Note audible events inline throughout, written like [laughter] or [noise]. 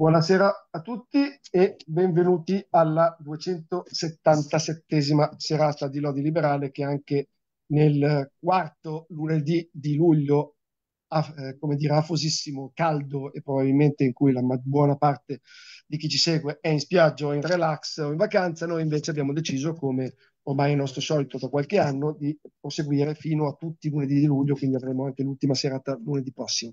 Buonasera a tutti e benvenuti alla 277esima serata di Lodi Liberale che anche nel quarto lunedì di luglio, a, eh, come dire, afosissimo, caldo e probabilmente in cui la buona parte di chi ci segue è in spiaggia o in relax o in vacanza, noi invece abbiamo deciso, come ormai è nostro solito da qualche anno, di proseguire fino a tutti i lunedì di luglio, quindi avremo anche l'ultima serata lunedì prossimo.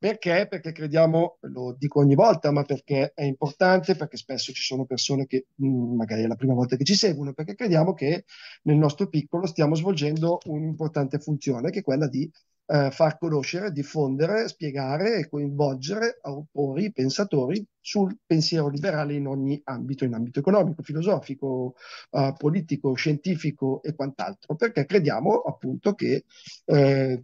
Perché? Perché crediamo, lo dico ogni volta, ma perché è importante, perché spesso ci sono persone che mm, magari è la prima volta che ci seguono, perché crediamo che nel nostro piccolo stiamo svolgendo un'importante funzione, che è quella di eh, far conoscere, diffondere, spiegare e coinvolgere autori, pensatori sul pensiero liberale in ogni ambito, in ambito economico, filosofico, eh, politico, scientifico e quant'altro, perché crediamo appunto che eh,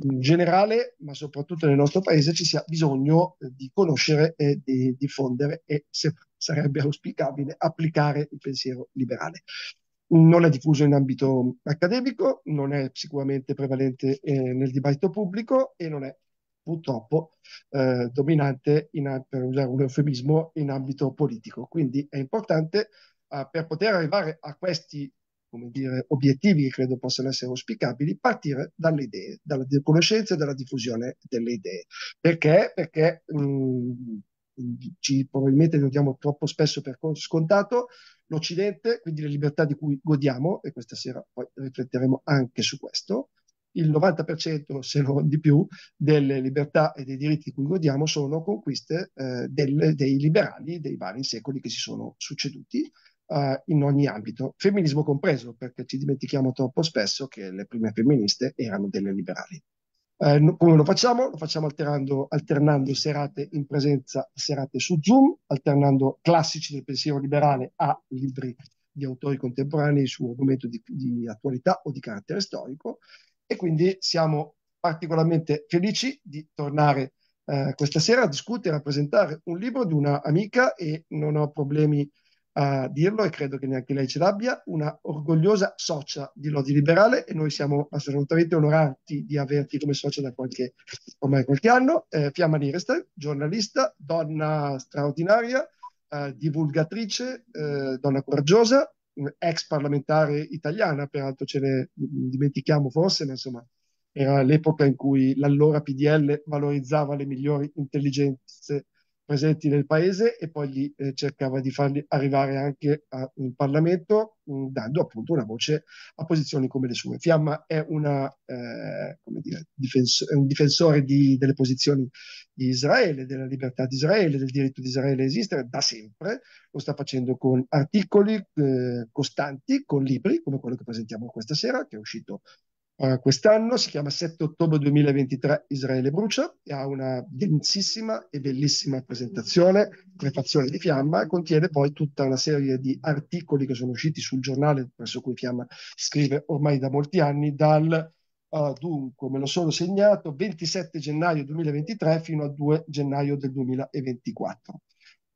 in generale, ma soprattutto nel nostro paese, ci sia bisogno di conoscere e di diffondere e se sarebbe auspicabile applicare il pensiero liberale non è diffuso in ambito accademico, non è sicuramente prevalente eh, nel dibattito pubblico e non è purtroppo eh, dominante, in, per usare un eufemismo, in ambito politico. Quindi è importante eh, per poter arrivare a questi dire, obiettivi che credo possano essere auspicabili, partire dalle idee, dalla conoscenza e dalla diffusione delle idee. Perché? Perché mh, mm, ci probabilmente non diamo troppo spesso per scontato, l'Occidente, quindi le libertà di cui godiamo, e questa sera poi rifletteremo anche su questo, il 90% se non di più delle libertà e dei diritti di cui godiamo sono conquiste eh, del, dei liberali dei vari secoli che si sono succeduti eh, in ogni ambito, femminismo compreso, perché ci dimentichiamo troppo spesso che le prime femministe erano delle liberali. Eh, come lo facciamo? Lo facciamo alternando serate in presenza, serate su Zoom, alternando classici del pensiero liberale a libri di autori contemporanei su argomento di, di attualità o di carattere storico e quindi siamo particolarmente felici di tornare eh, questa sera a discutere, e a presentare un libro di una amica e non ho problemi a dirlo e credo che neanche lei ce l'abbia, una orgogliosa socia di Lodi Liberale e noi siamo assolutamente onorati di averti come socia da qualche, ormai qualche anno. Eh, Fiamma Nirester, giornalista, donna straordinaria, eh, divulgatrice, eh, donna coraggiosa, ex parlamentare italiana, peraltro ce ne dimentichiamo forse, ma insomma era l'epoca in cui l'allora PDL valorizzava le migliori intelligenze presenti nel paese e poi gli, eh, cercava di farli arrivare anche a, in Parlamento, mh, mm, dando appunto una voce a posizioni come le sue. Fiamma è, una, eh, dire, difenso- è un difensore di, delle posizioni di Israele, della libertà di Israele, del diritto di Israele a esistere da sempre, lo sta facendo con articoli eh, costanti, con libri, come quello che presentiamo questa sera, che è uscito uh, quest'anno, si chiama 7 ottobre 2023 Israele brucia e ha una densissima e bellissima presentazione, prefazione di Fiamma, e contiene poi tutta una serie di articoli che sono usciti sul giornale presso cui Fiamma scrive ormai da molti anni, dal Uh, dunque, me lo sono segnato 27 gennaio 2023 fino a 2 gennaio del 2024.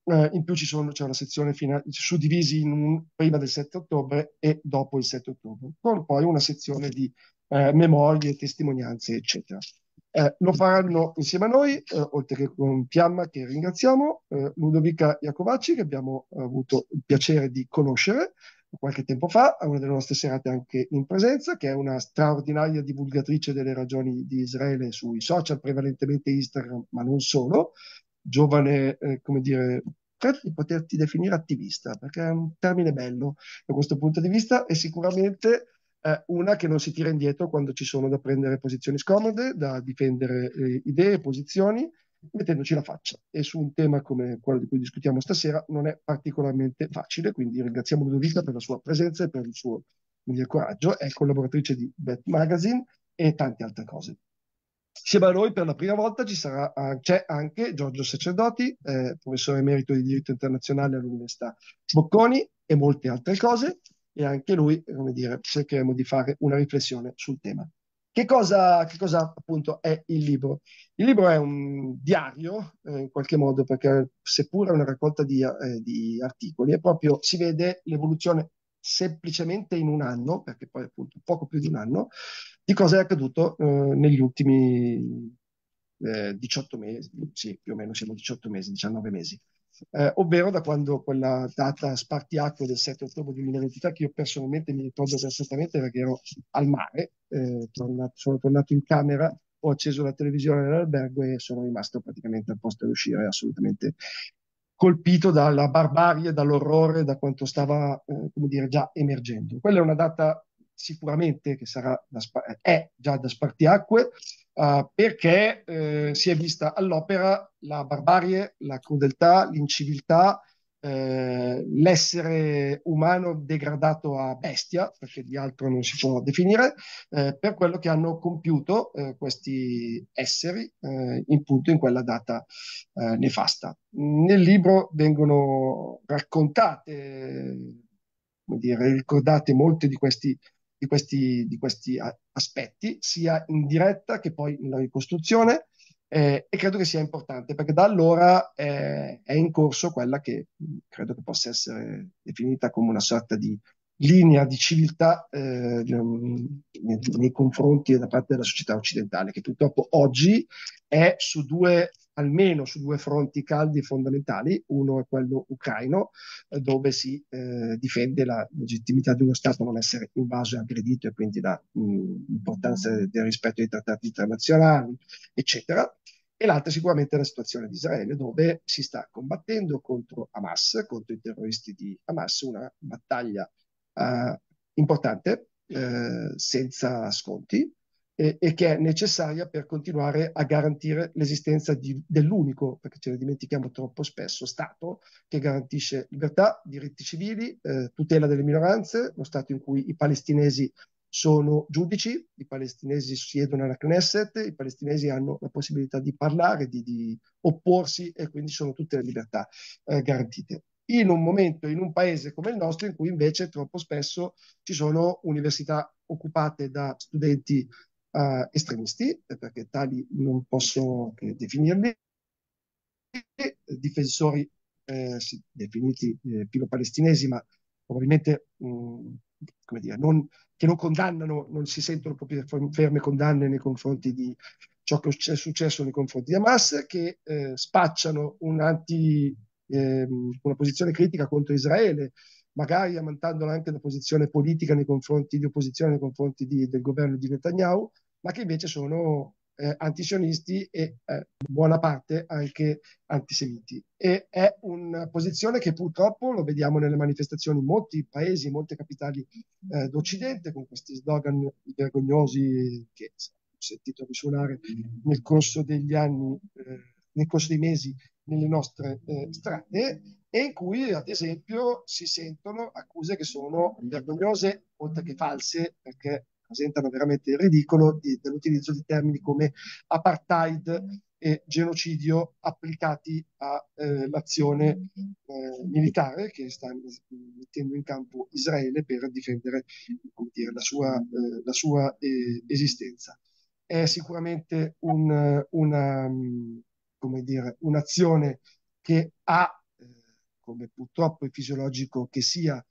Uh, eh, in più sono, c'è una sezione fina- suddivisi un, prima del 7 ottobre e dopo il 7 ottobre, con poi una sezione di eh, memorie, testimonianze, eccetera. Eh, lo faranno insieme a noi, eh, oltre che con Fiamma, che ringraziamo, eh, Ludovica Iacovacci, che abbiamo avuto il piacere di conoscere qualche tempo fa, a una delle nostre serate anche in presenza, che è una straordinaria divulgatrice delle ragioni di Israele sui social, prevalentemente Instagram, ma non solo, giovane, eh, come dire, credo di poterti definire attivista, perché è un termine bello da questo punto di vista e sicuramente eh, una che non si tira indietro quando ci sono da prendere posizioni scomode, da difendere eh, idee, posizioni, mettendoci la faccia. E su un tema come quello di cui discutiamo stasera non è particolarmente facile, quindi ringraziamo Ludovica per la sua presenza e per il suo dire, coraggio. È collaboratrice di Bet Magazine e tante altre cose. Insieme a noi per la prima volta sarà, c'è anche Giorgio Sacerdoti, eh, professore emerito di diritto internazionale all'Università Bocconi e molte altre cose e anche lui, come dire, cercheremo di fare una riflessione sul tema. Che cosa, che cosa appunto è il libro? Il libro è un diario, eh, in qualche modo, perché seppur è una raccolta di, eh, di articoli, è proprio, si vede l'evoluzione semplicemente in un anno, perché poi appunto poco più di un anno, di cosa è accaduto eh, negli ultimi eh, 18 mesi, sì, più o meno siamo 18 mesi, 19 mesi eh, ovvero da quando quella data spartiacque del 7 ottobre 2023, che io personalmente mi ricordo perfettamente perché ero al mare, eh, tornato, sono tornato in camera, ho acceso la televisione dell'albergo e sono rimasto praticamente al posto di uscire assolutamente colpito dalla barbarie, dall'orrore, da quanto stava eh, come dire, già emergendo. Quella è una data sicuramente che sarà da, è già da spartiacque, uh, perché eh, si è vista all'opera la barbarie, la crudeltà, l'inciviltà, eh, l'essere umano degradato a bestia, perché di altro non si può definire, eh, per quello che hanno compiuto eh, questi esseri eh, in punto in quella data eh, nefasta. Nel libro vengono raccontate, come dire, ricordate molti di questi di questi, di questi aspetti, sia in diretta che poi nella ricostruzione. Eh, e credo che sia importante perché da allora eh, è in corso quella che mm, credo che possa essere definita come una sorta di linea di civiltà eh, nei, confronti da parte della società occidentale, che purtroppo oggi è su due almeno su due fronti caldi fondamentali, uno è quello ucraino, eh, dove si eh, difende la legittimità di uno Stato non essere invaso e aggredito e quindi l'importanza mm, del rispetto dei trattati internazionali, eccetera, e l'altra sicuramente è la situazione di Israele, dove si sta combattendo contro Hamas, contro i terroristi di Hamas, una battaglia eh, importante, eh, senza sconti, e, e che è necessaria per continuare a garantire l'esistenza di, dell'unico, perché ce ne dimentichiamo troppo spesso, Stato che garantisce libertà, diritti civili, eh, tutela delle minoranze, lo Stato in cui i palestinesi sono giudici, i palestinesi siedono alla Knesset, i palestinesi hanno la possibilità di parlare, di, di opporsi e quindi sono tutte le libertà eh, garantite. In un momento, in un paese come il nostro, in cui invece troppo spesso ci sono università occupate da studenti eh, estremisti, eh, perché tali non posso che definirli, difensori eh, definiti eh, palestinesi ma probabilmente mh, mm, come dire, non, che non condannano, non si sentono proprio ferme condanne nei confronti di ciò che è successo nei confronti di Hamas, che eh, spacciano un anti, eh, una posizione critica contro Israele, magari amantandola anche da posizione politica nei confronti di opposizione, nei confronti di, del governo di Netanyahu, ma che invece sono eh, antisionisti e eh, buona parte anche antisemiti. E è una posizione che purtroppo lo vediamo nelle manifestazioni in molti paesi, in molte capitali eh, d'Occidente, con questi slogan vergognosi che ho sentito risuonare nel corso degli anni, eh, nel corso dei mesi nelle nostre eh, strade e in cui ad esempio si sentono accuse che sono vergognose oltre che false perché presentano veramente il ridicolo di, dell'utilizzo di termini come apartheid e genocidio applicati all'azione eh, eh, militare che sta mettendo in campo Israele per difendere dire, la sua, eh, la sua eh, esistenza. È sicuramente un, una, come dire, un'azione che ha come purtroppo è fisiologico che sia,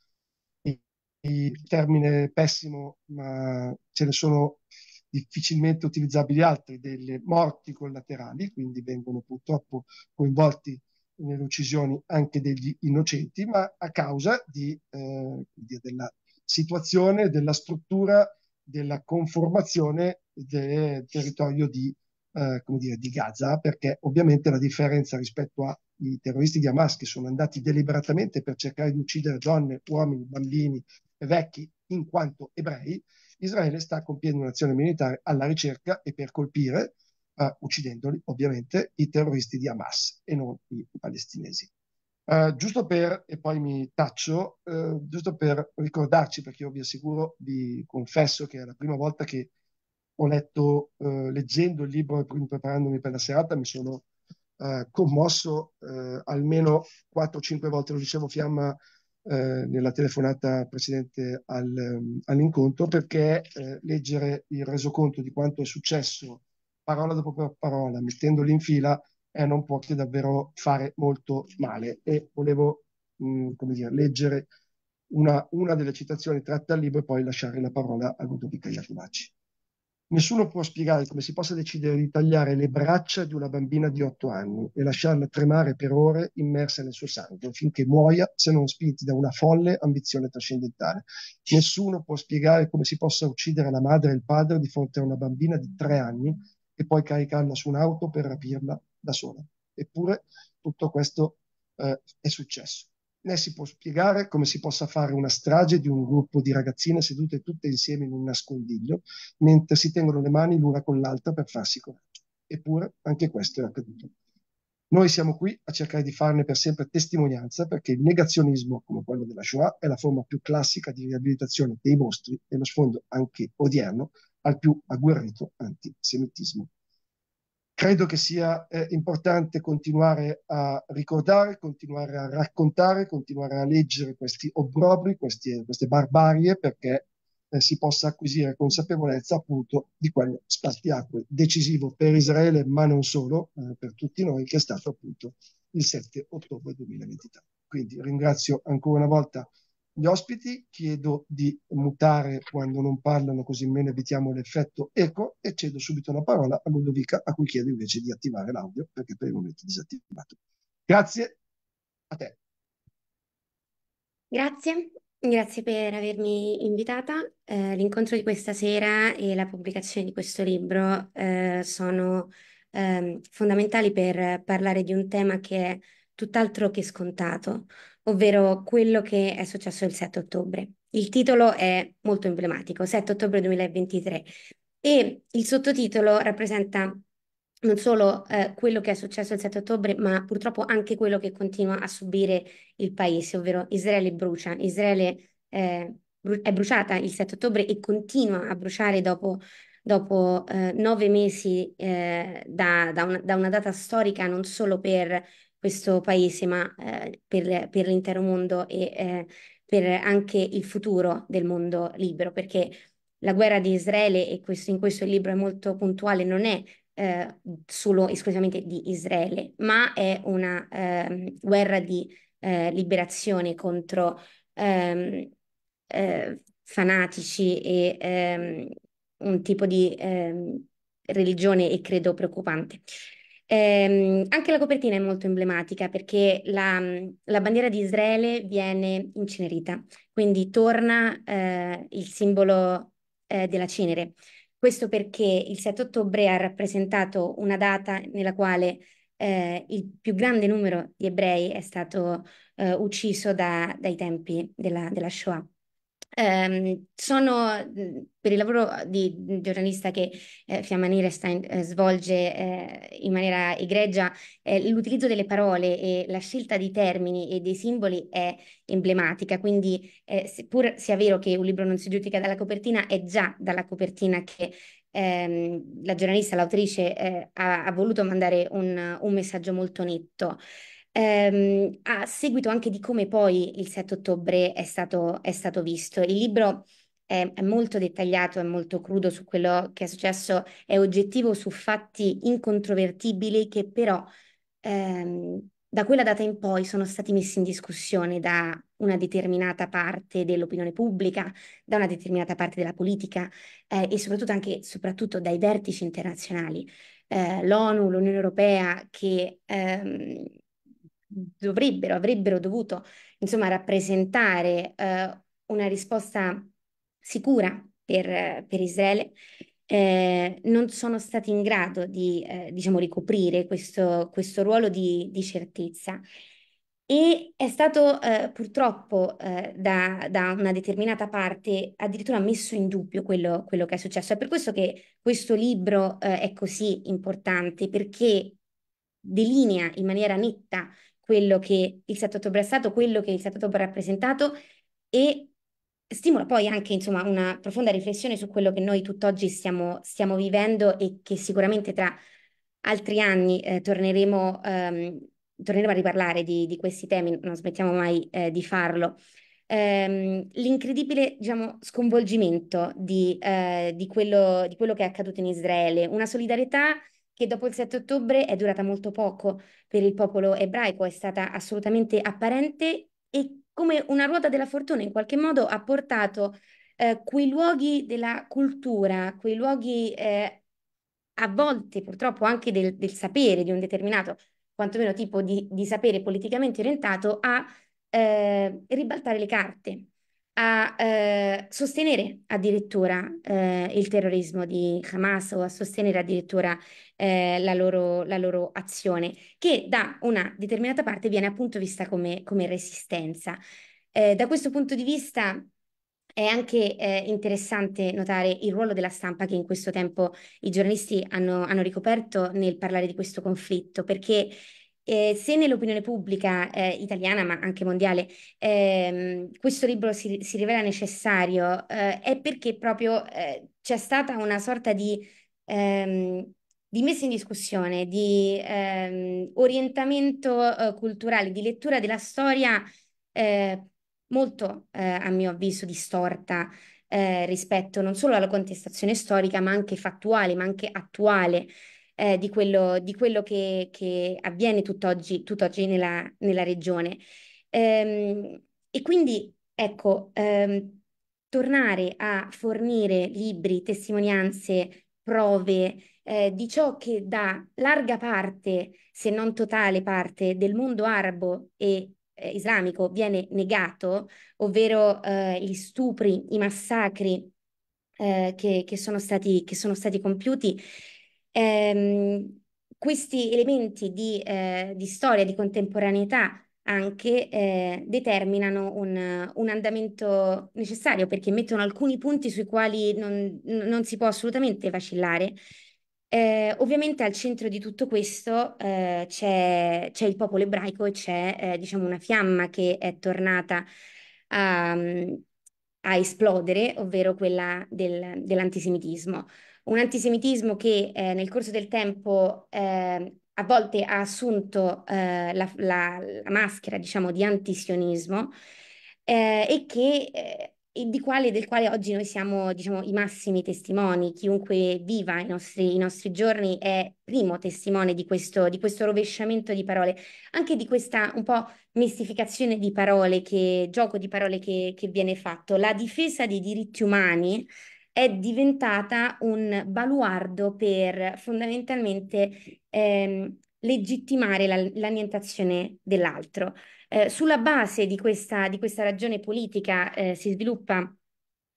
il termine pessimo, ma ce ne sono difficilmente utilizzabili altri, delle morti collaterali, quindi vengono purtroppo coinvolti nelle uccisioni anche degli innocenti, ma a causa di, eh, della situazione, della struttura, della conformazione del territorio di, eh, dire, di Gaza, perché ovviamente la differenza rispetto a i terroristi di Hamas che sono andati deliberatamente per cercare di uccidere donne, uomini, bambini e vecchi in quanto ebrei, Israele sta compiendo un'azione militare alla ricerca e per colpire, uh, uccidendoli ovviamente, i terroristi di Hamas e non i palestinesi. Uh, giusto per, e poi mi taccio, uh, giusto per ricordarci, perché io vi assicuro, vi confesso che è la prima volta che ho letto, leggendo il libro e preparandomi per la serata, mi sono eh, commosso eh, almeno 4-5 volte, lo dicevo Fiamma eh, nella telefonata precedente al, ehm, all'incontro, perché eh, leggere il resoconto di quanto è successo parola dopo parola, mettendoli in fila, eh, non può che davvero fare molto male. E volevo mh, mm, dire, leggere una, una, delle citazioni tratte al libro e poi lasciare la parola a Ludovica Iacovacci. Nessuno può spiegare come si possa decidere di tagliare le braccia di una bambina di otto anni e lasciarla tremare per ore immersa nel suo sangue finché muoia se non spinti da una folle ambizione trascendentale. Nessuno può spiegare come si possa uccidere la madre e il padre di fronte a una bambina di tre anni e poi caricarla su un'auto per rapirla da sola. Eppure tutto questo eh, è successo né si può spiegare come si possa fare una strage di un gruppo di ragazzine sedute tutte insieme in un nascondiglio, mentre si tengono le mani l'una con l'altra per farsi coraggio. Eppure anche questo è accaduto. Noi siamo qui a cercare di farne per sempre testimonianza perché il negazionismo, come quello della Shoah, è la forma più classica di riabilitazione dei mostri e lo sfondo anche odierno al più agguerrito antisemitismo credo che sia eh, importante continuare a ricordare, continuare a raccontare, continuare a leggere questi obbrobri, questi, queste barbarie, perché eh, si possa acquisire consapevolezza appunto di quello spartiacque decisivo per Israele, ma non solo, eh, per tutti noi, che è stato appunto il 7 ottobre 2023. Quindi ringrazio ancora una volta gli ospiti chiedo di mutare quando non parlano, così meno evitiamo l'effetto eco e cedo subito la parola a Ludovica, a cui chiedo invece di attivare l'audio perché per il momento è disattivato. Grazie a te. Grazie, grazie per avermi invitata. Eh, l'incontro di questa sera e la pubblicazione di questo libro eh, sono eh, fondamentali per parlare di un tema che è tutt'altro che scontato, ovvero quello che è successo il 7 ottobre. Il titolo è molto emblematico, 7 ottobre 2023, e il sottotitolo rappresenta non solo eh, quello che è successo il 7 ottobre, ma purtroppo anche quello che continua a subire il paese, ovvero Israele brucia, Israele eh, è bruciata il 7 ottobre e continua a bruciare dopo, dopo eh, nove mesi eh, da, da, una, da una data storica non solo per questo paese, ma eh, per, per, l'intero mondo e eh, per anche il futuro del mondo libero, perché la guerra di Israele, e questo, in questo libro è molto puntuale, non è eh, solo esclusivamente di Israele, ma è una ehm, guerra di eh, liberazione contro ehm, eh, fanatici e ehm, un tipo di ehm, religione e credo preoccupante. Ehm, anche la copertina è molto emblematica perché la, la bandiera di Israele viene incenerita, quindi torna eh, il simbolo eh, della cenere. Questo perché il 7 ottobre ha rappresentato una data nella quale eh, il più grande numero di ebrei è stato eh, ucciso da, dai tempi della, della Shoah. Um, sono mhmm, per il lavoro uhm, di, mhmm, giornalista che eh, Fiamma Nierestein eh, svolge eh, in maniera egregia, eh, l'utilizzo delle parole e la scelta di termini e dei simboli è emblematica, quindi eh, seppur sia vero che un libro non si giudica dalla copertina, è già dalla copertina che ehm, la giornalista, l'autrice eh, ha, ha, voluto mandare un, un messaggio molto netto ehm, a seguito anche di come poi il 7 ottobre è stato, è stato visto. Il libro è, è, molto dettagliato, è molto crudo su quello che è successo, è oggettivo su fatti incontrovertibili che però ehm, da quella data in poi sono stati messi in discussione da una determinata parte dell'opinione pubblica, da una determinata parte della politica eh, e soprattutto anche soprattutto dai vertici internazionali, eh, l'ONU, l'Unione Europea che ehm, dovrebbero, avrebbero dovuto insomma rappresentare eh, una risposta sicura per, per Israele, eh, non sono stati in grado di eh, diciamo, ricoprire questo, questo ruolo di, di, certezza. E è stato eh, purtroppo eh, da, da, una determinata parte addirittura messo in dubbio quello, quello, che è successo. È per questo che questo libro eh, è così importante, perché delinea in maniera netta quello che il 7 ottobre è stato, quello che il 7 ottobre ha rappresentato e stimola poi anche insomma, una profonda riflessione su quello che noi tutt'oggi stiamo, stiamo vivendo e che sicuramente tra altri anni eh, torneremo, ehm, torneremo, a riparlare di, di, questi temi, non smettiamo mai eh, di farlo. Ehm, l'incredibile diciamo, sconvolgimento di, eh, di, quello, di quello che è accaduto in Israele, una solidarietà che dopo il 7 ottobre è durata molto poco per il popolo ebraico, è stata assolutamente apparente e come una ruota della fortuna in qualche modo ha portato eh, quei luoghi della cultura, quei luoghi eh, a volte purtroppo anche del, del, sapere di un determinato, quantomeno tipo di, di sapere politicamente orientato, a eh, ribaltare le carte, a eh, sostenere addirittura eh, il terrorismo di Hamas o a sostenere addirittura eh, la, loro, la, loro, azione, che da una determinata parte viene appunto vista come, come resistenza. Eh, da questo punto di vista è anche eh, interessante notare il ruolo della stampa che in questo tempo i giornalisti hanno, hanno ricoperto nel parlare di questo conflitto, perché eh, se nell'opinione pubblica eh, italiana, ma anche mondiale, ehm, questo libro si, si rivela necessario, eh, è perché proprio eh, c'è stata una sorta di, ehm, di messa in discussione, di ehm, orientamento eh, culturale, di lettura della storia eh, molto, a mio avviso, distorta. rispetto non solo alla contestazione storica, ma anche fattuale, ma anche attuale, eh, di quello, di quello che, che, avviene tutt'oggi, tutt'oggi nella, nella regione. Ehm, e quindi, ecco, ehm, tornare a fornire libri, testimonianze, prove eh, di ciò che da larga parte, se non totale parte, del mondo arabo e eh, islamico viene negato, ovvero eh, gli stupri, i massacri eh, che, che, sono stati, che sono stati compiuti, ehm, questi elementi di, eh, di, storia, di contemporaneità anche eh, determinano un, un, andamento necessario perché mettono alcuni punti sui quali non, non si può assolutamente vacillare. Eh, ovviamente al centro di tutto questo eh, c'è, c'è, il popolo ebraico e c'è eh, diciamo una fiamma che è tornata a, a esplodere, ovvero quella del, dell'antisemitismo un antisemitismo che eh, nel corso del tempo eh, a volte ha assunto eh, la, la, la, maschera, diciamo, di antisionismo eh, e che, eh, e quale, del quale oggi noi siamo, diciamo, i massimi testimoni. Chiunque viva i nostri, i nostri giorni è primo testimone di questo, di questo rovesciamento di parole, anche di questa un po' mistificazione di parole, che, gioco di parole che, che viene fatto. La difesa dei diritti umani è diventata un baluardo per fondamentalmente ehm, legittimare la, l'annientazione dell'altro. Eh, sulla base di questa, di questa ragione politica eh, si sviluppa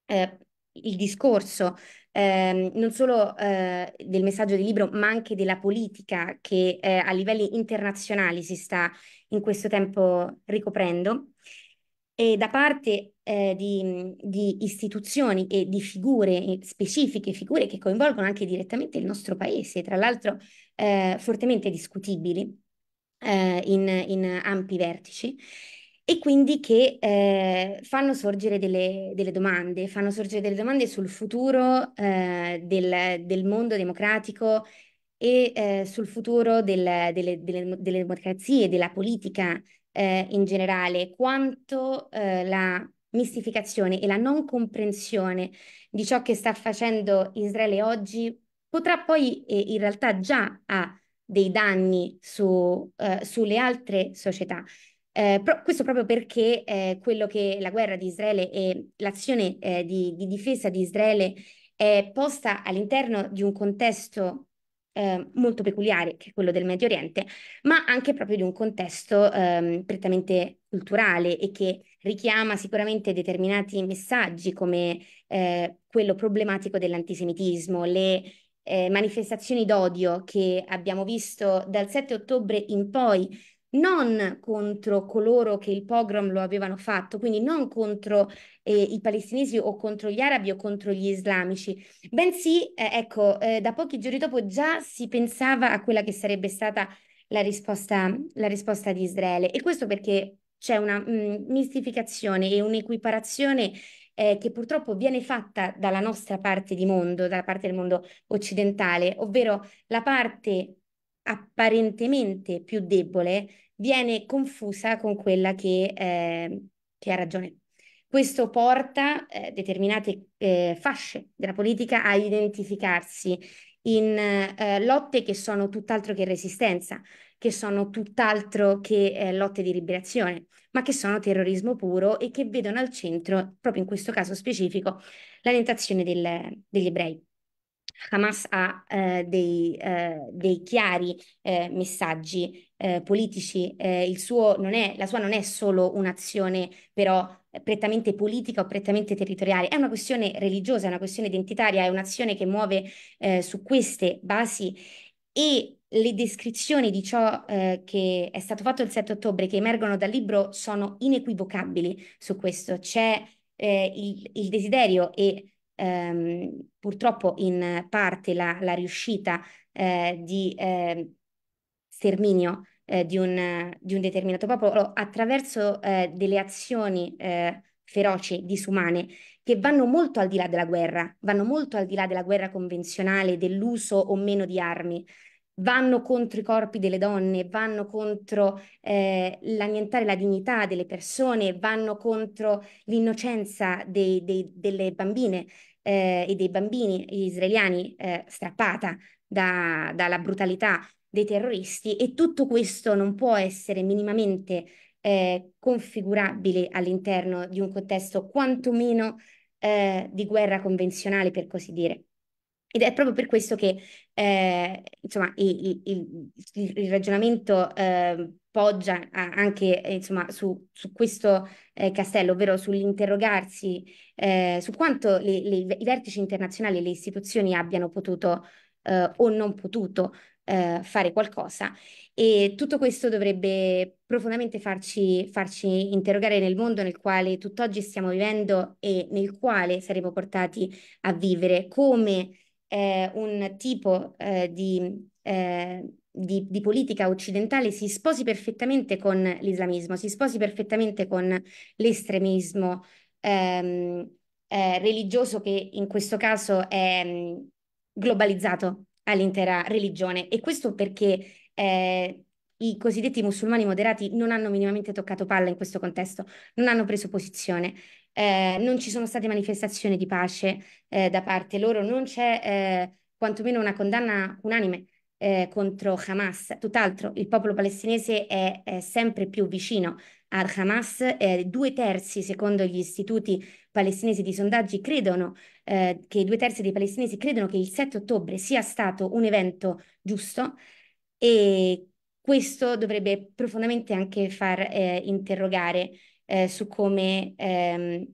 eh, il discorso ehm, non solo eh, del messaggio del libro, ma anche della politica che eh, a livelli internazionali si sta in questo tempo ricoprendo e da parte eh, di, di, istituzioni e di figure specifiche, figure che coinvolgono anche direttamente il nostro paese, tra l'altro eh, fortemente discutibili eh, in, in, ampi vertici, e quindi che eh, fanno sorgere delle, delle, domande, fanno sorgere delle domande sul futuro eh, del, del, mondo democratico e eh, sul futuro del, delle, delle, delle democrazie, della politica eh, in generale quanto eh, la mistificazione e la non comprensione di ciò che sta facendo Israele oggi potrà poi eh, in realtà già ha dei danni su, eh, sulle altre società. Eh, pro- questo proprio perché eh, quello che la guerra di Israele e l'azione di, di difesa di Israele è posta all'interno di un contesto eh, molto peculiare, che è quello del Medio Oriente, ma anche proprio di un contesto eh, prettamente culturale e che richiama sicuramente determinati messaggi come eh, quello problematico dell'antisemitismo, le eh, manifestazioni d'odio che abbiamo visto dal 7 ottobre in poi non contro coloro che il pogrom lo avevano fatto, quindi non contro eh, i palestinesi o contro gli arabi o contro gli islamici, bensì, eh, ecco, eh, da pochi giorni dopo già si pensava a quella che sarebbe stata la risposta, la risposta di Israele. E questo perché c'è una mh, mm, mistificazione e un'equiparazione eh, che purtroppo viene fatta dalla nostra parte di mondo, dalla parte del mondo occidentale, ovvero la parte apparentemente più debole viene confusa con quella che, eh, che ha ragione. Questo porta eh, determinate eh, fasce della politica a identificarsi in eh, lotte che sono tutt'altro che resistenza, che sono tutt'altro che eh, lotte di liberazione, ma che sono terrorismo puro e che vedono al centro, proprio in questo caso specifico, l'anentazione degli ebrei. Hamas ha eh, dei, eh, dei, chiari eh, messaggi eh, politici, eh, suo, è, la sua non è solo un'azione però prettamente politica o prettamente territoriale, è una questione religiosa, è una questione identitaria, è un'azione che muove eh, su queste basi e le descrizioni di ciò eh, che è stato fatto il 7 ottobre, che emergono dal libro, sono inequivocabili su questo. C'è eh, il, il, desiderio e ehm, purtroppo in parte la, la riuscita eh, di eh, sterminio eh, di, un, di, un, determinato popolo attraverso eh, delle azioni eh, feroci, disumane, che vanno molto al di là della guerra, vanno molto al di là della guerra convenzionale, dell'uso o meno di armi vanno contro i corpi delle donne, vanno contro eh, l'annientare la dignità delle persone, vanno contro l'innocenza dei, dei, delle bambine eh, e dei bambini israeliani eh, strappata da, dalla brutalità dei terroristi e tutto questo non può essere minimamente eh, configurabile all'interno di un contesto quantomeno eh, di guerra convenzionale, per così dire. Ed è proprio per questo che eh, insomma, il, il, il ragionamento eh, poggia anche insomma, su, su, questo eh, castello, ovvero sull'interrogarsi eh, su quanto le, le, i vertici internazionali e le istituzioni abbiano potuto eh, o non potuto eh, fare qualcosa. E tutto questo dovrebbe profondamente farci, farci interrogare nel mondo nel quale tutt'oggi stiamo vivendo e nel quale saremo portati a vivere, come eh, un tipo eh, di, eh, di, di, politica occidentale si sposi perfettamente con l'islamismo, si sposi perfettamente con l'estremismo ehm, eh, religioso che in questo caso è mm, globalizzato all'intera religione. E questo perché eh, i cosiddetti musulmani moderati non hanno minimamente toccato palla in questo contesto, non hanno preso posizione eh, non ci sono state manifestazioni di pace eh, da parte loro, non c'è eh, quantomeno una condanna unanime eh, contro Hamas. Tutt'altro, il popolo palestinese è, è sempre più vicino al Hamas, eh, due terzi, secondo gli istituti palestinesi di sondaggi, credono eh, che due terzi dei palestinesi credono che il 7 ottobre sia stato un evento giusto e questo dovrebbe profondamente anche far eh, interrogare eh, su come ehm,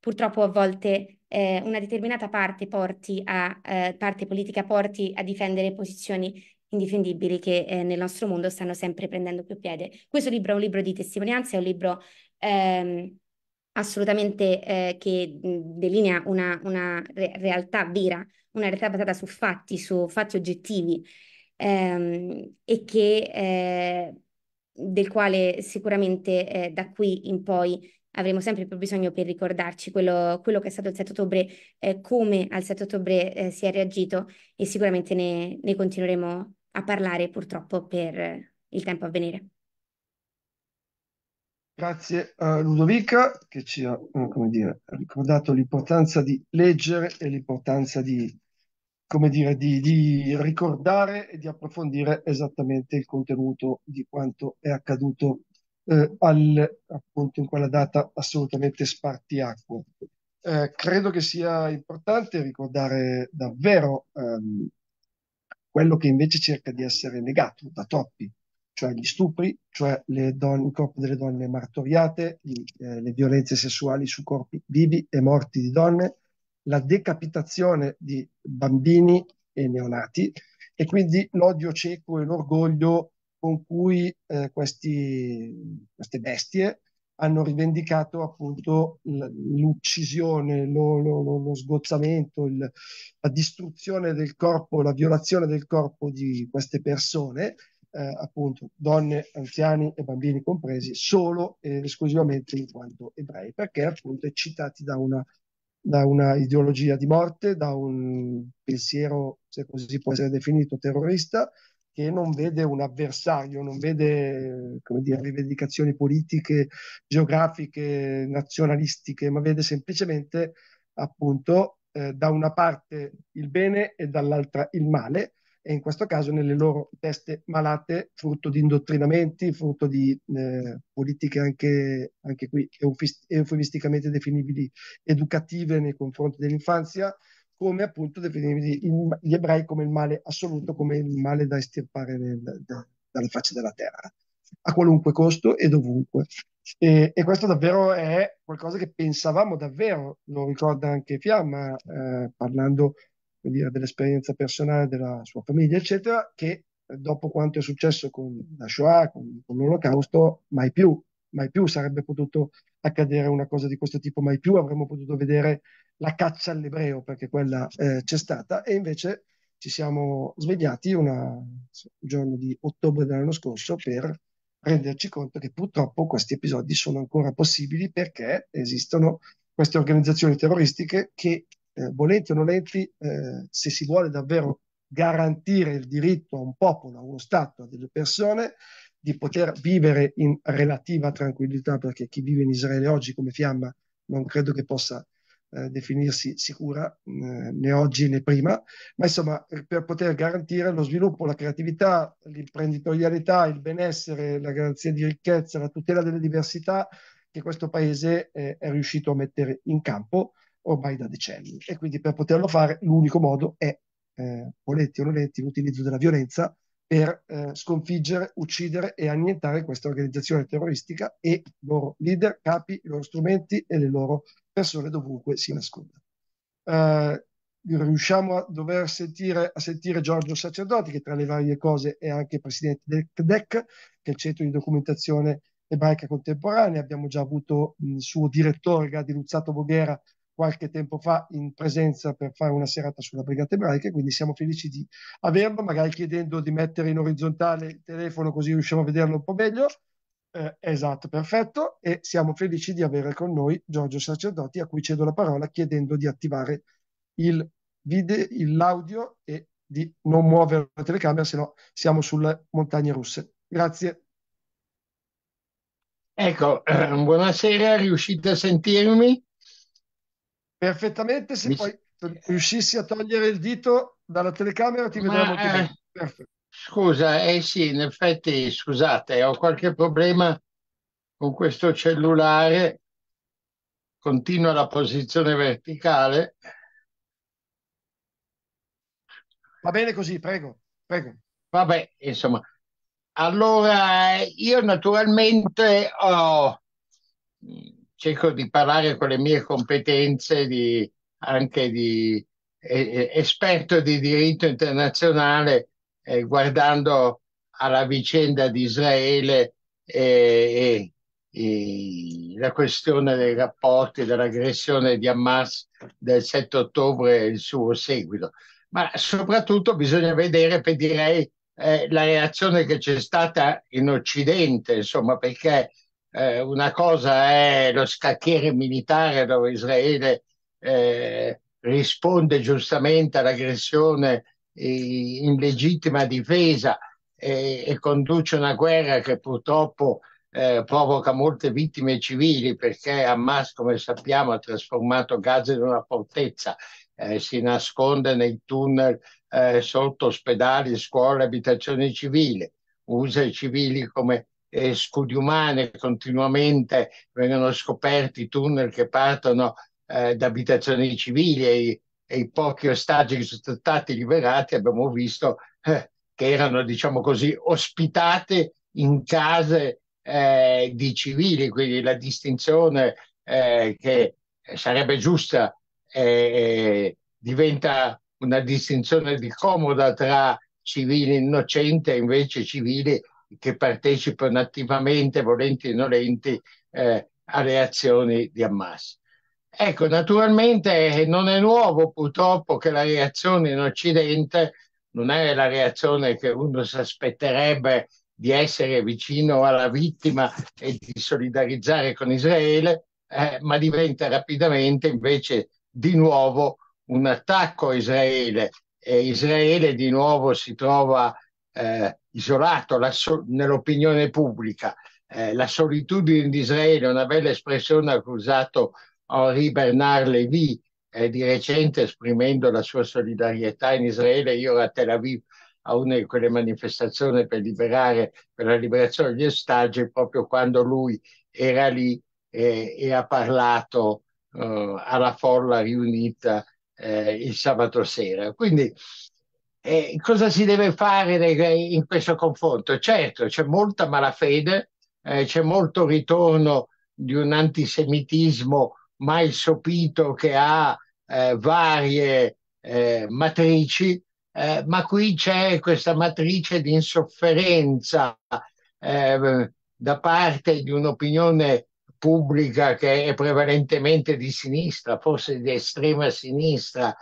purtroppo a volte eh, una determinata parte, porti a, eh, parte politica porti a difendere posizioni indifendibili che eh, nel nostro mondo stanno sempre prendendo più piede. Questo libro è un libro di testimonianza, è un libro ehm, assolutamente eh, che delinea una, una re realtà vera, una realtà basata su fatti, su fatti oggettivi ehm, e che eh, del quale sicuramente eh, da qui in poi avremo sempre più bisogno per ricordarci quello, quello che è stato il 7 ottobre, eh, come al 7 ottobre eh, si è reagito e sicuramente ne, ne continueremo a parlare purtroppo per eh, il tempo a venire. Grazie a Ludovica che ci ha dire, ricordato l'importanza di leggere e l'importanza di come dire, di, di, ricordare e di approfondire esattamente il contenuto di quanto è accaduto eh, al, appunto in quella data assolutamente spartiacque. Eh, credo che sia importante ricordare davvero ehm, quello che invece cerca di essere negato da troppi, cioè gli stupri, cioè don- i corpi delle donne martoriate, gli, eh, le violenze sessuali su corpi vivi e morti di donne, la decapitazione di bambini e neonati e quindi l'odio cieco e l'orgoglio con cui eh, questi, queste bestie hanno rivendicato appunto l'uccisione, lo, lo, lo sgozzamento, il, la distruzione del corpo, la violazione del corpo di queste persone, eh, appunto donne, anziani e bambini compresi, solo ed esclusivamente in quanto ebrei, perché appunto eccitati da una da una ideologia di morte, da un pensiero, se così può essere definito, terrorista, che non vede un avversario, non vede dire, rivendicazioni politiche, geografiche, nazionalistiche, ma vede semplicemente appunto eh, da una parte il bene e dall'altra il male e in questo caso nelle loro teste malate, frutto di indottrinamenti, frutto di eh, politiche anche, anche qui eufemisticamente definibili educative nei confronti dell'infanzia, come appunto definibili gli ebrei come il male assoluto, come il male da estirpare nel, da, dalla faccia della terra, a qualunque costo e dovunque. E, e, questo davvero è qualcosa che pensavamo davvero, lo ricorda anche Fiamma, eh, parlando dire, dell'esperienza personale della sua famiglia, eccetera, che eh, dopo quanto è successo con la Shoah, con, con l'Olocausto, mai più, mai più sarebbe potuto accadere una cosa di questo tipo, mai più avremmo potuto vedere la caccia all'ebreo, perché quella eh, c'è stata, e invece ci siamo svegliati una, un giorno di ottobre dell'anno scorso per renderci conto che purtroppo questi episodi sono ancora possibili perché esistono queste organizzazioni terroristiche che eh, volenti o nolenti, eh, se si vuole davvero garantire il diritto a un popolo, a uno Stato, a delle persone di poter vivere in relativa tranquillità, perché chi vive in Israele oggi come fiamma non credo che possa eh, definirsi sicura eh, né oggi né prima, ma insomma eh, per poter garantire lo sviluppo, la creatività, l'imprenditorialità, il benessere, la garanzia di ricchezza, la tutela delle diversità che questo paese eh, è riuscito a mettere in campo ormai da decenni e quindi per poterlo fare l'unico modo è, eh, voletti o noletti, l'utilizzo della violenza per eh, sconfiggere, uccidere e annientare questa organizzazione terroristica e i loro leader, capi, i loro strumenti e le loro persone dovunque si nascondano. Eh, riusciamo a dover sentire, a sentire Giorgio Sacerdoti, che tra le varie cose è anche presidente del CDEC, che è il centro di documentazione ebraica contemporanea. Abbiamo già avuto il suo direttore, Gadi Luzzato Boghera qualche tempo fa in presenza per fare una serata sulla Brigata Ebraica, quindi siamo felici di averlo, magari chiedendo di mettere in orizzontale il telefono così riusciamo a vederlo un po' meglio. Eh, esatto, perfetto, e siamo felici di avere con noi Giorgio Sacerdoti, a cui cedo la parola chiedendo di attivare il video, l'audio e di non muovere la telecamera, se no siamo sulle montagne russe. Grazie. Ecco, eh, buonasera, riuscite a sentirmi? Perfettamente, se Mi... poi riuscissi a togliere il dito dalla telecamera ti vedrei Ma, molto eh, bene. Perfetto. Scusa, eh sì, in effetti, scusate, ho qualche problema con questo cellulare. Continua la posizione verticale. Va bene così, prego, prego. Vabbè, insomma. Allora, io naturalmente ho cerco di parlare con le mie competenze di, anche di eh, esperto di diritto internazionale, eh, guardando alla vicenda di Israele e, e, e la questione dei rapporti dell'aggressione di Hamas del 7 ottobre e il suo seguito. Ma soprattutto bisogna vedere, direi, eh, la reazione che c'è stata in Occidente, insomma, perché eh, una cosa è lo scacchiere militare dove Israele eh, risponde giustamente all'aggressione in legittima difesa e, e, conduce una guerra che purtroppo eh, provoca molte vittime civili perché Hamas, come sappiamo, ha trasformato Gaza in una fortezza, eh, si nasconde nei tunnel eh, sotto ospedali, scuole, abitazioni civili, usa i civili come eh, scudiumane continuamente vengono scoperti tunnel che partono eh, da abitazioni civili e i, e i, pochi ostaggi che sono stati liberati abbiamo visto eh, che erano, diciamo così, ospitate in case eh, di civili, quindi la distinzione eh, che sarebbe giusta eh, diventa una distinzione di comoda tra civili innocenti e invece civili che partecipano attivamente, volenti o nolenti, eh, alle azioni di Hamas. Ecco, naturalmente eh, non è nuovo purtroppo che la reazione in Occidente non è la reazione che uno si aspetterebbe di essere vicino alla vittima e di solidarizzare con Israele, eh, ma diventa rapidamente invece di nuovo un attacco a Israele e Israele di nuovo si trova eh, isolato so- nell'opinione pubblica. Eh, la solitudine di Israele è una bella espressione ha usato Henri Bernard Lévy eh, di recente esprimendo la sua solidarietà in Israele. Io ero a Tel Aviv a una di quelle manifestazioni per liberare, per la liberazione degli ostaggi, proprio quando lui era lì eh, e ha parlato eh, alla folla riunita eh, il sabato sera. Quindi eh, cosa si deve fare in questo confronto? Certo, c'è molta malafede, eh, c'è molto ritorno di un antisemitismo mai sopito che ha eh, varie eh, matrici, eh, ma qui c'è questa matrice di insofferenza eh, da parte di un'opinione pubblica che è prevalentemente di sinistra, forse di estrema sinistra,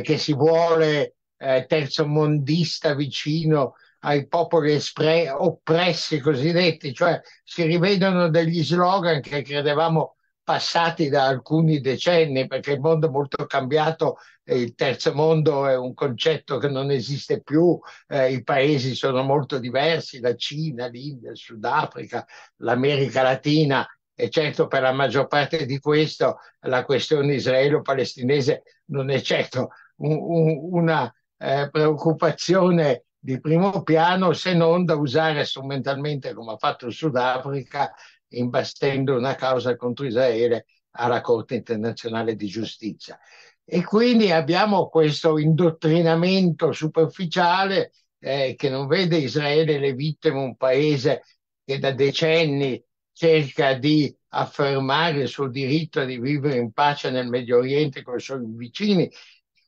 che si vuole eh, terzomondista vicino ai popoli espre- oppressi cosiddetti, cioè si rivedono degli slogan che credevamo passati da alcuni decenni, perché il mondo è molto cambiato, il terzo mondo è un concetto che non esiste più, eh, i paesi sono molto diversi, la Cina, l'India, il Sudafrica, l'America Latina e certo per la maggior parte di questo la questione israelo-palestinese non è certo un, un, una eh, preoccupazione di primo piano se non da usare strumentalmente come ha fatto il Sudafrica imbastendo una causa contro Israele alla Corte internazionale di giustizia. E quindi abbiamo questo indottrinamento superficiale eh, che non vede Israele le vittime, un paese che da decenni cerca di affermare il suo diritto di vivere in pace nel Medio Oriente con i suoi vicini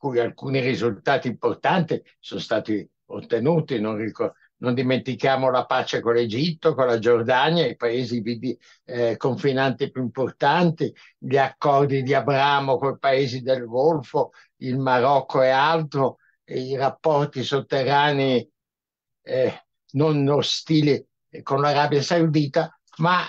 cui alcuni risultati importanti sono stati ottenuti. Non, ricordo, non dimentichiamo la pace con l'Egitto, con la Giordania, i paesi eh, confinanti più importanti, gli accordi di Abramo con i paesi del Golfo, il Marocco e altro, e i rapporti sotterranei eh, non ostili eh, con l'Arabia Saudita, ma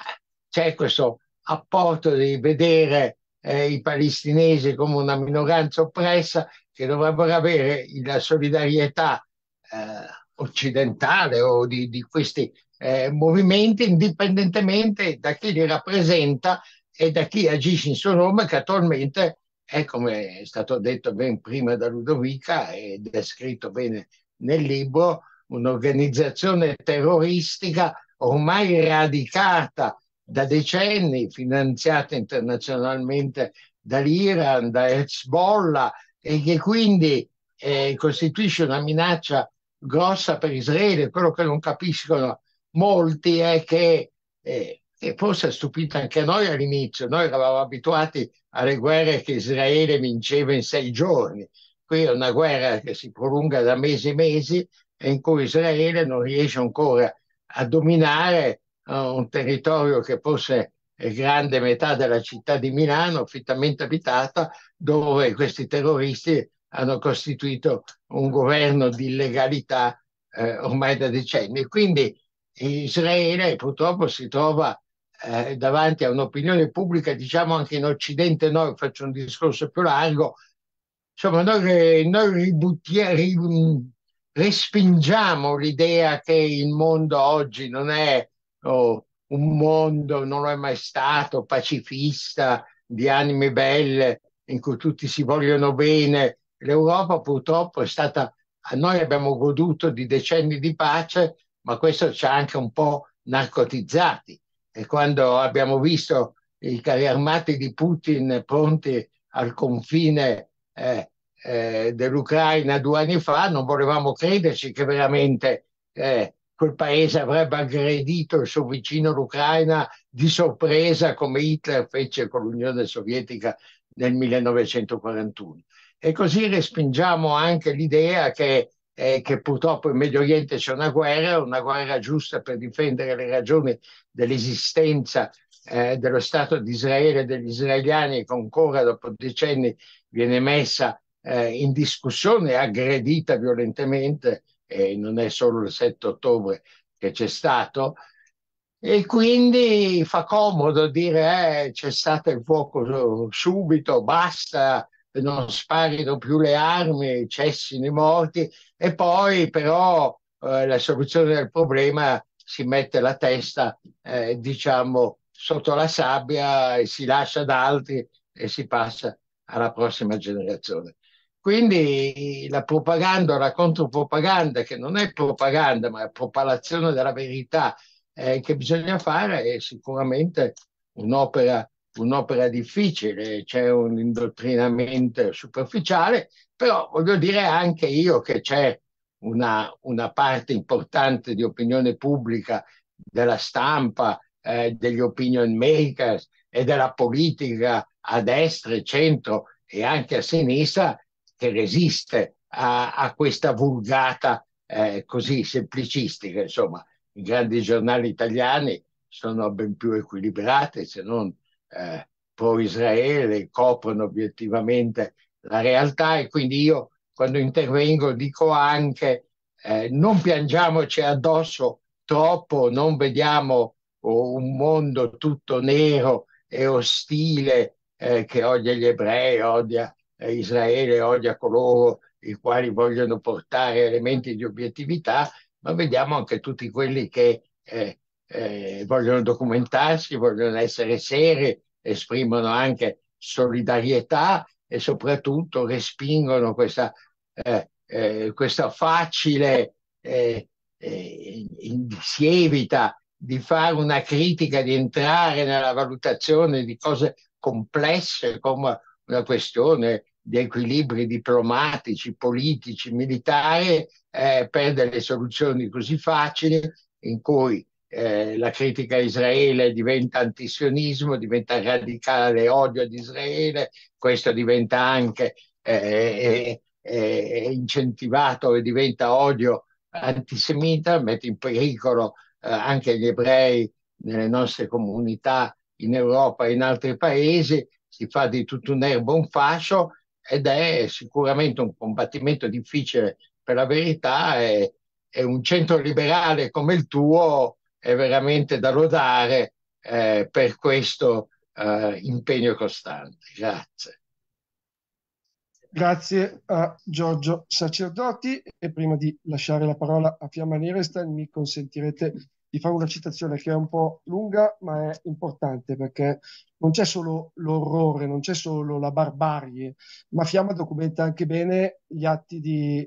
c'è questo apporto di vedere eh, i palestinesi come una minoranza oppressa che dovrebbero avere la solidarietà eh, occidentale o di, di questi eh, movimenti indipendentemente da chi li rappresenta e da chi agisce in suo nome che attualmente è come è stato detto ben prima da Ludovica ed è scritto bene nel libro un'organizzazione terroristica ormai radicata da decenni, finanziata internazionalmente dall'Iran, da Hezbollah, e che quindi eh, costituisce una minaccia grossa per Israele. Quello che non capiscono molti è che, eh, e forse ha stupito anche noi all'inizio, noi eravamo abituati alle guerre che Israele vinceva in sei giorni. Qui è una guerra che si prolunga da mesi e mesi e in cui Israele non riesce ancora a dominare uh, un territorio che fosse grande metà della città di Milano, fittamente abitata, dove questi terroristi hanno costituito un governo di illegalità eh, ormai da decenni. Quindi Israele purtroppo si trova eh, davanti a un'opinione pubblica, diciamo anche in Occidente, noi faccio un discorso più largo, insomma noi, noi ributtiamo, mm, respingiamo l'idea che il mondo oggi non è oh, un mondo, non lo è mai stato, pacifista, di anime belle, in cui tutti si vogliono bene. L'Europa purtroppo è stata, noi abbiamo goduto di decenni di pace, ma questo ci ha anche un po' narcotizzati. E quando abbiamo visto i carri armati di Putin pronti al confine eh, eh, dell'Ucraina due anni fa, non volevamo crederci che veramente eh, quel paese avrebbe aggredito il suo vicino l'Ucraina di sorpresa come Hitler fece con l'Unione Sovietica del 1941. E così respingiamo anche l'idea che, eh, che purtroppo in Medio Oriente c'è una guerra, una guerra giusta per difendere le ragioni dell'esistenza eh, dello Stato di Israele e degli israeliani che ancora dopo decenni viene messa eh, in discussione, aggredita violentemente, e non è solo il 7 ottobre che c'è stato, e quindi fa comodo dire eh, cessate il fuoco subito, basta, non sparino più le armi, cessino i morti e poi però eh, la soluzione del problema si mette la testa, eh, diciamo, sotto la sabbia e si lascia ad altri e si passa alla prossima generazione. Quindi la propaganda la contropropaganda, che non è propaganda ma è propalazione della verità, eh, che bisogna fare è sicuramente un'opera, un'opera difficile, c'è un indottrinamento superficiale, però voglio dire anche io che c'è una, una parte importante di opinione pubblica, della stampa, eh, degli opinion makers e della politica a destra e centro e anche a sinistra che resiste a, a questa vulgata eh, così semplicistica, insomma i grandi giornali italiani sono ben più equilibrati se non eh, pro Israele, coprono obiettivamente la realtà e quindi io quando intervengo dico anche eh, non piangiamoci addosso troppo, non vediamo oh, un mondo tutto nero e ostile eh, che odia gli ebrei, odia eh, Israele, odia coloro i quali vogliono portare elementi di obiettività, ma vediamo anche tutti quelli che eh, eh, vogliono documentarsi, vogliono essere seri, esprimono anche solidarietà e soprattutto respingono questa, eh, eh questa facile eh, eh sievita di fare una critica, di entrare nella valutazione di cose complesse come una questione di equilibri diplomatici, politici, militari eh, per delle soluzioni così facili in cui eh, la critica a Israele diventa antisionismo, diventa radicale odio ad Israele, questo diventa anche eh, eh, eh incentivato e diventa odio antisemita, mette in pericolo eh, anche gli ebrei nelle nostre comunità in Europa e in altri paesi, si fa di tutto un erbo un fascio ed è sicuramente un combattimento difficile per la verità e, e un centro liberale come il tuo è veramente da lodare eh, per questo eh, impegno costante. Grazie. Grazie a Giorgio Sacerdoti e prima di lasciare la parola a Fiamma Nierestein mi consentirete di fare una citazione che è un po' lunga ma è importante perché non c'è solo l'orrore, non c'è solo la barbarie, ma Fiamma documenta anche bene gli atti di,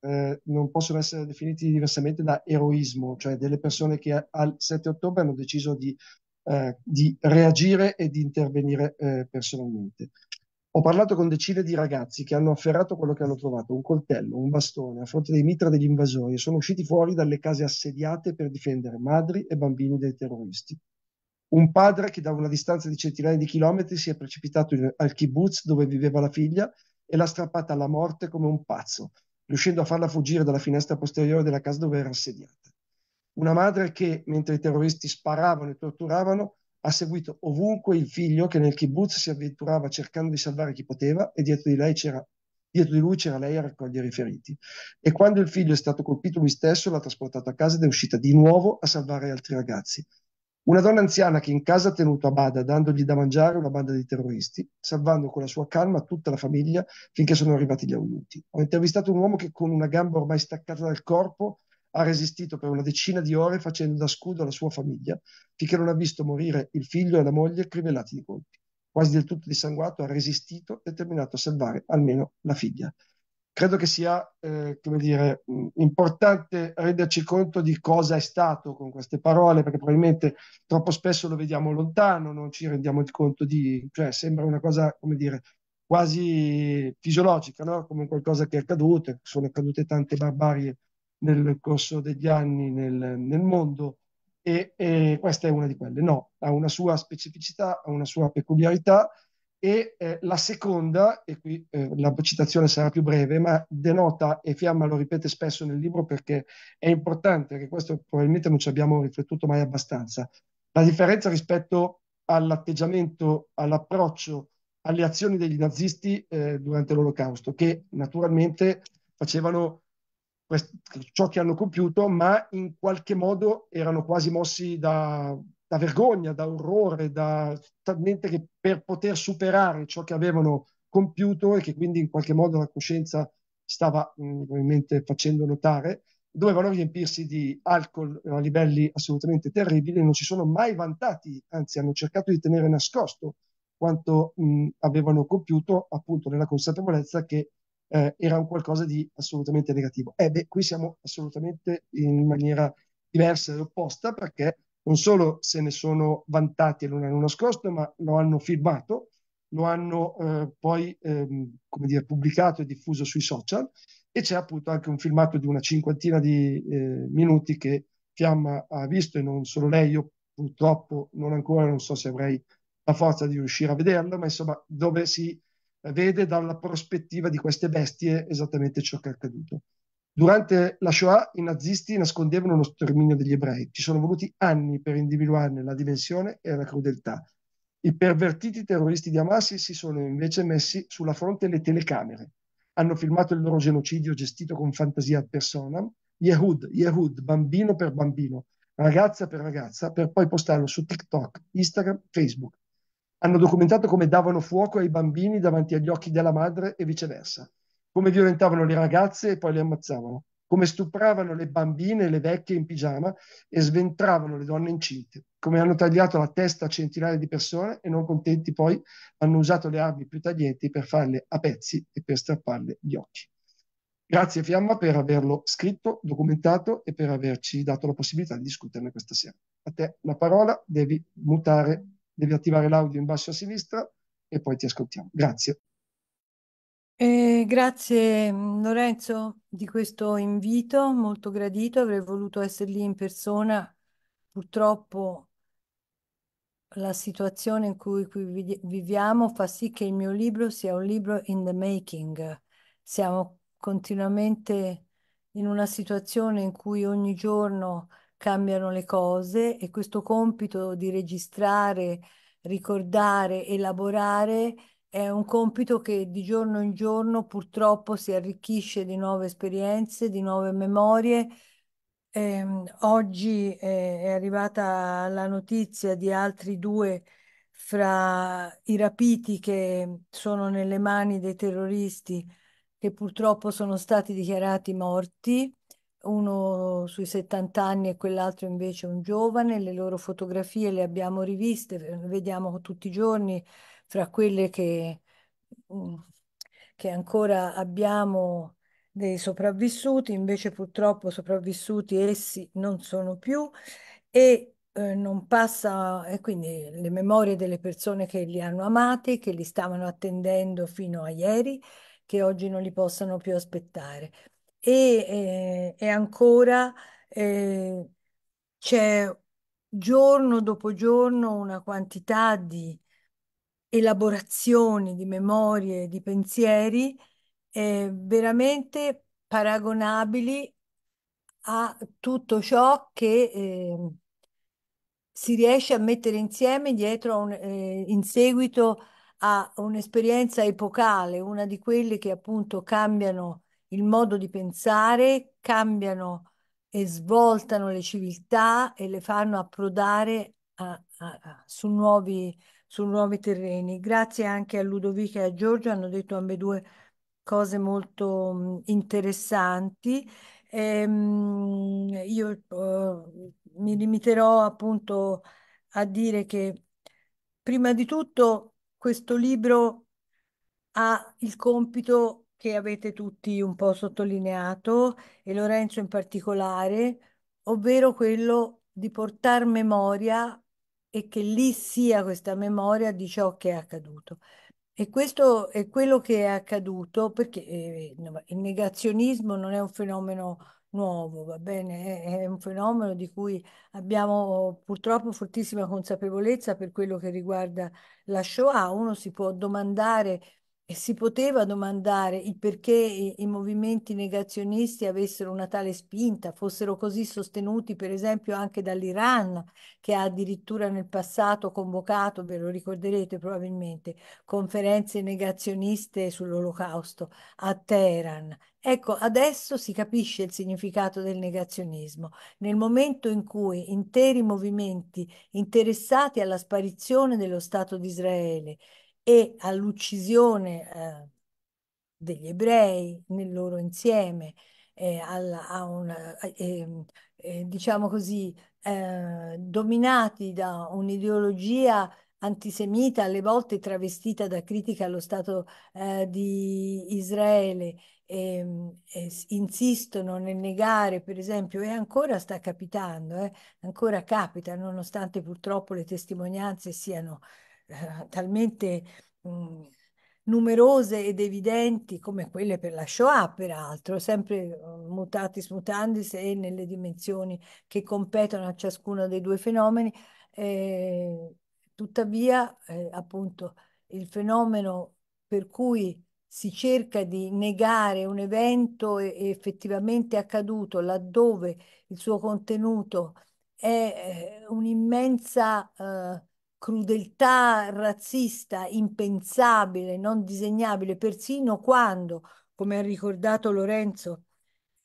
eh, non possono essere definiti diversamente da eroismo, cioè delle persone che al 7 ottobre hanno deciso di, eh, di reagire e di intervenire eh, personalmente. Ho parlato con decine di ragazzi che hanno afferrato quello che hanno trovato, un coltello, un bastone, a fronte dei mitra degli invasori e sono usciti fuori dalle case assediate per difendere madri e bambini dai terroristi un padre che da una distanza di centinaia di chilometri si è precipitato in, al kibbutz dove viveva la figlia e l'ha strappata alla morte come un pazzo, riuscendo a farla fuggire dalla finestra posteriore della casa dove era assediata. Una madre che, mentre i terroristi sparavano e torturavano, ha seguito ovunque il figlio che nel kibbutz si avventurava cercando di salvare chi poteva e dietro di, dietro di lui c'era lei a raccogliere i feriti. E quando il figlio è stato colpito lui stesso l'ha trasportato a casa ed è uscita di nuovo a salvare altri ragazzi. Una donna anziana che in casa ha tenuto a bada dandogli da mangiare una banda di terroristi, salvando con la sua calma tutta la famiglia finché sono arrivati gli aiuti. Ho intervistato un uomo che con una gamba ormai staccata dal corpo ha resistito per una decina di ore facendo da scudo alla sua famiglia, finché non ha visto morire il figlio e la moglie crivellati di colpi. Quasi del tutto dissanguato ha resistito e terminato a salvare almeno la figlia credo che sia eh, dire, mm, importante renderci conto di cosa è stato con queste parole, perché probabilmente troppo spesso lo vediamo lontano, non ci rendiamo conto di, cioè sembra una cosa, come dire, quasi fisiologica, no? come qualcosa che è accaduto, sono accadute tante barbarie nel corso degli anni nel, nel mondo e, e questa è una di quelle. No, ha una sua specificità, ha una sua peculiarità e eh, la seconda, e qui eh, la citazione sarà più breve, ma denota, e Fiamma lo ripete spesso nel libro perché è importante, che questo probabilmente non ci abbiamo riflettuto mai abbastanza, la differenza rispetto all'atteggiamento, all'approccio, alle azioni degli nazisti eh, durante l'Olocausto, che naturalmente facevano quest- ciò che hanno compiuto, ma in qualche modo erano quasi mossi da da vergogna, da orrore, da talmente che per poter superare ciò che avevano compiuto e che quindi in qualche modo la coscienza stava mh, mm, ovviamente facendo notare, dovevano riempirsi di alcol a livelli assolutamente terribili, non si sono mai vantati, anzi hanno cercato di tenere nascosto quanto mh, mm, avevano compiuto appunto nella consapevolezza che eh, era un qualcosa di assolutamente negativo. E eh, beh, qui siamo assolutamente in maniera diversa e opposta perché non solo se ne sono vantati e non nascosto, ma lo hanno firmato, lo hanno eh, poi ehm, dire, pubblicato e diffuso sui social e c'è appunto anche un filmato di una cinquantina di eh, minuti che Fiamma ha visto e non solo lei, io purtroppo non ancora, non so se avrei la forza di riuscire a vederlo, ma insomma dove si eh, vede dalla prospettiva di queste bestie esattamente ciò che è accaduto. Durante la Shoah i nazisti nascondevano lo sterminio degli ebrei. Ci sono voluti anni per individuarne la dimensione e la crudeltà. I pervertiti terroristi di Hamas si sono invece messi sulla fronte le telecamere. Hanno filmato il loro genocidio gestito con fantasia ad personam, Yehud, Yehud, bambino per bambino, ragazza per ragazza, per poi postarlo su TikTok, Instagram, Facebook. Hanno documentato come davano fuoco ai bambini davanti agli occhi della madre e viceversa come violentavano le ragazze e poi le ammazzavano, come stupravano le bambine e le vecchie in pigiama e sventravano le donne incinte, come hanno tagliato la testa a centinaia di persone e non contenti poi hanno usato le armi più taglienti per farle a pezzi e per strapparle gli occhi. Grazie Fiamma per averlo scritto, documentato e per averci dato la possibilità di discuterne questa sera. A te la parola, devi mutare, devi attivare l'audio in basso a sinistra e poi ti ascoltiamo. Grazie. Eh, grazie mm, Lorenzo di questo invito, molto gradito, avrei voluto essere lì in persona. Purtroppo la situazione in cui, viviamo fa sì che il mio libro sia un libro in the making. Siamo continuamente in una situazione in cui ogni giorno cambiano le cose e questo compito di registrare, ricordare, elaborare è un compito che di giorno in giorno purtroppo si arricchisce di nuove esperienze, di nuove memorie. Eh, oggi eh, è arrivata la notizia di altri due fra i rapiti che sono nelle mani dei terroristi che purtroppo sono stati dichiarati morti, uno sui 70 anni e quell'altro invece un giovane, le loro fotografie le abbiamo riviste, le vediamo tutti i giorni fra quelle che, mm, che ancora abbiamo dei sopravvissuti, invece purtroppo sopravvissuti essi non sono più e eh, non passa, e quindi le memorie delle persone che li hanno amati, che li stavano attendendo fino a ieri, che oggi non li possano più aspettare. E, eh, e ancora eh, c'è giorno dopo giorno una quantità di elaborazioni di memorie, di pensieri eh, veramente paragonabili a tutto ciò che eh, si riesce a mettere insieme dietro un, eh, in seguito a un'esperienza epocale, una di quelle che appunto cambiano il modo di pensare, cambiano e svoltano le civiltà e le fanno approdare a, a, a, su nuovi su nuovi terreni. Grazie anche a Ludovica e a Giorgio, hanno detto ambedue cose molto mh, interessanti. Ehm, io eh, mi limiterò appunto a dire che prima di tutto questo libro ha il compito che avete tutti un po' sottolineato e Lorenzo in particolare, ovvero quello di portare memoria e che lì sia questa memoria di ciò che è accaduto. E questo è quello che è accaduto perché eh, il negazionismo non è un fenomeno nuovo, va bene? È un fenomeno di cui abbiamo purtroppo fortissima consapevolezza per quello che riguarda la Shoah. Uno si può domandare e si poteva domandare il perché i, i, movimenti negazionisti avessero una tale spinta, fossero così sostenuti per esempio anche dall'Iran, che ha addirittura nel passato convocato, ve lo ricorderete probabilmente, conferenze negazioniste sull'olocausto a Teheran. Ecco, adesso si capisce il significato del negazionismo. Nel momento in cui interi movimenti interessati alla sparizione dello Stato di Israele e all'uccisione eh, degli ebrei nel loro insieme, eh, alla, a una, ehm, eh, diciamo così, eh, dominati da un'ideologia antisemita, alle volte travestita da critica allo Stato eh, di Israele, ehm, e, e insistono nel negare, per esempio, e ancora sta capitando, eh, ancora capita, nonostante purtroppo le testimonianze siano [laughs] talmente mh, mm, numerose ed evidenti come quelle per la Shoah, peraltro, sempre mm, mutatis mutandis e nelle dimensioni che competono a ciascuno dei due fenomeni, eh, tuttavia, eh, appunto, il fenomeno per cui si cerca di negare un evento effettivamente accaduto laddove il suo contenuto è eh, un'immensa eh, crudeltà razzista impensabile, non disegnabile, persino quando, come ha ricordato Lorenzo,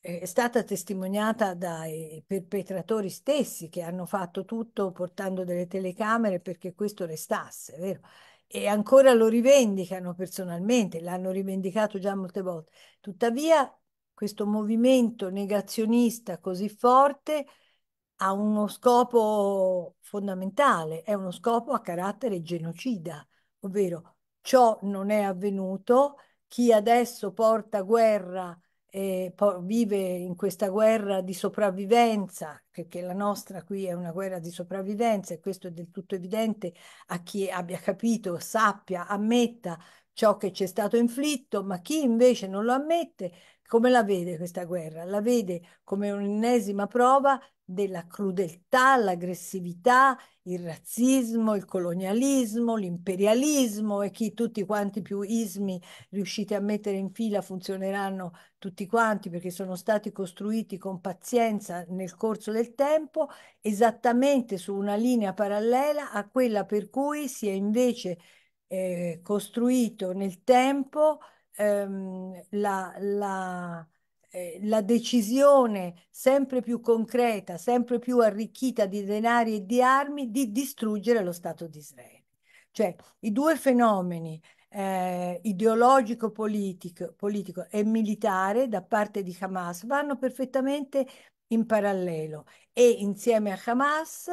è stata testimoniata dai perpetratori stessi che hanno fatto tutto portando delle telecamere perché questo restasse, vero? E ancora lo rivendicano personalmente, l'hanno rivendicato già molte volte. Tuttavia, questo movimento negazionista così forte ha uno scopo fondamentale, è uno scopo a carattere genocida, ovvero ciò non è avvenuto, chi adesso porta guerra eh, vive in questa guerra di sopravvivenza, perché la nostra qui è una guerra di sopravvivenza e questo è del tutto evidente a chi abbia capito, sappia, ammetta ciò che ci è stato inflitto, ma chi invece non lo ammette come la vede questa guerra? La vede come un'ennesima prova della crudeltà, l'aggressività, il razzismo, il colonialismo, l'imperialismo e chi tutti quanti più ismi riuscite a mettere in fila funzioneranno tutti quanti perché sono stati costruiti con pazienza nel corso del tempo, esattamente su una linea parallela a quella per cui si è invece eh, costruito nel tempo ehm, la, la, eh, la decisione sempre più concreta, sempre più arricchita di denari e di armi di distruggere lo Stato di Israele. Cioè i due fenomeni eh, ideologico politico, politico e militare da parte di Hamas vanno perfettamente in parallelo e insieme a Hamas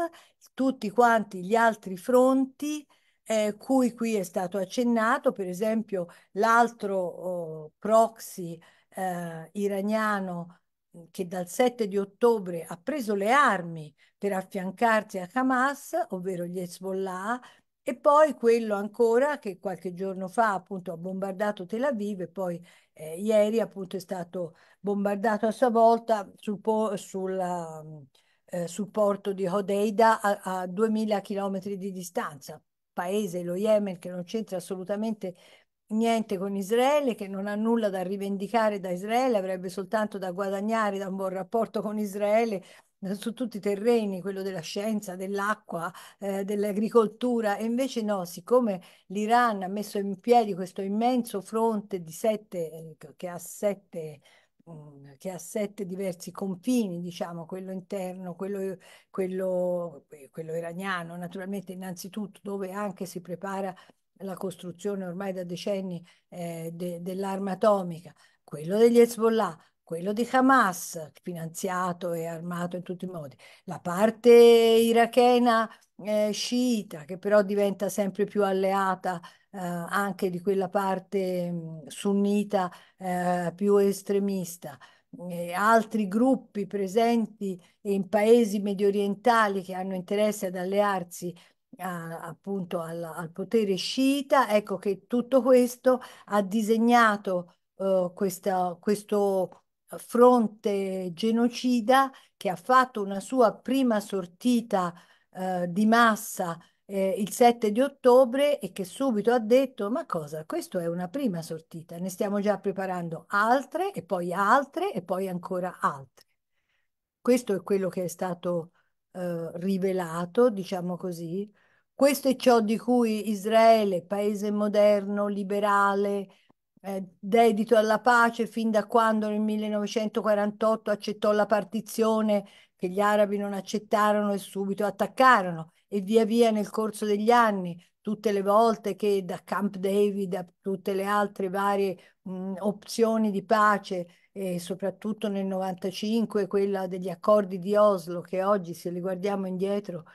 tutti quanti gli altri fronti eh, cui qui è stato accennato, per esempio l'altro oh, proxy eh, iraniano mm, che dal 7 di ottobre ha preso le armi per affiancarsi a Hamas, ovvero gli Hezbollah, e poi quello ancora che qualche giorno fa appunto ha bombardato Tel Aviv e poi eh, ieri appunto è stato bombardato a sua volta sul, po sulla, mm, eh, sul porto di Hodeida a, a 2000 km di distanza paese, lo Yemen, che non c'entra assolutamente niente con Israele, che non ha nulla da rivendicare da Israele, avrebbe soltanto da guadagnare da un buon rapporto con Israele su tutti i terreni, quello della scienza, dell'acqua, eh, dell'agricoltura, e invece no, siccome l'Iran ha messo in piedi questo immenso fronte di sette, eh, che ha sette che ha sette diversi confini, diciamo, quello interno, quello, quello, eh, quello iraniano, naturalmente innanzitutto dove anche si prepara la costruzione ormai da decenni eh, de, dell'arma atomica, quello degli Hezbollah, quello di Hamas, finanziato e armato in tutti i modi, la parte irachena eh, sciita, che però diventa sempre più alleata eh, anche di quella parte mh, sunnita eh, più estremista. E altri gruppi presenti in paesi medio orientali che hanno interesse ad allearsi a, eh, appunto al, al, potere sciita, ecco che tutto questo ha disegnato eh, questa, questo fronte genocida che ha fatto una sua prima sortita eh, di massa eh, il 7 di ottobre e che subito ha detto ma cosa, questa è una prima sortita, ne stiamo già preparando altre e poi altre e poi ancora altre. Questo è quello che è stato eh, rivelato, diciamo così. Questo è ciò di cui Israele, paese moderno, liberale, eh, dedito alla pace fin da quando nel 1948 accettò la partizione che gli arabi non accettarono e subito attaccarono e via via nel corso degli anni, tutte le volte che da Camp David a tutte le altre varie mh, opzioni di pace e soprattutto nel 95 quella degli accordi di Oslo che oggi se li guardiamo indietro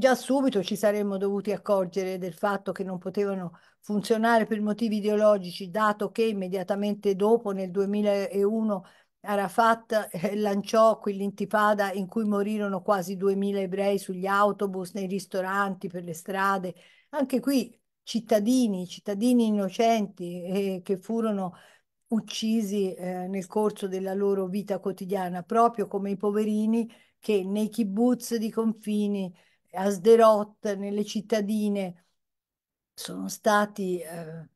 Già subito ci saremmo dovuti accorgere del fatto che non potevano funzionare per motivi ideologici, dato che immediatamente dopo, nel 2001, Arafat eh, lanciò quell'intifada in cui morirono quasi 2000 ebrei sugli autobus, nei ristoranti, per le strade. Anche qui cittadini, cittadini innocenti eh, che furono uccisi eh, nel corso della loro vita quotidiana, proprio come i poverini che nei kibbutz di confini a Sderot, nelle cittadine, sono stati, eh,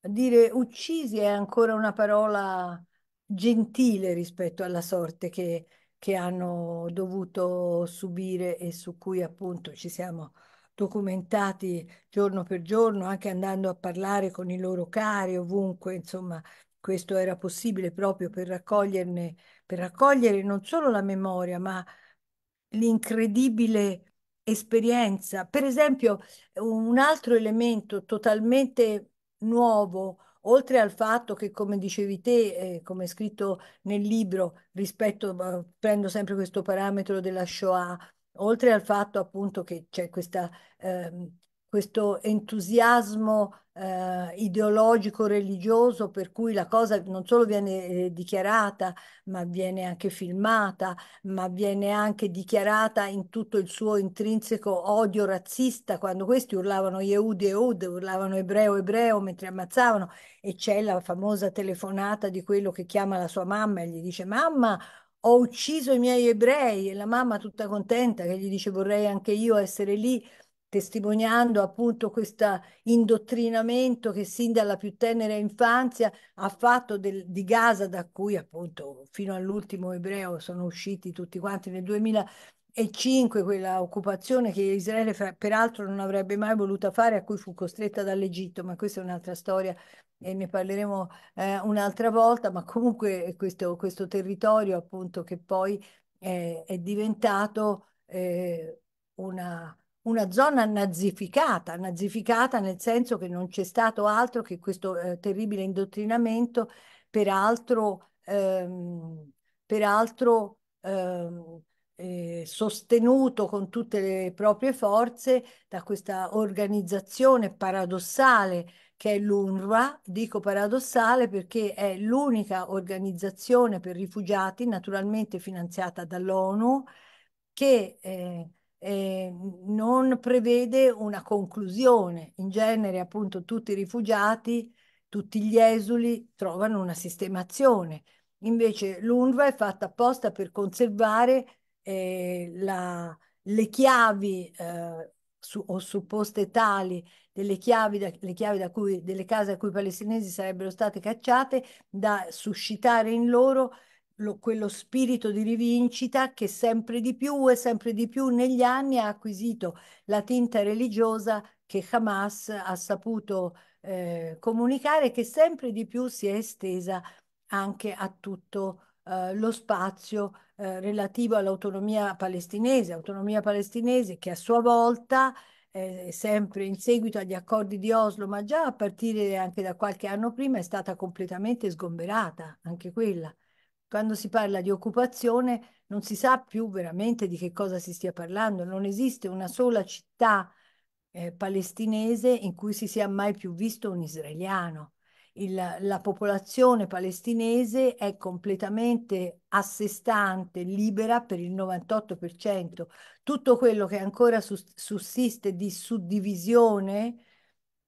dire uccisi è ancora una parola gentile rispetto alla sorte che, che hanno dovuto subire e su cui appunto ci siamo documentati giorno per giorno, anche andando a parlare con i loro cari ovunque, insomma, questo era possibile proprio per raccoglierne, per raccogliere non solo la memoria, ma l'incredibile esperienza. Per esempio, un altro elemento totalmente nuovo, oltre al fatto che, come dicevi te, eh, come è scritto nel libro, rispetto, prendo sempre questo parametro della Shoah, oltre al fatto appunto che c'è questa, eh, questo entusiasmo eh, ideologico-religioso per cui la cosa non solo viene eh, dichiarata, ma viene anche filmata, ma viene anche dichiarata in tutto il suo intrinseco odio razzista, quando questi urlavano Yehud Yehud, urlavano ebreo ebreo mentre ammazzavano e c'è la famosa telefonata di quello che chiama la sua mamma e gli dice mamma ho ucciso i miei ebrei e la mamma tutta contenta che gli dice vorrei anche io essere lì testimoniando appunto questo indottrinamento che sin dalla più tenera infanzia ha fatto del, di Gaza, da cui appunto fino all'ultimo ebreo sono usciti tutti quanti nel 2005, quella occupazione che Israele fra, peraltro non avrebbe mai voluta fare, a cui fu costretta dall'Egitto, ma questa è un'altra storia e ne parleremo eh, un'altra volta, ma comunque questo, questo territorio appunto che poi è, è diventato eh, una una zona nazificata, nazificata nel senso che non c'è stato altro che questo eh, terribile indottrinamento, peraltro, ehm, peraltro ehm, eh, sostenuto con tutte le proprie forze da questa organizzazione paradossale che è l'UNRWA, dico paradossale perché è l'unica organizzazione per rifugiati naturalmente finanziata dall'ONU che eh, eh, non prevede una conclusione. In genere, appunto, tutti i rifugiati, tutti gli esuli trovano una sistemazione. Invece l'UNRWA è fatta apposta per conservare eh, la, le chiavi eh, su, o supposte tali delle chiavi, da, chiavi da cui, delle case a cui i palestinesi sarebbero state cacciate da suscitare in loro lo, quello spirito di rivincita che sempre di più e sempre di più negli anni ha acquisito la tinta religiosa che Hamas ha saputo eh, comunicare che sempre di più si è estesa anche a tutto eh, lo spazio eh, relativo all'autonomia palestinese, autonomia palestinese che a sua volta eh, sempre in seguito agli accordi di Oslo, ma già a partire anche da qualche anno prima è stata completamente sgomberata anche quella quando si parla di occupazione non si sa più veramente di che cosa si stia parlando, non esiste una sola città eh, palestinese in cui si sia mai più visto un israeliano. Il, la popolazione palestinese è completamente a sé stante, libera per il 98%. Tutto quello che ancora sussiste di suddivisione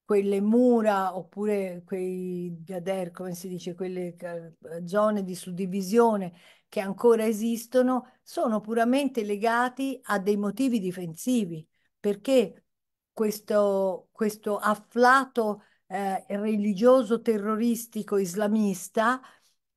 quelle mura oppure quei gader, come si dice, quelle zone di suddivisione che ancora esistono, sono puramente legati a dei motivi difensivi, perché questo, questo afflato eh, religioso terroristico islamista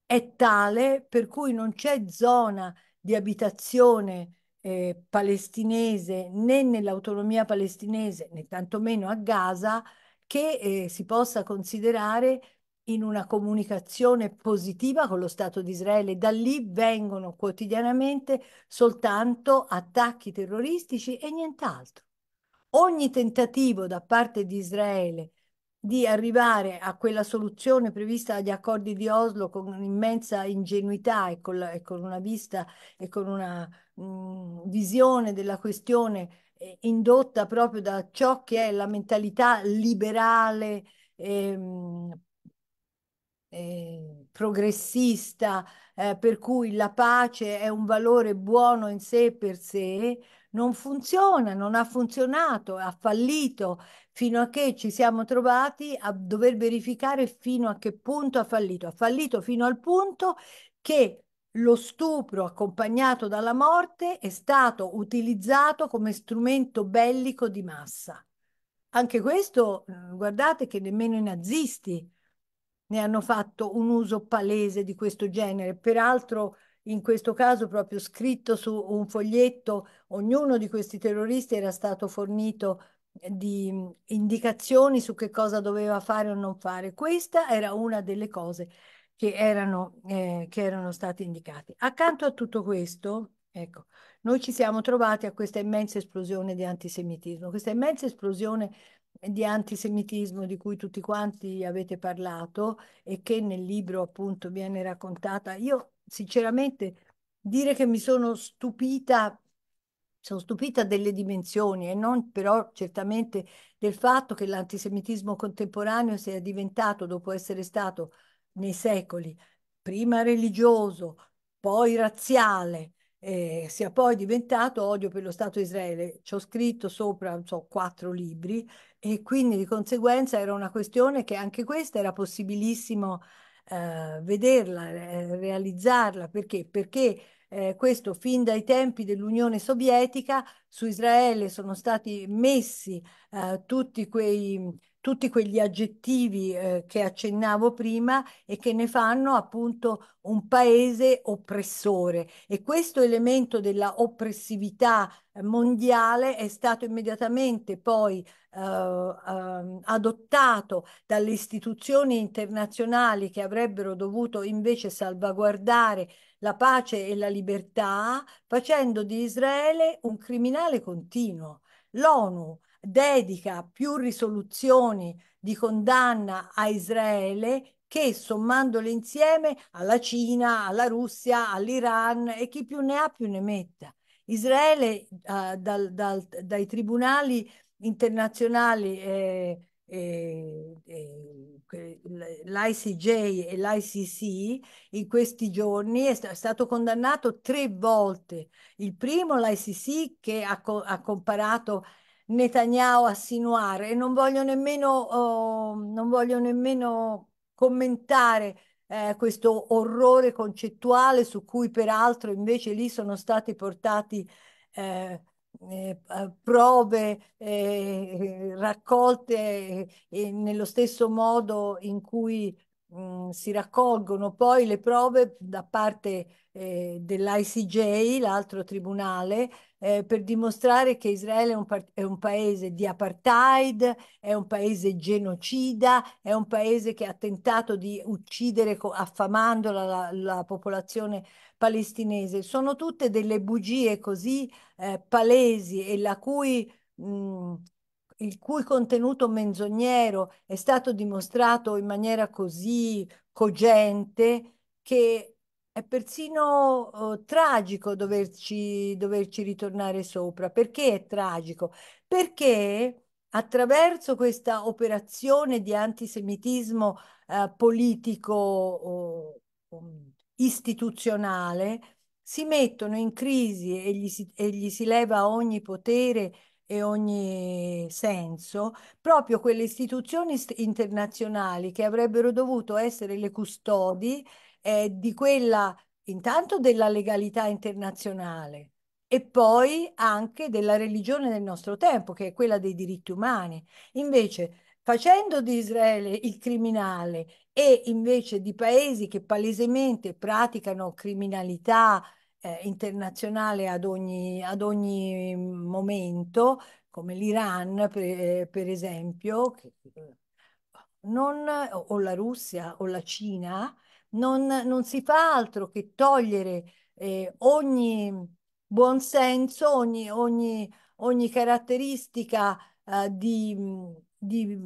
è tale per cui non c'è zona di abitazione eh, palestinese né nell'autonomia palestinese né tantomeno a Gaza che eh, si possa considerare in una comunicazione positiva con lo Stato di Israele. Da lì vengono quotidianamente soltanto attacchi terroristici e nient'altro. Ogni tentativo da parte di Israele di arrivare a quella soluzione prevista dagli accordi di Oslo con un'immensa ingenuità e con, la, e con una vista e con una mh, mm, visione della questione eh, indotta proprio da ciò che è la mentalità liberale, ehm, eh, progressista, eh, per cui la pace è un valore buono in sé per sé, non funziona, non ha funzionato, ha fallito fino a che ci siamo trovati a dover verificare fino a che punto ha fallito. Ha fallito fino al punto che lo stupro accompagnato dalla morte è stato utilizzato come strumento bellico di massa. Anche questo, eh, guardate che nemmeno i nazisti ne hanno fatto un uso palese di questo genere, peraltro in questo caso proprio scritto su un foglietto, ognuno di questi terroristi era stato fornito eh, di mm, indicazioni su che cosa doveva fare o non fare. Questa era una delle cose che erano, eh, che erano stati indicati. Accanto a tutto questo, ecco, noi ci siamo trovati a questa immensa esplosione di antisemitismo, questa immensa esplosione di antisemitismo di cui tutti quanti avete parlato e che nel libro appunto viene raccontata. Io sinceramente dire che mi sono stupita, sono stupita delle dimensioni e non però certamente del fatto che l'antisemitismo contemporaneo sia diventato, dopo essere stato nei secoli, prima religioso, poi razziale, eh, sia poi diventato odio per lo Stato di Israele. Ci ho scritto sopra, so, quattro libri e quindi di conseguenza era una questione che anche questa era possibilissimo eh, vederla, eh, realizzarla. Perché? Perché eh, questo fin dai tempi dell'Unione Sovietica su Israele sono stati messi eh, tutti quei tutti quegli aggettivi eh, che accennavo prima e che ne fanno appunto un paese oppressore. E questo elemento della oppressività eh, mondiale è stato immediatamente poi eh, eh, adottato dalle istituzioni internazionali che avrebbero dovuto invece salvaguardare la pace e la libertà, facendo di Israele un criminale continuo. L'ONU dedica più risoluzioni di condanna a Israele che sommandole insieme alla Cina, alla Russia, all'Iran e chi più ne ha più ne metta. Israele eh, dal, dal, dai tribunali internazionali, eh, eh, eh l'ICJ e l'ICC, in questi giorni è, st- è, stato condannato tre volte. Il primo l'ICC che ha, co- ha comparato Netanyahu assinnuare e non voglio nemmeno, oh, non voglio nemmeno commentare eh, questo orrore concettuale su cui peraltro invece lì sono stati portati eh, eh, prove eh, raccolte eh, nello stesso modo in cui mh, mm, si raccolgono poi le prove da parte eh, dell'ICJ, l'altro tribunale, eh, per dimostrare che Israele è un, è un, paese di apartheid, è un paese genocida, è un paese che ha tentato di uccidere affamando la, la popolazione palestinese. Sono tutte delle bugie così eh, palesi e la cui mh, mm, il cui contenuto menzognero è stato dimostrato in maniera così cogente che è persino eh, tragico doverci, doverci ritornare sopra. Perché è tragico? Perché attraverso questa operazione di antisemitismo eh, politico eh, istituzionale si mettono in crisi e gli si, e gli si leva ogni potere e ogni senso, proprio quelle istituzioni internazionali che avrebbero dovuto essere le custodi eh, di quella, intanto della legalità internazionale e poi anche della religione del nostro tempo, che è quella dei diritti umani. Invece, facendo di Israele il criminale e invece di paesi che palesemente praticano criminalità, eh, internazionale ad ogni, ad ogni, momento, come l'Iran per, eh, per esempio, che, eh, non, o la Russia o la Cina, non, non si fa altro che togliere eh, ogni buonsenso, ogni, ogni, ogni caratteristica eh, di, di,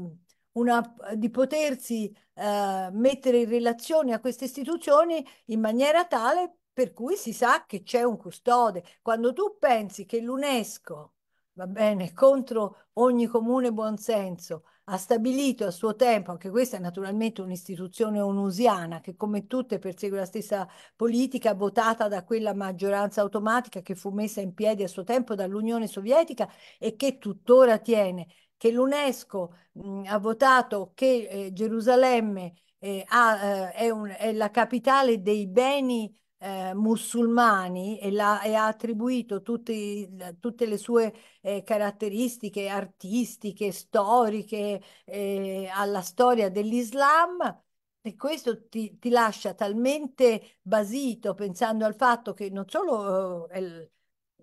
una, di potersi eh, mettere in relazione a queste istituzioni in maniera tale per cui si sa che c'è un custode. Quando tu pensi che l'UNESCO, va bene, [laughs] contro ogni comune buonsenso, ha stabilito a suo tempo, anche questa è naturalmente un'istituzione onusiana che come tutte persegue la stessa politica votata da quella maggioranza automatica che fu messa in piedi a suo tempo dall'Unione Sovietica e che tuttora tiene, che l'UNESCO mh, ha votato che eh, Gerusalemme eh, ha, eh, è, un, è, la capitale dei beni eh, musulmani e, la, e, ha attribuito tutti, tutte le sue eh, caratteristiche artistiche, storiche eh, alla storia dell'Islam. E questo ti, ti, lascia talmente basito pensando al fatto che non solo eh,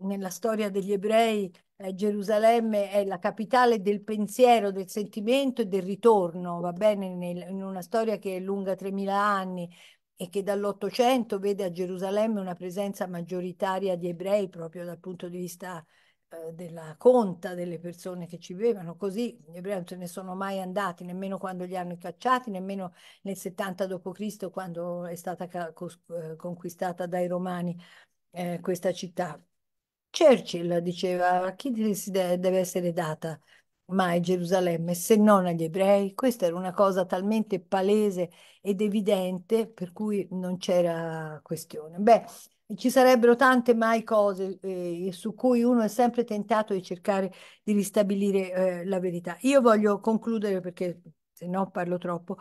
nella storia degli ebrei eh, Gerusalemme è la capitale del pensiero, del sentimento e del ritorno, va bene, nel, in una storia che è lunga 3000 anni, e che dall'Ottocento vede a Gerusalemme una presenza maggioritaria di ebrei proprio dal punto di vista eh, della conta delle persone che ci vivevano così gli ebrei non se ne sono mai andati nemmeno quando li hanno cacciati nemmeno nel 70 d.C. quando è stata eh, conquistata dai romani eh, questa città Churchill diceva a chi deve essere data mai Gerusalemme se non agli ebrei. Questa era una cosa talmente palese ed evidente per cui non c'era questione. Beh, ci sarebbero tante mai cose eh, su cui uno è sempre tentato di cercare di ristabilire eh, la verità. Io voglio concludere perché se no parlo troppo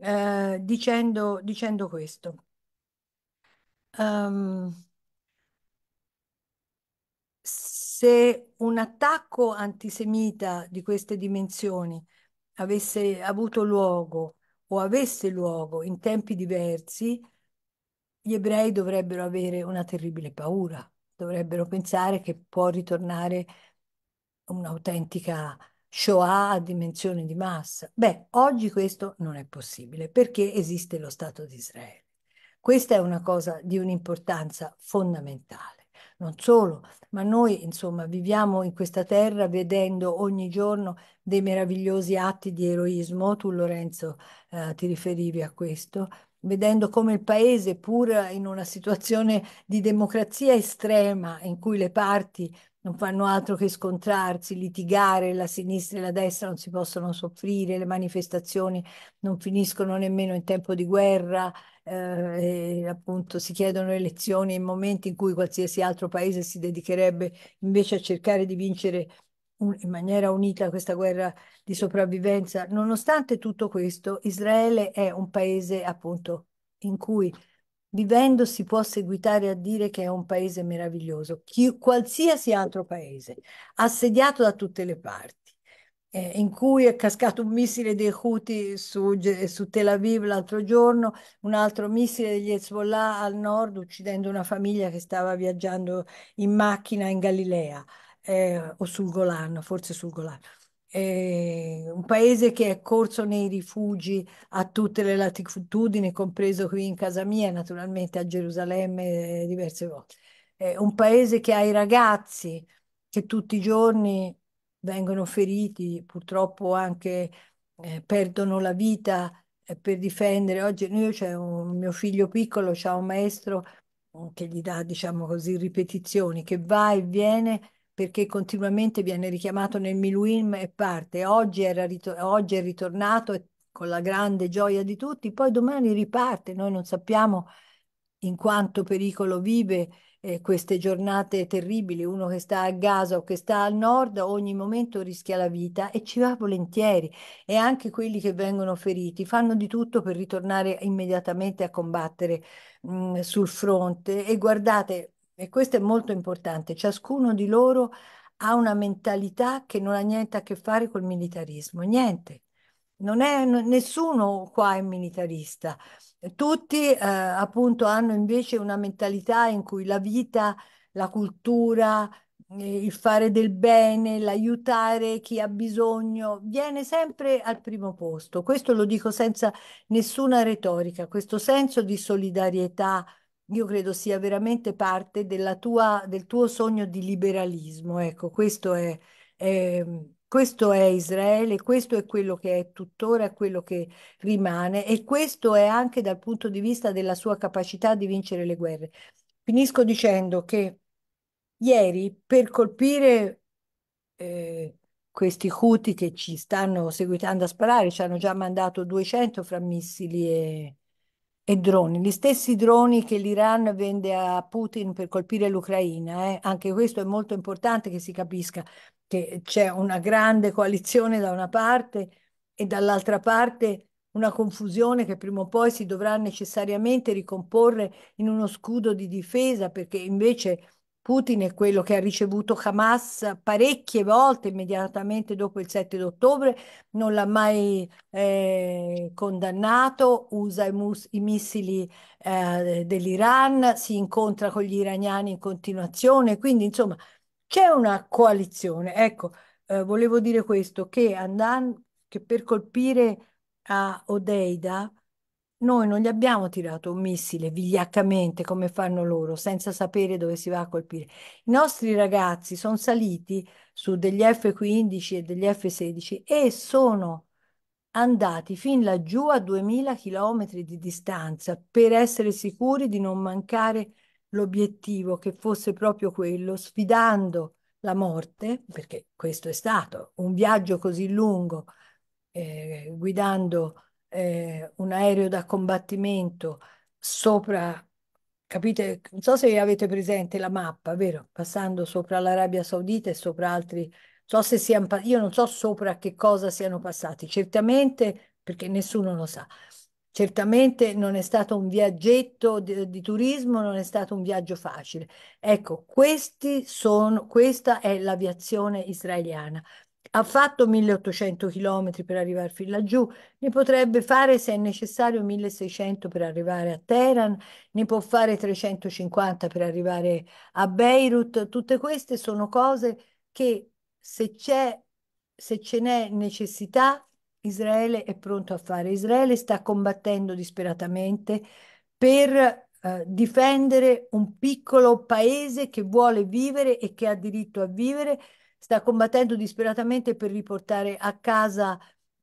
eh, dicendo, dicendo questo. Um, se un attacco antisemita di queste dimensioni avesse avuto luogo o avesse luogo in tempi diversi, gli ebrei dovrebbero avere una terribile paura, dovrebbero pensare che può ritornare un'autentica Shoah a dimensione di massa. Beh, oggi questo non è possibile perché esiste lo Stato di Israele. Questa è una cosa di un'importanza fondamentale non solo, ma noi insomma viviamo in questa terra vedendo ogni giorno dei meravigliosi atti di eroismo, tu Lorenzo eh, ti riferivi a questo, vedendo come il paese, pur in una situazione di democrazia estrema in cui le parti non fanno altro che scontrarsi, litigare, la sinistra e la destra non si possono soffrire, le manifestazioni non finiscono nemmeno in tempo di guerra, eh, appunto si chiedono elezioni in momenti in cui qualsiasi altro paese si dedicherebbe invece a cercare di vincere un, in maniera unita questa guerra di sopravvivenza. Nonostante tutto questo, Israele è un paese appunto in cui Vivendo si può seguitare a dire che è un paese meraviglioso, chi, qualsiasi altro paese, assediato da tutte le parti, eh, in cui è cascato un missile dei Houthi su, su Tel Aviv l'altro giorno, un altro missile degli Hezbollah al nord, uccidendo una famiglia che stava viaggiando in macchina in Galilea eh, o sul Golano, forse sul Golan eh, un paese che è corso nei rifugi a tutte le latitudini, compreso qui in casa mia, naturalmente a Gerusalemme eh, diverse volte. È un paese che ha i ragazzi che tutti i giorni vengono feriti, purtroppo anche eh, perdono la vita eh, per difendere. Oggi io c'è un mio figlio piccolo, c'è un maestro mm, che gli dà, diciamo così, ripetizioni, che va e viene perché continuamente viene richiamato nel Miluim e parte. Oggi, ritor- oggi è ritornato e con la grande gioia di tutti, poi domani riparte. Noi non sappiamo in quanto pericolo vive eh, queste giornate terribili, uno che sta a Gaza o che sta al nord, ogni momento rischia la vita e ci va volentieri e anche quelli che vengono feriti fanno di tutto per ritornare immediatamente a combattere mh, mm, sul fronte e guardate e questo è molto importante. Ciascuno di loro ha una mentalità che non ha niente a che fare col militarismo, niente. Non è, nessuno qua è militarista. Tutti eh, appunto hanno invece una mentalità in cui la vita, la cultura, eh, il fare del bene, l'aiutare chi ha bisogno, viene sempre al primo posto. Questo lo dico senza nessuna retorica, questo senso di solidarietà io credo sia veramente parte tua, del tuo sogno di liberalismo. Ecco, questo è, è, questo è Israele, questo è quello che è tuttora, quello che rimane e questo è anche dal punto di vista della sua capacità di vincere le guerre. Finisco dicendo che ieri per colpire eh, questi Houthi che ci stanno seguitando a sparare, ci hanno già mandato 200 fra missili e e droni, gli stessi droni che l'Iran vende a Putin per colpire l'Ucraina, eh? anche questo è molto importante che si capisca che c'è una grande coalizione da una parte e dall'altra parte una confusione che prima o poi si dovrà necessariamente ricomporre in uno scudo di difesa perché invece Putin è quello che ha ricevuto Hamas parecchie volte immediatamente dopo il 7 d'ottobre, non l'ha mai eh, condannato, usa i, mus- i missili eh, dell'Iran, si incontra con gli iraniani in continuazione, quindi insomma c'è una coalizione. Ecco, eh, volevo dire questo, che, andan- che per colpire a Odeida noi non gli abbiamo tirato un missile vigliaccamente come fanno loro, senza sapere dove si va a colpire. I nostri ragazzi sono saliti su degli F-15 e degli F-16 e sono andati fin laggiù a 2000 km di distanza per essere sicuri di non mancare l'obiettivo che fosse proprio quello, sfidando la morte, perché questo è stato un viaggio così lungo, eh, guidando eh, un aereo da combattimento sopra, capite? Non so se avete presente la mappa, vero? Passando sopra l'Arabia Saudita e sopra altri, so se siano, io non so sopra che cosa siano passati, certamente perché nessuno lo sa. Certamente non è stato un viaggetto di, di turismo, non è stato un viaggio facile. Ecco, questi sono, questa è l'aviazione israeliana ha fatto 1800 km per arrivare fin laggiù, ne potrebbe fare se è necessario 1600 per arrivare a Teheran, ne può fare 350 per arrivare a Beirut. Tutte queste sono cose che se c'è, se ce n'è necessità, Israele è pronto a fare. Israele sta combattendo disperatamente per Uh, difendere un piccolo paese che vuole vivere e che ha diritto a vivere sta combattendo disperatamente per riportare a casa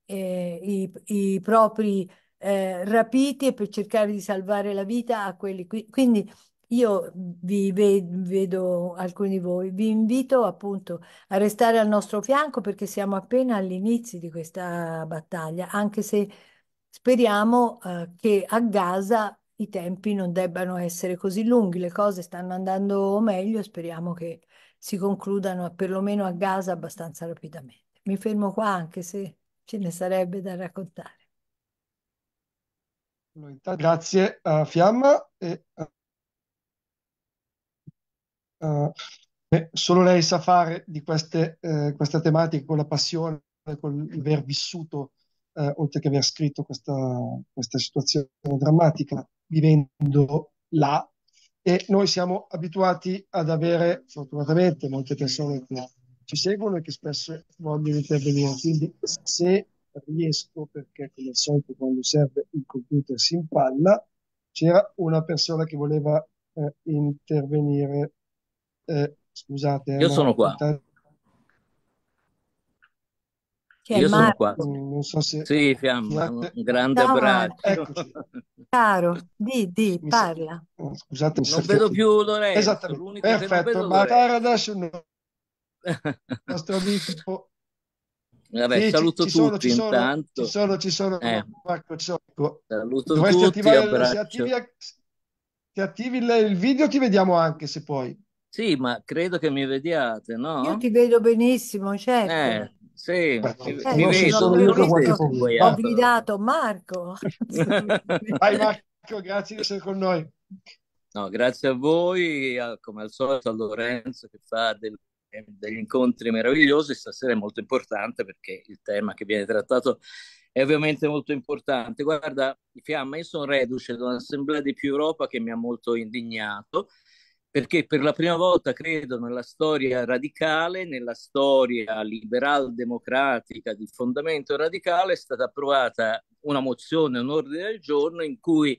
eh, i, i, propri eh, rapiti e per cercare di salvare la vita a quelli qui. Quindi io vi vedo alcuni di voi, vi invito appunto a restare al nostro fianco perché siamo appena all'inizio di questa battaglia, anche se speriamo eh, che a Gaza i tempi non debbano essere così lunghi, le cose stanno andando meglio, speriamo che si concludano perlomeno a Gaza abbastanza rapidamente. Mi fermo qua anche se ce ne sarebbe da raccontare. Grazie a Fiamma. E, uh, eh, e eh, eh, solo lei sa fare di queste, uh, questa tematica con la passione, con il aver vissuto, uh, oltre che aver scritto questa, questa situazione drammatica, vivendo là e noi siamo abituati ad avere fortunatamente molte persone che ci seguono e che spesso vogliono intervenire. Quindi se riesco, perché come al solito quando serve il computer si impalla, c'era una persona che voleva eh, intervenire. Eh, scusate, eh, io sono qua. T- che Io sono qua. Non so se... Sì, Fiamma, un grande Ciao, abbraccio. Ecco, Caro, di, di, parla. Scusate, non vedo più Lorenzo. Esattamente. Perfetto, ma Paradise no. Il [laughs] nostro amico. Vabbè, sì, saluto ci, tutti sono, intanto. Ci sono, ci sono, eh. Marco, ci sono. Ecco. Saluto Dovresti tutti, attivare, abbraccio. Se attivi, se attivi il, il video ti vediamo anche se puoi. Sì, ma credo che mi vediate, no? Io ti vedo benissimo, certo. Eh, sì, eh, mi vedo, mi vedo, vedo ho gridato Marco. [laughs] Vai Marco, grazie di essere con noi. No, grazie a voi, come al solito a Lorenzo che fa del, degli incontri meravigliosi, stasera è molto importante perché il tema che viene trattato è ovviamente molto importante. Guarda, Fiamma, io sono reduce da un'assemblea di più Europa che mi ha molto indignato, perché per la prima volta, credo, nella storia radicale, nella storia liberal-democratica di fondamento radicale, è stata approvata una mozione, un ordine del giorno in cui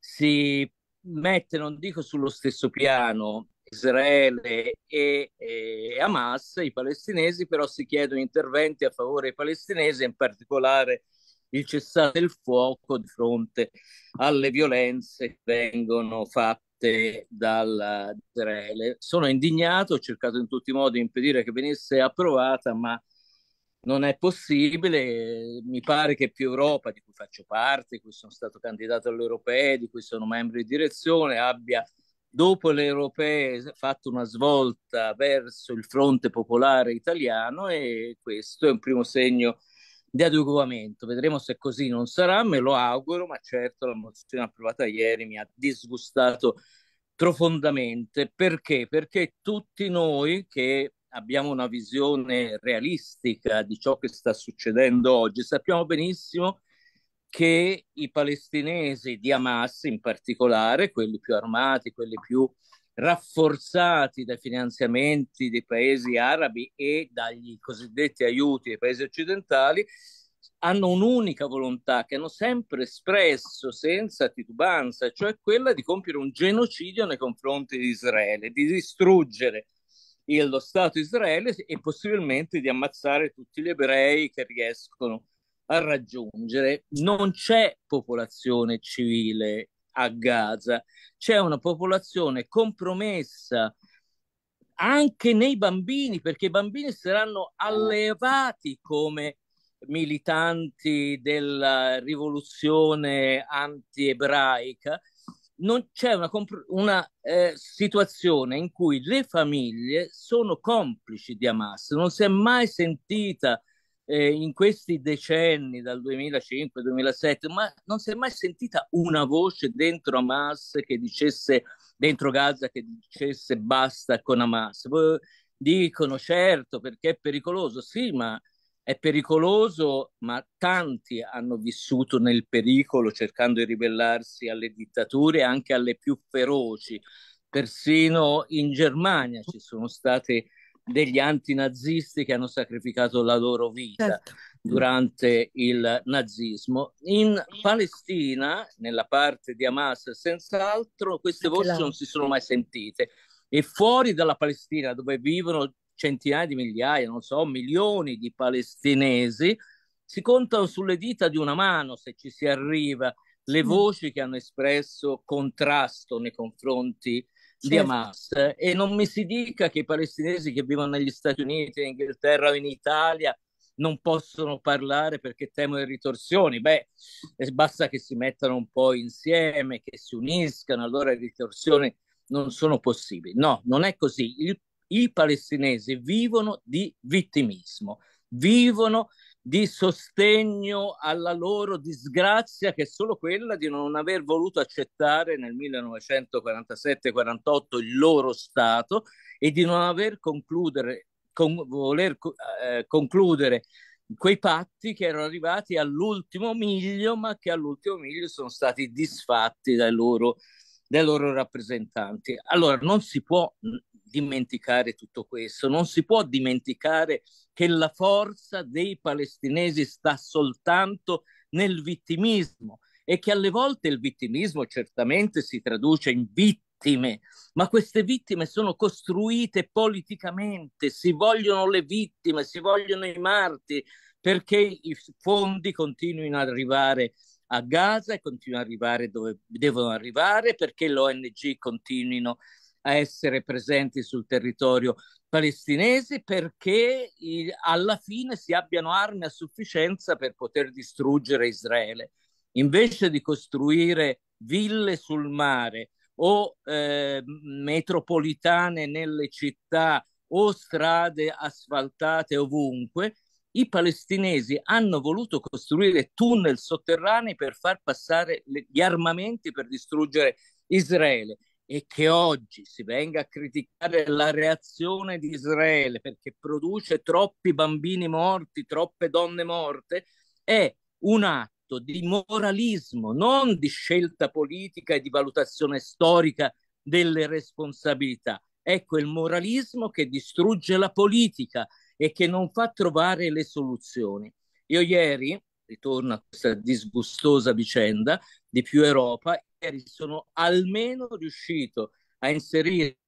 si mette, non dico sullo stesso piano, Israele e, e Hamas, i palestinesi, però si chiedono interventi a favore dei palestinesi, in particolare il cessate il fuoco di fronte alle violenze che vengono fatte fatte da eh, Sono indignato, ho cercato in tutti i modi di impedire che venisse approvata, ma non è possibile. Mi pare che più Europa, di cui faccio parte, di cui sono stato candidato alle europee, di cui sono membro di direzione, abbia dopo le europee fatto una svolta verso il fronte popolare italiano e questo è un primo segno di adeguamento. Vedremo se così non sarà, me lo auguro, ma certo la mozione approvata ieri mi ha disgustato profondamente. Perché? Perché tutti noi che abbiamo una visione realistica di ciò che sta succedendo oggi sappiamo benissimo che i palestinesi di Hamas in particolare, quelli più armati, quelli più rafforzati dai finanziamenti dei paesi arabi e dagli cosiddetti aiuti dei paesi occidentali, hanno un'unica volontà che hanno sempre espresso senza titubanza, cioè quella di compiere un genocidio nei confronti di Israele, di distruggere lo Stato Israele e possibilmente di ammazzare tutti gli ebrei che riescono a raggiungere. Non c'è popolazione civile a Gaza. C'è una popolazione compromessa anche nei bambini, perché i bambini saranno allevati come militanti della rivoluzione anti-ebraica, non c'è una, comp- una eh, situazione in cui le famiglie sono complici di Hamas, non si è mai sentita eh, in questi decenni, dal 2005-2007, ma non si è mai sentita una voce dentro Hamas che dicesse, dentro Gaza, che dicesse basta con Hamas. Dicono certo perché è pericoloso, sì, ma è pericoloso, ma tanti hanno vissuto nel pericolo cercando di ribellarsi alle dittature, anche alle più feroci. Persino in Germania ci sono state degli antinazisti che hanno sacrificato la loro vita certo. durante il nazismo. In Palestina, nella parte di Hamas, senz'altro queste voci non si sono mai sentite. E fuori dalla Palestina, dove vivono centinaia di migliaia, non so, milioni di palestinesi, si contano sulle dita di una mano, se ci si arriva, le mm. voci che hanno espresso contrasto nei confronti di certo. Hamas e non mi si dica che i palestinesi che vivono negli Stati Uniti, in Inghilterra o in Italia non possono parlare perché temono le ritorsioni. Beh, basta che si mettano un po' insieme, che si uniscano, allora le ritorsioni non sono possibili. No, non è così. Il, I palestinesi vivono di vittimismo, vivono di di sostegno alla loro disgrazia che è solo quella di non aver voluto accettare nel 1947-48 il loro Stato e di non aver concludere, con, voler eh, concludere quei patti che erano arrivati all'ultimo miglio ma che all'ultimo miglio sono stati disfatti dai loro dei loro rappresentanti. Allora non si può dimenticare tutto questo, non si può dimenticare che la forza dei palestinesi sta soltanto nel vittimismo e che alle volte il vittimismo certamente si traduce in vittime, ma queste vittime sono costruite politicamente, si vogliono le vittime, si vogliono i martiri perché i fondi continuino ad arrivare a Gaza e continuano ad arrivare dove devono arrivare, perché le ONG continuino a a essere presenti sul territorio palestinese perché alla fine si abbiano armi a sufficienza per poter distruggere Israele. Invece di costruire ville sul mare o eh, metropolitane nelle città o strade asfaltate ovunque, i palestinesi hanno voluto costruire tunnel sotterranei per far passare gli armamenti per distruggere Israele e che oggi si venga a criticare la reazione di Israele perché produce troppi bambini morti, troppe donne morte, è un atto di moralismo, non di scelta politica e di valutazione storica delle responsabilità. Ecco il moralismo che distrugge la politica e che non fa trovare le soluzioni. Io ieri ritorno a questa disgustosa vicenda di più Europa, ieri sono almeno riuscito a inserire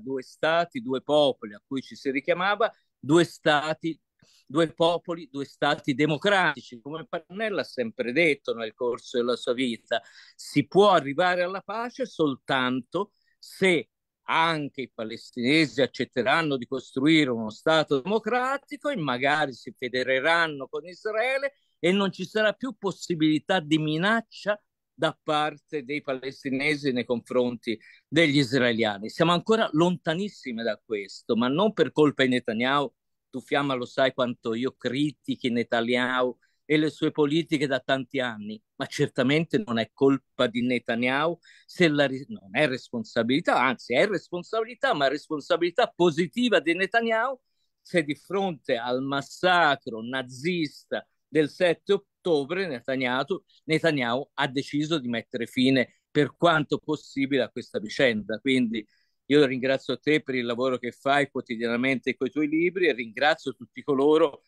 due stati, due popoli a cui ci si richiamava, due stati, due popoli, due stati democratici, come Pannella ha sempre detto nel corso della sua vita, si può arrivare alla pace soltanto se anche i palestinesi accetteranno di costruire uno Stato democratico e magari si federeranno con Israele e non ci sarà più possibilità di minaccia da parte dei palestinesi nei confronti degli israeliani. Siamo ancora lontanissimi da questo, ma non per colpa di Netanyahu. Tu Fiamma lo sai quanto io critichi Netanyahu e le sue politiche da tanti anni, ma certamente non è colpa di Netanyahu, se la, non è responsabilità, anzi è responsabilità, ma responsabilità positiva di Netanyahu se di fronte al massacro nazista del 7 ottobre Netanyahu, Netanyahu ha deciso di mettere fine per quanto possibile a questa vicenda. Quindi io ringrazio te per il lavoro che fai quotidianamente con i tuoi libri e ringrazio tutti coloro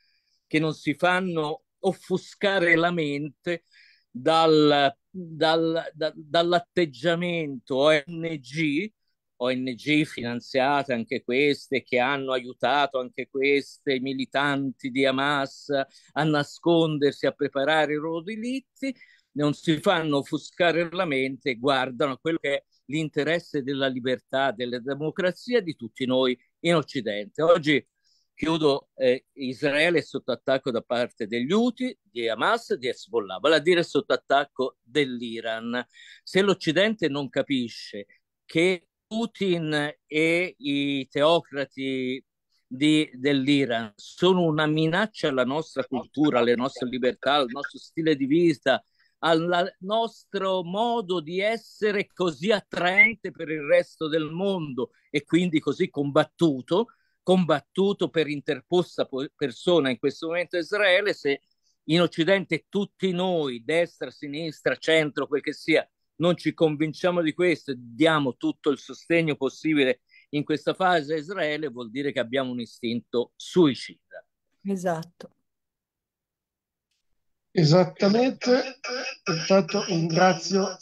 che non si fanno offuscare la mente dal, dal, da, dall'atteggiamento ONG, ONG finanziate anche queste, che hanno aiutato anche queste militanti di Hamas a nascondersi, a preparare i loro delitti, non si fanno offuscare la mente e guardano quello che è l'interesse della libertà, della democrazia di tutti noi in Occidente. Oggi chiudo, eh, Israele è sotto attacco da parte degli Houthi, di Hamas, di Hezbollah, vale a dire sotto attacco dell'Iran. Se l'Occidente non capisce che Putin e i teocrati di, dell'Iran sono una minaccia alla nostra cultura, alle nostre libertà, al nostro stile di vita, al nostro modo di essere così attraente per il resto del mondo e quindi così combattuto, combattuto per interposta persona in questo momento Israele, se in Occidente tutti noi, destra, sinistra, centro, quel che sia, non ci convinciamo di questo e diamo tutto il sostegno possibile in questa fase a Israele, vuol dire che abbiamo un istinto suicida. Esatto. Esattamente, intanto ringrazio,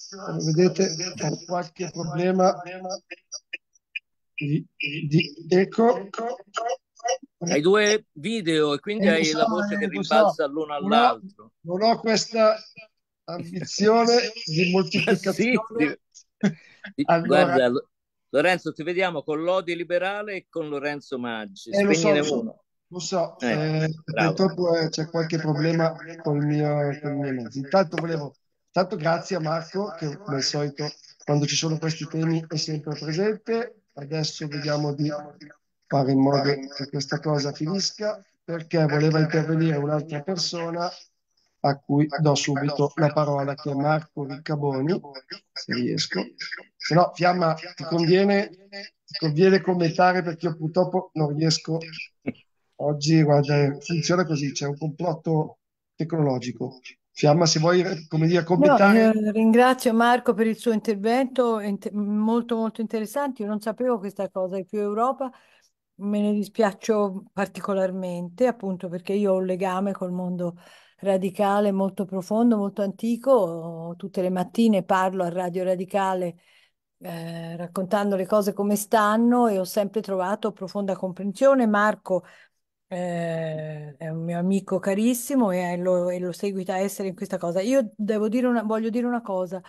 vedete per qualche problema di, di ecco. Hai due video e quindi e eh, hai so, la voce che eh, rimbalza so, l'uno all'altro. Non ho questa ambizione di moltiplicazione. sì, [laughs] allora, Guarda, Lorenzo, ti vediamo con l'Odi Liberale e con Lorenzo Maggi. Eh, lo so, uno. Lo so, eh, eh, purtroppo eh, c'è qualche problema con il mio mezzo. Intanto volevo, tanto grazie a Marco che come al solito quando ci sono questi temi è sempre presente Adesso vediamo di fare in modo che questa cosa finisca perché voleva intervenire un'altra persona a cui do subito la parola che è Marco Riccaboni, se riesco. Se no, Fiamma, ti conviene, ti conviene commentare perché io purtroppo non riesco. Oggi, guarda, funziona così, c'è un complotto tecnologico. Fiamma, se vuoi, come dire, commentare. No, eh, ringrazio Marco per il suo intervento, molto molto interessante. Io non sapevo questa cosa di più Europa, me ne dispiaccio particolarmente, appunto perché io ho un legame col mondo radicale molto profondo, molto antico. Tutte le mattine parlo a Radio Radicale eh, raccontando le cose come stanno e ho sempre trovato profonda comprensione. Marco eh, è un mio amico carissimo e eh, lo, e lo seguita a essere in questa cosa. Io devo dire una, voglio dire una cosa.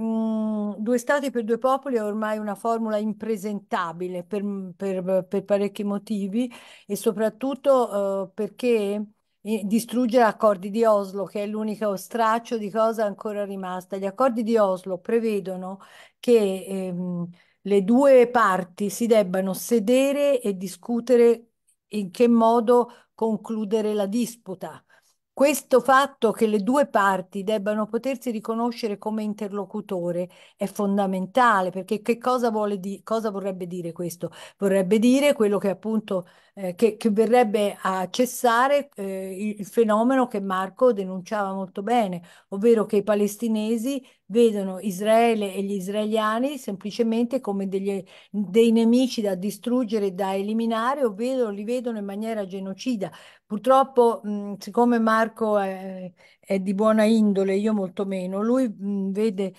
Mm, due stati per due popoli è ormai una formula impresentabile per, per- per parecchi motivi e soprattutto eh, perché eh, distrugge gli accordi di Oslo, che è l'unico straccio di cosa ancora rimasta. Gli accordi di Oslo prevedono che ehm, le due parti si debbano sedere e discutere in che modo concludere la disputa. Questo fatto che le due parti debbano potersi riconoscere come interlocutore è fondamentale perché che cosa, vuole di, cosa vorrebbe dire questo? Vorrebbe dire quello che appunto eh, che, che, verrebbe a cessare eh, il fenomeno che Marco denunciava molto bene, ovvero che i palestinesi vedono Israele e gli israeliani semplicemente come degli, dei nemici da distruggere, da eliminare, ovvero li vedono in maniera genocida. Purtroppo, mh, siccome Marco è, è, di buona indole, io molto meno, lui mh, vede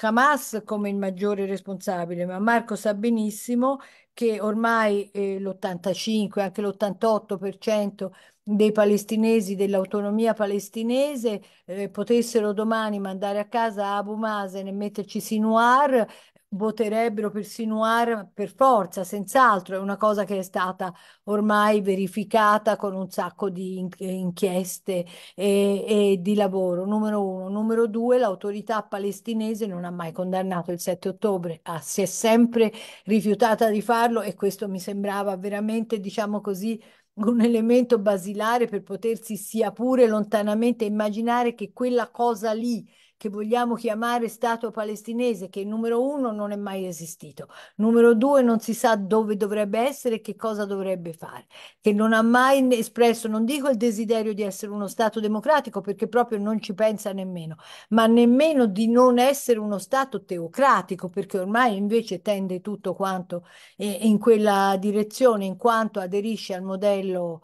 Hamas come il maggiore responsabile, ma Marco sa benissimo che ormai eh, l'85, anche l'88% dei palestinesi dell'autonomia palestinese eh, potessero domani mandare a casa Abu Mazen e metterci Sinwar, voterebbero per Sinuar per forza, senz'altro, è una cosa che è stata ormai verificata con un sacco di inchieste e, e, di lavoro, numero uno. Numero due, l'autorità palestinese non ha mai condannato il 7 ottobre, ah, si è sempre rifiutata di farlo e questo mi sembrava veramente, diciamo così, un elemento basilare per potersi sia pure lontanamente immaginare che quella cosa lì che vogliamo chiamare Stato palestinese, che numero uno non è mai esistito, numero due non si sa dove dovrebbe essere e che cosa dovrebbe fare, che non ha mai espresso, non dico il desiderio di essere uno Stato democratico perché proprio non ci pensa nemmeno, ma nemmeno di non essere uno Stato teocratico perché ormai invece tende tutto quanto in quella direzione, in quanto aderisce al modello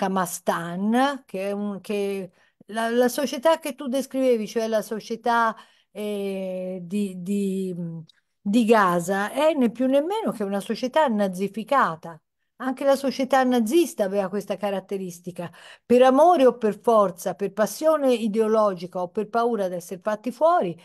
Hamastan, che è un... Che, la, la, società che tu descrivevi, cioè la società eh, di, di, di, Gaza, è né più né meno che una società nazificata. Anche la società nazista aveva questa caratteristica. Per amore o per forza, per passione ideologica o per paura di essere fatti fuori,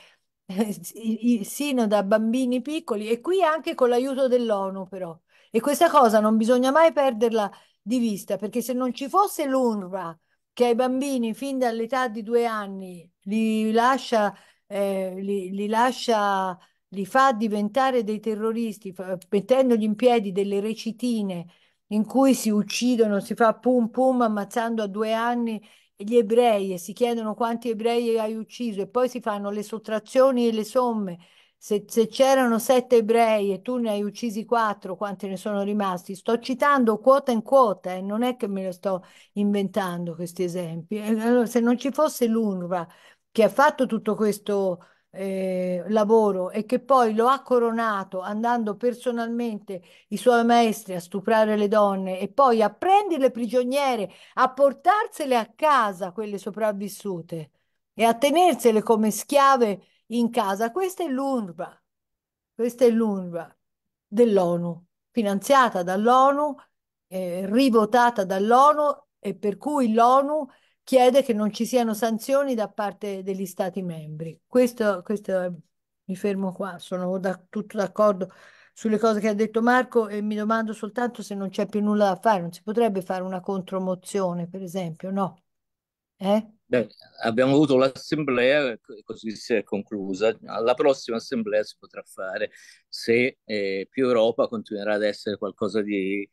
eh, [laughs] sino da bambini piccoli, e qui anche con l'aiuto dell'ONU però. E questa cosa non bisogna mai perderla di vista, perché se non ci fosse l'UNRWA, che ai bambini fin dall'età di due anni li lascia, eh, li, li lascia li fa diventare dei terroristi, mettendogli in piedi delle recitine in cui si uccidono, si fa pum pum ammazzando a due anni gli ebrei e si chiedono quanti ebrei hai ucciso e poi si fanno le sottrazioni e le somme se, se c'erano sette ebrei e tu ne hai uccisi quattro, quanti ne sono rimasti? Sto citando quota in quota e eh, non è che me lo sto inventando questi esempi. Eh, allora, se non ci fosse l'UNRWA che ha fatto tutto questo eh, lavoro e che poi lo ha coronato andando personalmente i suoi maestri a stuprare le donne e poi a prenderle prigioniere, a portarsele a casa quelle sopravvissute e a tenersele come schiave in casa. Questa è l'UNRWA, questa è l'UNRWA dell'ONU, finanziata dall'ONU, eh, rivotata dall'ONU e per cui l'ONU chiede che non ci siano sanzioni da parte degli Stati membri. Questo, questo mi fermo qua, sono da, tutto d'accordo sulle cose che ha detto Marco e mi domando soltanto se non c'è più nulla da fare, non si potrebbe fare una contromozione, per esempio, no? Eh? Beh, abbiamo avuto l'assemblea, così si è conclusa. Alla prossima assemblea si potrà fare se eh, più Europa continuerà ad essere qualcosa di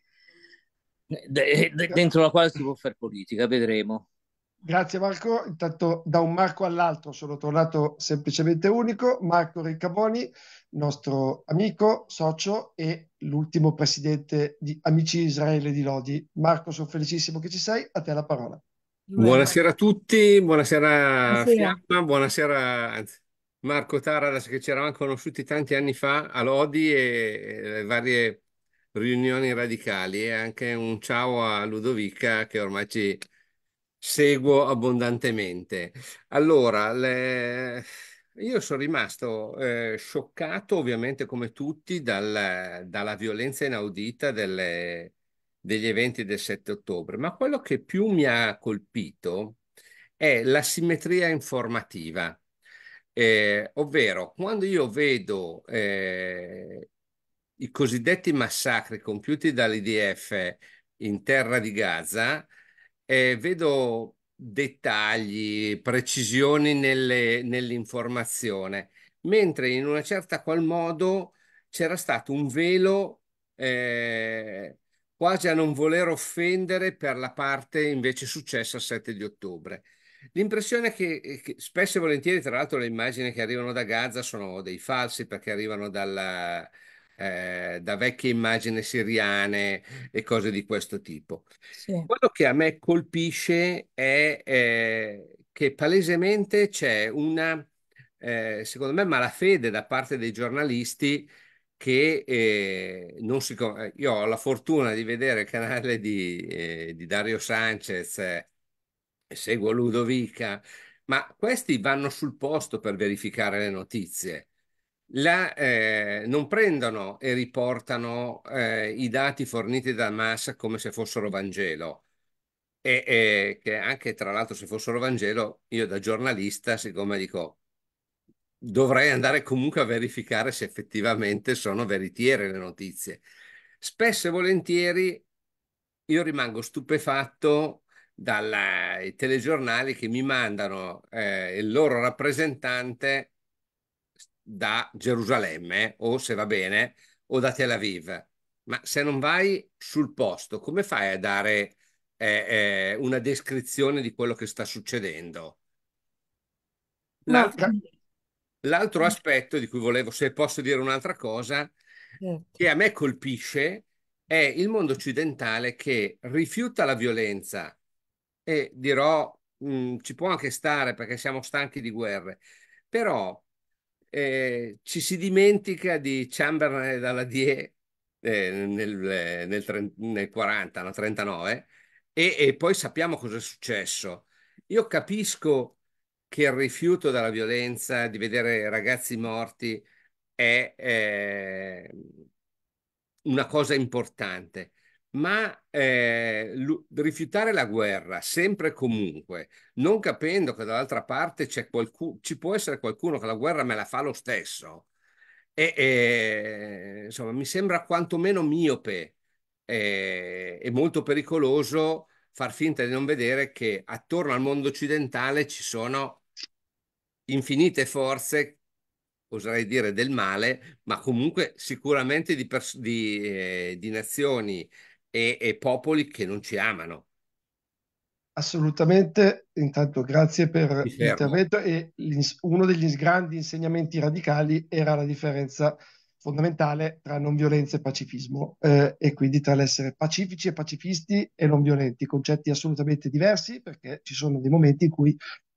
de, de, dentro la quale si può fare politica, vedremo. Grazie Marco, intanto da un Marco all'altro sono tornato semplicemente unico, Marco Riccaboni, nostro amico, socio e l'ultimo presidente di Amici Israele di Lodi. Marco, sono felicissimo che ci sei, a te la parola. Buonasera a tutti, buonasera Buonasera. Fiamma, buonasera anzi, Marco Taradas che ci eravamo conosciuti tanti anni fa a Lodi e le varie riunioni radicali e anche un ciao a Ludovica che ormai ci seguo abbondantemente. Allora, le- io sono rimasto eh, scioccato ovviamente come tutti dal- dalla violenza inaudita delle degli eventi del 7 ottobre, ma quello che più mi ha colpito è la simmetria informativa, eh, ovvero quando io vedo eh, i cosiddetti massacri compiuti dall'IDF in terra di Gaza, eh, vedo dettagli, precisioni nelle, nell'informazione, mentre in una certa qual modo c'era stato un velo eh, quasi a non voler offendere per la parte invece successa il 7 di ottobre. L'impressione che, eh, che, spesso e volentieri, tra l'altro, le immagini che arrivano da Gaza sono dei falsi perché arrivano dalla, eh, da vecchie immagini siriane e cose di questo tipo. Sì. Quello che a me colpisce è eh, che palesemente c'è una, eh, secondo me, malafede da parte dei giornalisti che eh, non si... Eh, io ho la fortuna di vedere il canale di, eh, di Dario Sanchez eh, e seguo Ludovica, ma questi vanno sul posto per verificare le notizie. La, eh, non prendono e riportano eh, i dati forniti da Hamas come se fossero Vangelo. E, e che anche tra l'altro se fossero Vangelo, io da giornalista, siccome dico dovrei andare comunque a verificare se effettivamente sono veritiere le notizie. Spesso e volentieri io rimango stupefatto dai telegiornali che mi mandano eh, il loro rappresentante da Gerusalemme o se va bene o da Tel Aviv. Ma se non vai sul posto, come fai a dare eh, eh, una descrizione di quello che sta succedendo? La... L'altro mm. aspetto di cui volevo, se posso dire un'altra cosa, certo. che a me colpisce è il mondo occidentale che rifiuta la violenza e dirò mh, mm, ci può anche stare perché siamo stanchi di guerre, però eh, ci si dimentica di Chamberlain e Daladier eh, nel, eh, nel, nel 40, no, 39 e, e poi sappiamo cosa è successo. Io capisco che il rifiuto dalla violenza, di vedere ragazzi morti, è eh, una cosa importante. Ma eh, rifiutare la guerra sempre e comunque, non capendo che dall'altra parte qualcuno, ci può essere qualcuno che la guerra me la fa lo stesso, e, e, insomma, mi sembra quantomeno miope e, eh, e, molto pericoloso far finta di non vedere che attorno al mondo occidentale ci sono infinite forze, oserei dire del male, ma comunque sicuramente di, di, eh, di nazioni e, e popoli che non ci amano. Assolutamente, intanto grazie per l'intervento e uno degli grandi insegnamenti radicali era la differenza fondamentale tra non violenza e pacifismo eh, e quindi tra l'essere pacifici e pacifisti e non violenti, concetti assolutamente diversi perché ci sono dei momenti in cui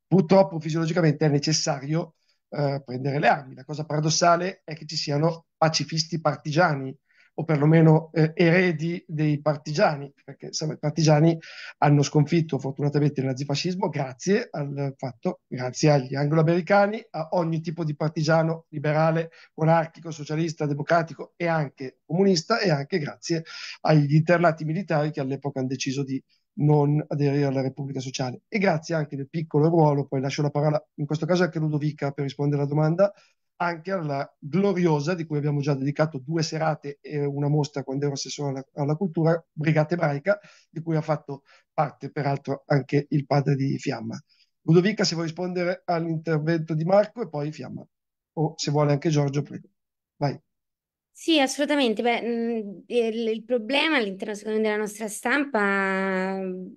Purtroppo fisiologicamente è necessario eh, prendere le armi. La cosa paradossale è che ci siano pacifisti partigiani o perlomeno eh, eredi dei partigiani, perché insomma, i partigiani hanno sconfitto fortunatamente il nazifascismo grazie al fatto, grazie agli angloamericani, a ogni tipo di partigiano liberale, monarchico, socialista, democratico e anche comunista e anche grazie agli internati militari che all'epoca hanno deciso di non aderire alla Repubblica Sociale. E grazie anche del piccolo ruolo, poi lascio la parola in questo caso anche a Ludovica per rispondere alla domanda, anche alla gloriosa, di cui abbiamo già dedicato due serate e una mostra quando ero assessore alla, alla cultura, Brigata Ebraica, di cui ha fatto parte peraltro anche il padre di Fiamma. Ludovica, se vuoi rispondere all'intervento di Marco e poi Fiamma, o se vuole anche Giorgio, prego. Vai. Sì, assolutamente. Beh, il, mhmm, il problema all'interno, secondo me, della nostra stampa, mhmm,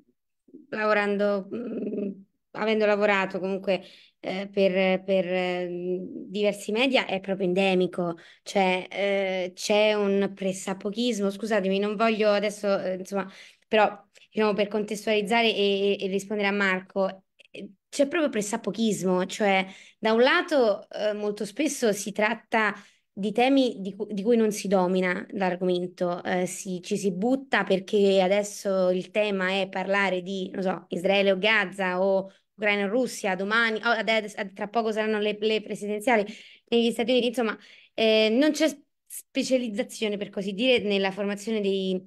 lavorando, mh, mhmm, avendo lavorato comunque eh, per, per, diversi media, è proprio endemico. Cioè, eh, c'è un pressapochismo. Scusatemi, non voglio adesso, eh, insomma, però, diciamo, per contestualizzare e, e rispondere a Marco, eh, c'è proprio pressapochismo. Cioè, da un lato, eh, molto spesso si tratta di temi di, cu- di, cui non si domina l'argomento, eh, si, ci si butta perché adesso il tema è parlare di, non so, Israele o Gaza o Ucraina o Russia, domani, oh, adesso, tra poco saranno le, le, presidenziali negli Stati Uniti, insomma, eh, non c'è specializzazione per così dire nella formazione dei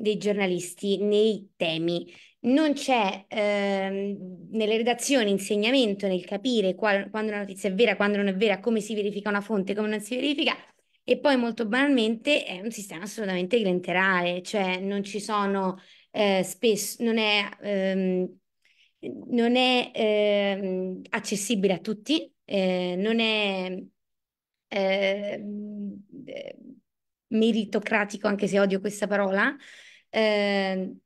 dei giornalisti nei temi. Non c'è ehm, nelle redazioni insegnamento nel capire qual, quando una notizia è vera, quando non è vera, come si verifica una fonte, come non si verifica. E poi molto banalmente è un sistema assolutamente clientelare, cioè non ci sono eh, spesso, non è, ehm, non è ehm, accessibile a tutti, eh, non è ehm, eh, meritocratico, anche se odio questa parola, eh,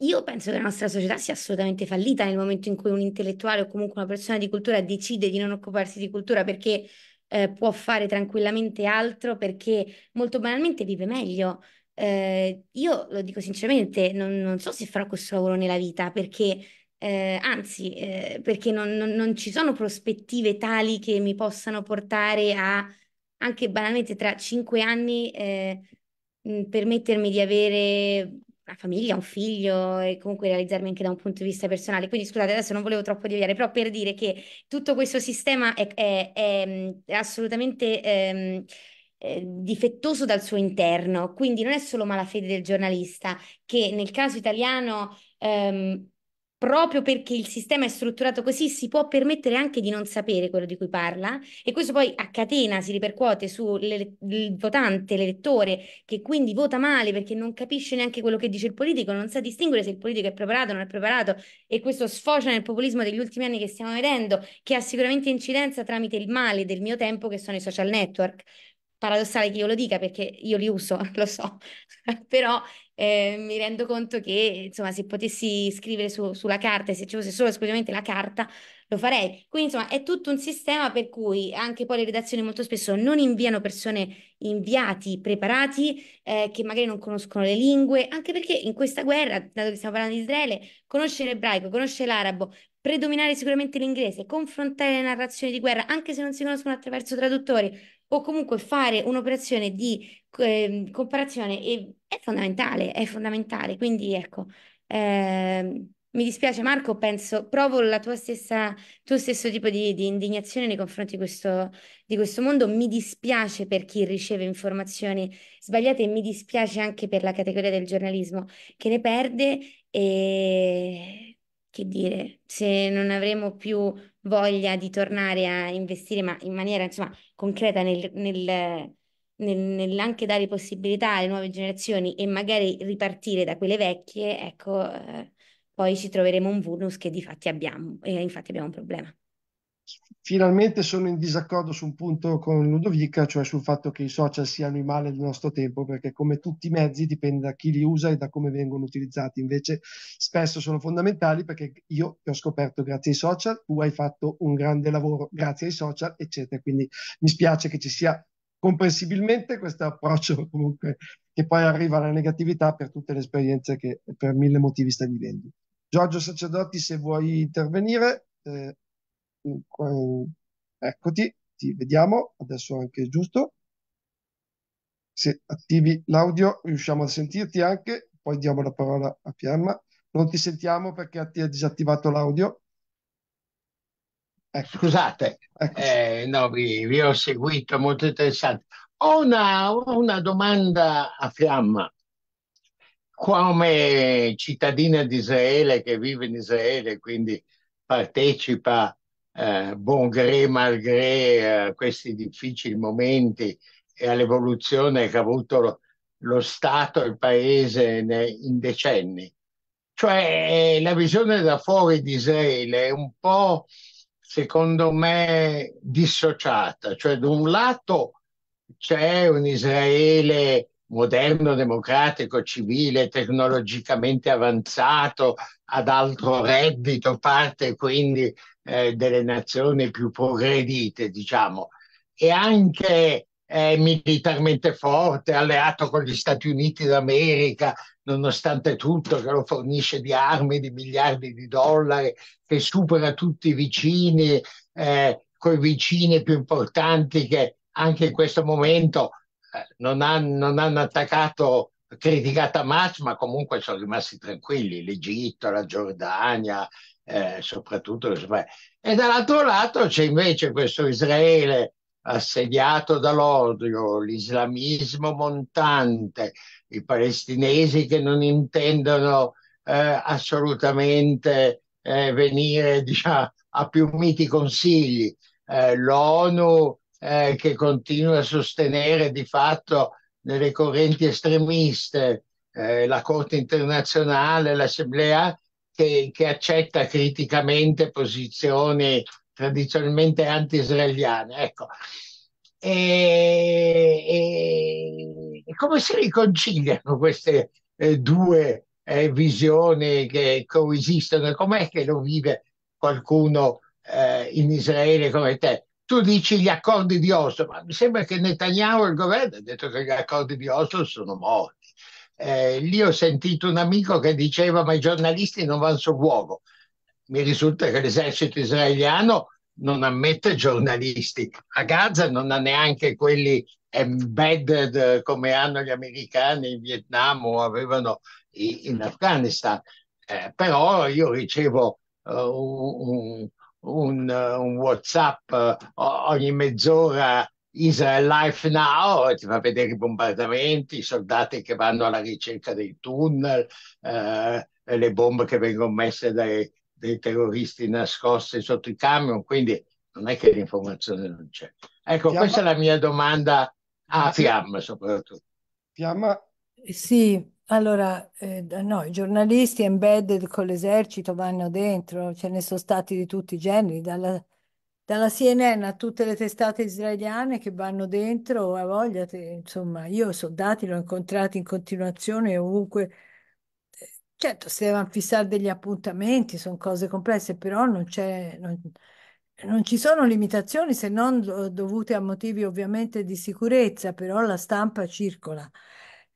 io penso che la nostra società sia assolutamente fallita nel momento in cui un intellettuale o comunque una persona di cultura decide di non occuparsi di cultura perché eh, può fare tranquillamente altro, perché molto banalmente vive meglio. Eh, io lo dico sinceramente, non, non, so se farò questo lavoro nella vita perché. Eh, anzi, eh, perché non, non, non ci sono prospettive tali che mi possano portare a anche banalmente tra cinque anni eh, Mhmm, permettermi di avere una famiglia, un figlio e comunque realizzarmi anche da un punto di vista personale. Quindi scusate, adesso non volevo troppo deviare, però per dire che tutto questo sistema è, è, è, mhmm, assolutamente... Ehm, eh, difettoso dal suo interno, quindi non è solo malafede del giornalista che nel caso italiano ehm, proprio perché il sistema è strutturato così, si può permettere anche di non sapere quello di cui parla e questo poi a catena si ripercuote sul votante, l'elettore, che quindi vota male perché non capisce neanche quello che dice il politico, non sa distinguere se il politico è preparato o non è preparato e questo sfocia nel populismo degli ultimi anni che stiamo vedendo, che ha sicuramente incidenza tramite il male del mio tempo che sono i social network paradossale che io lo dica perché io li uso, [laughs] lo so, però eh, mi rendo conto che, insomma, se potessi scrivere su, sulla carta e se ci fosse solo esclusivamente la carta, lo farei. Quindi, insomma, è tutto un sistema per cui anche poi le redazioni molto spesso non inviano persone inviati, preparati, eh, che magari non conoscono le lingue, anche perché in questa guerra, dato che stiamo parlando di Israele, conoscere l'ebraico, conoscere l'arabo, predominare sicuramente l'inglese, confrontare le narrazioni di guerra, anche se non si conoscono attraverso traduttori, o comunque fare un'operazione di eh, comparazione è, è, fondamentale, è fondamentale. Quindi ecco, eh, mi dispiace Marco, penso, provo la tua stessa, tuo stesso tipo di, di indignazione nei confronti di questo, di questo, mondo. Mi dispiace per chi riceve informazioni sbagliate e mi dispiace anche per la categoria del giornalismo che ne perde e che dire, se non avremo più voglia di tornare a investire, ma in maniera insomma concreta nel, nel, nel, nel anche dare possibilità alle nuove generazioni e magari ripartire da quelle vecchie, ecco, eh, poi ci troveremo un vulnus che di fatti abbiamo e infatti abbiamo un problema finalmente sono in disaccordo su un punto con Ludovica, cioè sul fatto che i social siano il male del nostro tempo, perché come tutti i mezzi dipende da chi li usa e da come vengono utilizzati, invece spesso sono fondamentali perché io ho scoperto grazie ai social, tu hai fatto un grande lavoro grazie ai social, eccetera. Quindi mi spiace che ci sia comprensibilmente questo approccio [laughs] comunque che poi arriva alla negatività per tutte le esperienze che per mille motivi stai vivendo. Giorgio Sacerdoti, se vuoi intervenire. Eh, eccoti, ti vediamo, adesso anche giusto. Se attivi l'audio riusciamo a sentirti anche, poi diamo la parola a Fiamma. Non ti sentiamo perché ti ha disattivato l'audio. Ecco. Scusate, ecco. eh, no, vi, vi, ho seguito, molto interessante. Ho una, una domanda a Fiamma come cittadina di Israele che vive in Israele, quindi partecipa eh, bon gré, malgré eh, questi difficili momenti e all'evoluzione che ha avuto lo, lo Stato e il Paese ne, in decenni. Cioè eh, la visione da fuori di Israele è un po', secondo me, dissociata. Cioè da un lato c'è un Israele moderno, democratico, civile, tecnologicamente avanzato, ad alto reddito, parte quindi eh, delle nazioni più progredite, diciamo, e anche eh, militarmente forte, alleato con gli Stati Uniti d'America, nonostante tutto, che lo fornisce di armi, di miliardi di dollari, che supera tutti i vicini, eh, coi vicini più importanti che anche in questo momento eh, non, han, non, hanno attaccato, criticato Hamas, ma comunque sono rimasti tranquilli, l'Egitto, la Giordania, eh, soprattutto E dall'altro lato c'è invece questo Israele assediato dall'odio, l'islamismo montante, i palestinesi che non intendono eh, assolutamente eh, venire diciamo, a più miti consigli, eh, l'ONU eh, che continua a sostenere di fatto delle correnti estremiste, eh, la Corte internazionale, l'Assemblea che, che accetta criticamente posizioni tradizionalmente anti-israeliane. Ecco. E, e, come si riconciliano queste eh, due eh, visioni che coesistono? Com'è che lo vive qualcuno eh, in Israele come te? Tu dici gli accordi di Oslo, ma mi sembra che Netanyahu e il governo hanno detto che gli accordi di Oslo sono morti. Eh, lì ho sentito un amico che diceva ma i giornalisti non vanno sul luogo. Mi risulta che l'esercito israeliano non ammette giornalisti. A Gaza non ha neanche quelli embedded eh, come hanno gli americani in Vietnam o avevano in Afghanistan. Eh, però io ricevo uh, un, un, eh, un, WhatsApp uh, ogni mezz'ora Israel Life Now ti fa vedere i bombardamenti, i soldati che vanno alla ricerca dei tunnel, eh, le bombe che vengono messe dai, dai terroristi nascoste sotto i camion, quindi non è che l'informazione non c'è. Ecco, Fiamma? questa è la mia domanda a Fiamma soprattutto. Fiamma? Sì, allora, eh, no, i giornalisti embedded con l'esercito vanno dentro, ce ne sono stati di tutti i generi, dalla dalla CNN a tutte le testate israeliane che vanno dentro, a voglia, insomma, io soldati li ho incontrati in continuazione ovunque. Certo, si devono fissare degli appuntamenti, sono cose complesse, però non, non, non ci sono limitazioni se non eh, dovute a motivi ovviamente di sicurezza, però la stampa circola.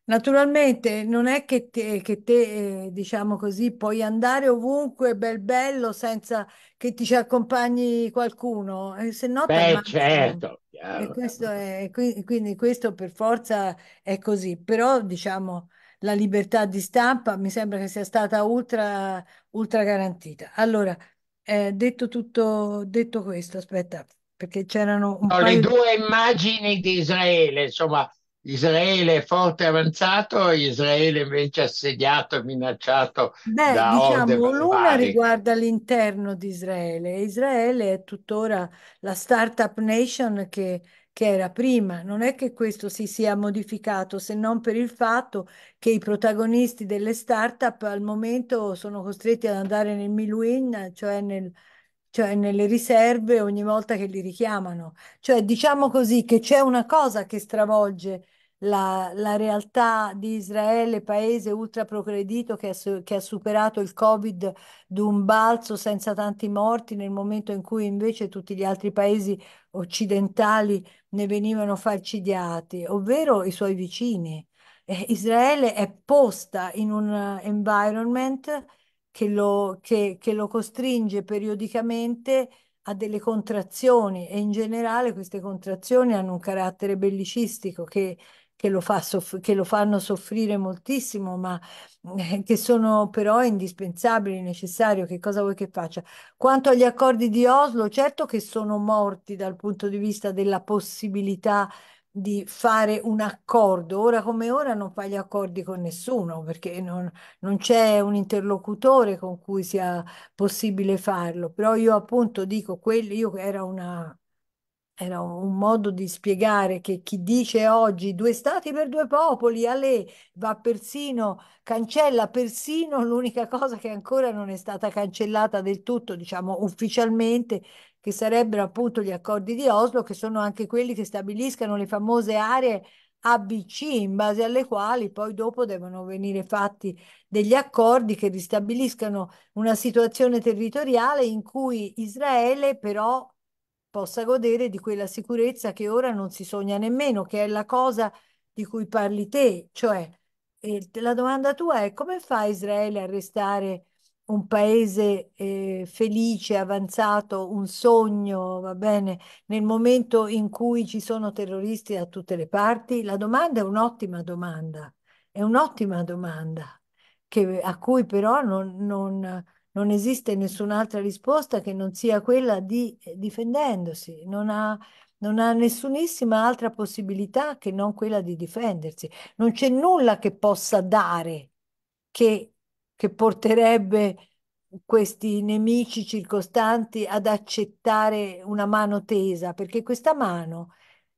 Naturalmente non è che te, che te, eh, diciamo così, puoi andare ovunque bel bello senza che ti ci accompagni qualcuno, eh, se no Beh, t'ammazzano. Eh. certo, E chiaro. questo è, quindi questo per forza è così, però diciamo la libertà di stampa mi sembra che sia stata ultra, ultra garantita. Allora, eh, detto tutto, detto questo, aspetta, perché c'erano un No, le paio di... due immagini di Israele, insomma, Israele è forte e avanzato, Israele invece assediato e minacciato Beh, da diciamo, l'una riguarda l'interno di Israele. Israele è tuttora la startup nation che, che era prima. Non è che questo si sia modificato, se non per il fatto che i protagonisti delle startup al momento sono costretti ad andare nel Miluin, cioè nel, cioè nelle riserve ogni volta che li richiamano. Cioè diciamo così che c'è una cosa che stravolge la, la realtà di Israele, paese ultraprogredito che ha, che ha superato il Covid d'un balzo senza tanti morti, nel momento in cui invece tutti gli altri paesi occidentali ne venivano falcidiati, ovvero i suoi vicini. Israele è posta in un eh, environment che lo, che, che lo costringe periodicamente a delle contrazioni e in generale queste contrazioni hanno un carattere bellicistico che, che lo, fa soff- che lo fanno soffrire moltissimo, ma eh, che sono però indispensabili, necessarie. Che cosa vuoi che faccia? Quanto agli accordi di Oslo, certo che sono morti dal punto di vista della possibilità di fare un accordo. Ora come ora non fai gli accordi con nessuno perché non, non c'è un interlocutore con cui sia possibile farlo. Però io appunto dico, quello, io era una era un modo di spiegare che chi dice oggi due stati per due popoli, Ale, va persino, cancella persino l'unica cosa che ancora non è stata cancellata del tutto, diciamo ufficialmente, che sarebbero appunto gli accordi di Oslo, che sono anche quelli che stabiliscono le famose aree ABC in base alle quali poi dopo devono venire fatti degli accordi che ristabiliscano una situazione territoriale in cui Israele però possa godere di quella sicurezza che ora non si sogna nemmeno, che è la cosa di cui parli te, cioè eh, la domanda tua è come fa Israele a restare un paese eh, felice, avanzato, un sogno, va bene, nel momento in cui ci sono terroristi da tutte le parti? La domanda è un'ottima domanda, è un'ottima domanda che, a cui però non, non non esiste nessun'altra risposta che non sia quella di eh, difendendosi, non ha, non ha nessunissima altra possibilità che non quella di difendersi, non c'è nulla che possa dare che, che porterebbe questi nemici circostanti ad accettare una mano tesa, perché questa mano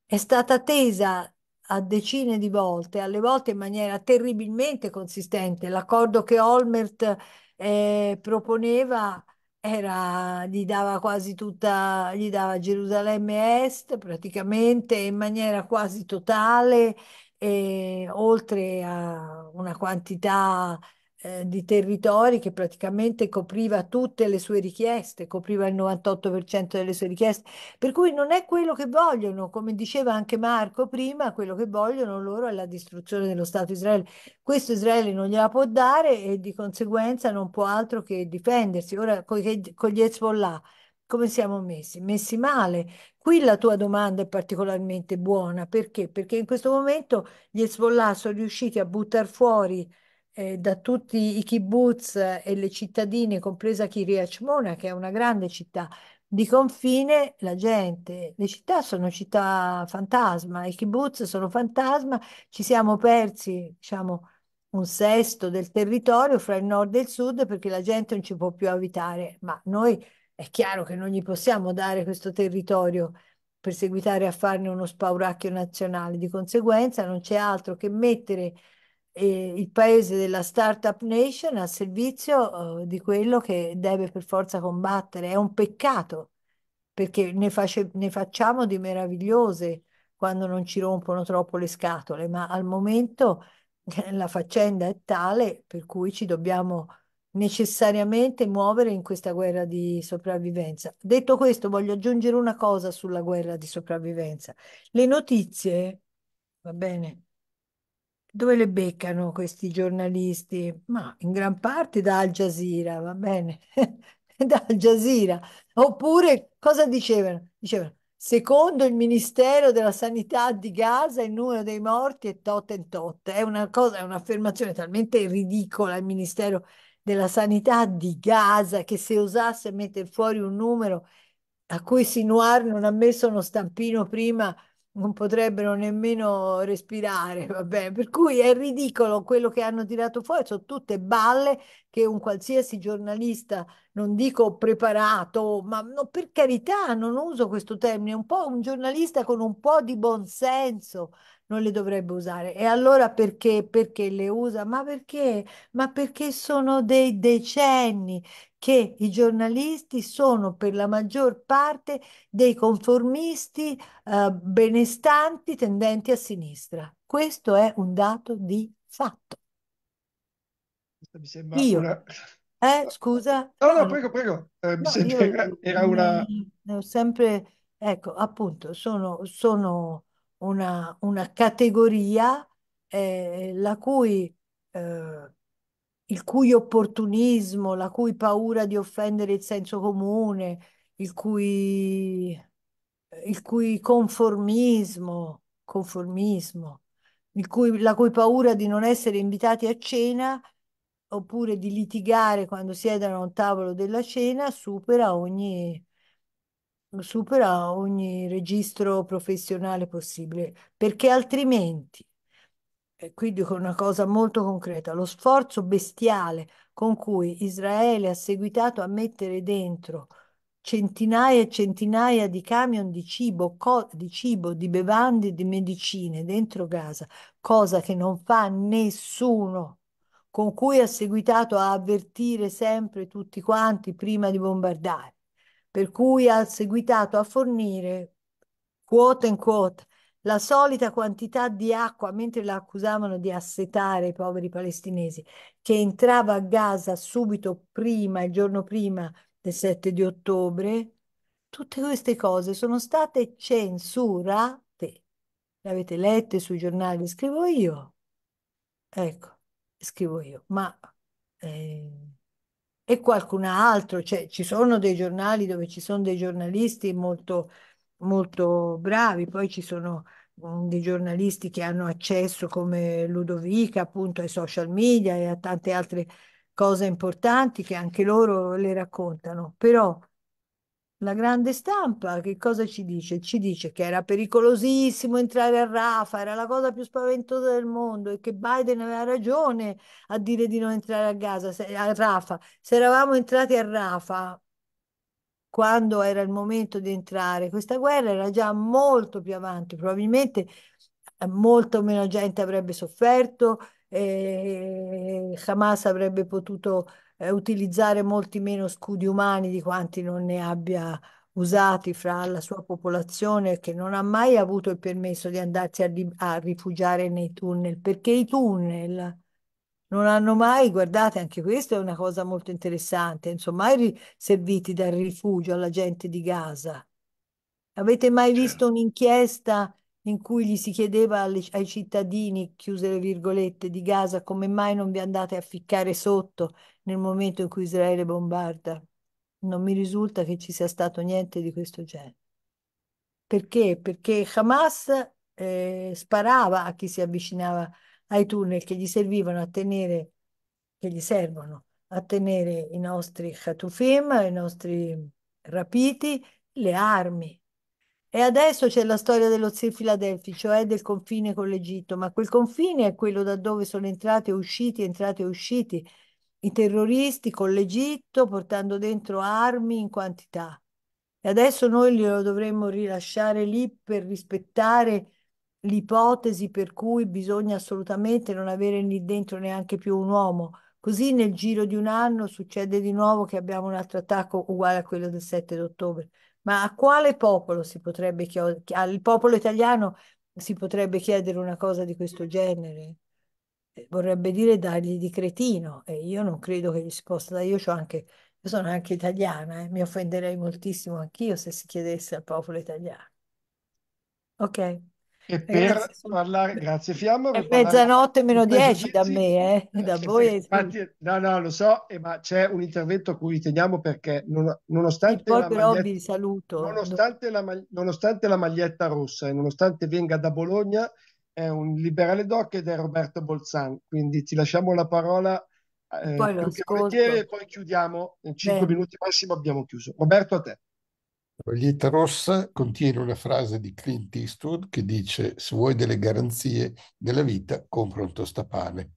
è stata tesa a decine di volte, alle volte in maniera terribilmente consistente. L'accordo che Olmert eh, proponeva era, gli dava quasi tutta, gli dava Gerusalemme Est praticamente in maniera quasi totale, e, oltre a una quantità eh, di territori che praticamente copriva tutte le sue richieste, copriva il 98% delle sue richieste, per cui non è quello che vogliono, come diceva anche Marco prima, quello che vogliono loro è la distruzione dello Stato Israele. Questo Israele non gliela può dare e di conseguenza non può altro che difendersi. Ora con gli Hezbollah come siamo messi? Messi male. Qui la tua domanda è particolarmente buona, perché? Perché in questo momento gli Hezbollah sono riusciti a buttare fuori eh, da tutti i kibbutz e le cittadine, compresa Kiryat Shmona, che è una grande città di confine, la gente, le città sono città fantasma, i kibbutz sono fantasma, ci siamo persi, diciamo, un sesto del territorio fra il nord e il sud perché la gente non ci può più abitare, ma noi è chiaro che non gli possiamo dare questo territorio per seguitare a farne uno spauracchio nazionale, di conseguenza non c'è altro che mettere il paese della Startup Nation a servizio eh, di quello che deve per forza combattere. È un peccato perché ne, face, ne, facciamo di meravigliose quando non ci rompono troppo le scatole, ma al momento [laughs] la faccenda è tale per cui ci dobbiamo necessariamente muovere in questa guerra di sopravvivenza. Detto questo, voglio aggiungere una cosa sulla guerra di sopravvivenza. Le notizie, va bene, dove le beccano questi giornalisti? Ma in gran parte da Al Jazeera, va bene? [laughs] Da Al Jazeera. Oppure cosa dicevano? Dicevano, secondo il Ministero della Sanità di Gaza il numero dei morti è tot e tot. È una cosa, è un'affermazione talmente ridicola il Ministero della Sanità di Gaza che se osasse mettere fuori un numero a cui Sinuar non ha messo uno stampino prima non potrebbero nemmeno respirare, [laughs] vabbè. Per cui è ridicolo quello che hanno tirato fuori, sono tutte balle che un qualsiasi giornalista, non dico preparato, ma no, per carità non uso questo termine, un po' un giornalista con un po' di buon senso non le dovrebbe usare. E allora perché? Perché le usa? Ma perché? Ma perché sono dei decenni che i giornalisti sono per la maggior parte dei conformisti eh, benestanti tendenti a sinistra. Questo è un dato di fatto. Mi sembra Io. Una... Eh, scusa. No, no, prego, prego. Eh, mi sembra io, era una... Ho sempre, ecco, appunto, sono, sono una, una categoria eh, la cui eh, il cui opportunismo, la cui paura di offendere il senso comune, il cui, il cui conformismo, conformismo cui, la cui paura di non essere invitati a cena oppure di litigare quando siedono a un tavolo della cena supera ogni, supera ogni registro professionale possibile, perché altrimenti e qui dico una cosa molto concreta, lo sforzo bestiale con cui Israele ha seguitato a mettere dentro centinaia e centinaia di camion di cibo, di cibo, di bevande, di medicine dentro Gaza, cosa che non fa nessuno, con cui ha seguitato a avvertire sempre tutti quanti prima di bombardare, per cui ha seguitato a fornire quota in quota la solita quantità di acqua, mentre la accusavano di assetare i poveri palestinesi, che entrava a Gaza subito prima, il giorno prima del 7 di ottobre, tutte queste cose sono state censurate. Le avete lette sui giornali, scrivo io. Ecco, scrivo io, ma... Eh, e qualcun altro, cioè ci sono dei giornali dove ci sono dei giornalisti molto molto bravi, poi ci sono mm, dei giornalisti che hanno accesso come Ludovica appunto ai social media e a tante altre cose importanti che anche loro le raccontano, però la grande stampa che cosa ci dice? Ci dice che era pericolosissimo entrare a Rafa, era la cosa più spaventosa del mondo e che Biden aveva ragione a dire di non entrare a Gaza, a Rafa. Se eravamo entrati a Rafa, quando era il momento di entrare. Questa guerra era già molto più avanti, probabilmente eh, molto meno gente avrebbe sofferto, e eh, Hamas avrebbe potuto eh, utilizzare molti meno scudi umani di quanti non ne abbia usati fra la sua popolazione che non ha mai avuto il permesso di andarsi a, a rifugiare nei tunnel, perché i tunnel non hanno mai, guardate, anche questa è una cosa molto interessante, insomma, mai serviti da rifugio alla gente di Gaza. Avete mai visto un'inchiesta in cui gli si chiedeva alle, ai cittadini, chiuse le virgolette, di Gaza come mai non vi andate a ficcare sotto nel momento in cui Israele bombarda? Non mi risulta che ci sia stato niente di questo genere. Perché? Perché Hamas eh, sparava a chi si avvicinava ai tunnel che gli servivano a tenere, che gli servono a tenere i nostri Khatufim, i nostri rapiti, le armi. E adesso c'è la storia dello Zir Filadelfi, cioè del confine con l'Egitto, ma quel confine è quello da dove sono entrati e usciti, entrati e usciti i terroristi con l'Egitto portando dentro armi in quantità. E adesso noi glielo dovremmo rilasciare lì per rispettare l'ipotesi per cui bisogna assolutamente non avere lì dentro neanche più un uomo. Così nel giro di un anno succede di nuovo che abbiamo un altro attacco uguale a quello del 7 ottobre. Ma a quale popolo si potrebbe chiedere, al popolo italiano si potrebbe chiedere una cosa di questo genere? Eh, vorrebbe dire dargli di cretino e io non credo che gli si possa dare, io, anche, io sono anche italiana, eh, mi offenderei moltissimo anch'io se si chiedesse al popolo italiano. Ok. E eh, per parlare, grazie Fiamma. Per parlare, mezzanotte meno 10 da me, eh? eh da voi. Infatti, no, no, lo so, eh, ma c'è un intervento a cui teniamo perché non, nonostante, la maglietta, nonostante, la, nonostante, la maglietta, rossa e nonostante venga da Bologna, è un liberale doc ed è Roberto Bolzan, quindi ti lasciamo la parola. Eh, poi, poi chiudiamo, in 5 Beh. minuti massimo abbiamo chiuso. Roberto a te. Maglietta rossa contiene una frase di Clint Eastwood che dice: Se vuoi delle garanzie nella vita, compra un tostapane.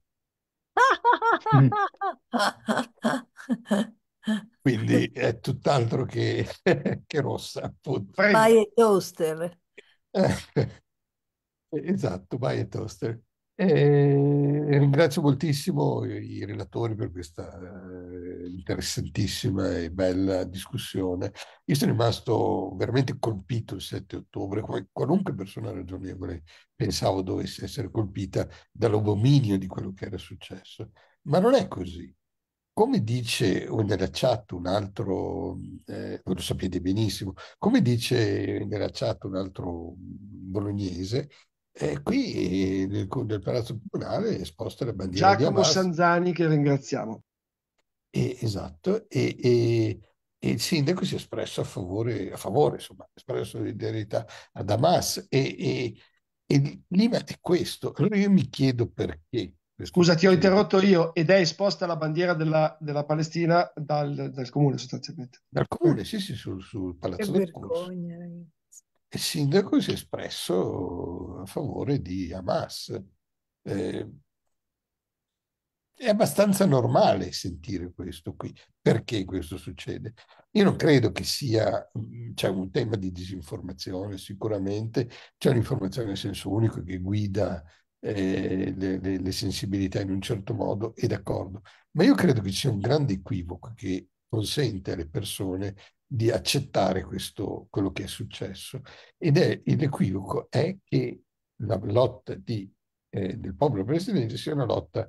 [laughs] Quindi è tutt'altro che, [laughs] che rossa, appunto. Vai e toaster. [laughs] esatto, vai e toaster. E ringrazio moltissimo i relatori per questa eh, interessantissima e bella discussione. Io sono rimasto veramente colpito il 7 ottobre, come qualunque persona ragionevole pensavo dovesse essere colpita dall'obominio di quello che era successo. Ma non è così. Come dice nella chat un altro, eh, lo sapete benissimo, come dice nella chat un altro bolognese, e qui nel, nel Palazzo Comunale è esposta la bandiera Giacomo Sanzani che ringraziamo. E, esatto, e, e, e, il sindaco si è espresso a favore, a favore insomma, ha espresso solidarietà a Damas e, il clima è questo. Allora io mi chiedo perché. Scusa, ti ho interrotto io ed è esposta la bandiera della, della Palestina dal, dal, comune sostanzialmente. Dal comune, sì, sì, sul, sul palazzo del vergogna, il sindaco si è espresso a favore di Hamas. Eh, è abbastanza normale sentire questo qui. Perché questo succede? Io non credo che sia, c'è un tema di disinformazione sicuramente, c'è un'informazione a senso unico che guida eh, le, le, le, sensibilità in un certo modo, è d'accordo, ma io credo che ci sia un grande equivoco che consente alle persone di accettare questo, quello che è successo. Ed è l'equivoco è che la lotta di, eh, del popolo palestinese sia una lotta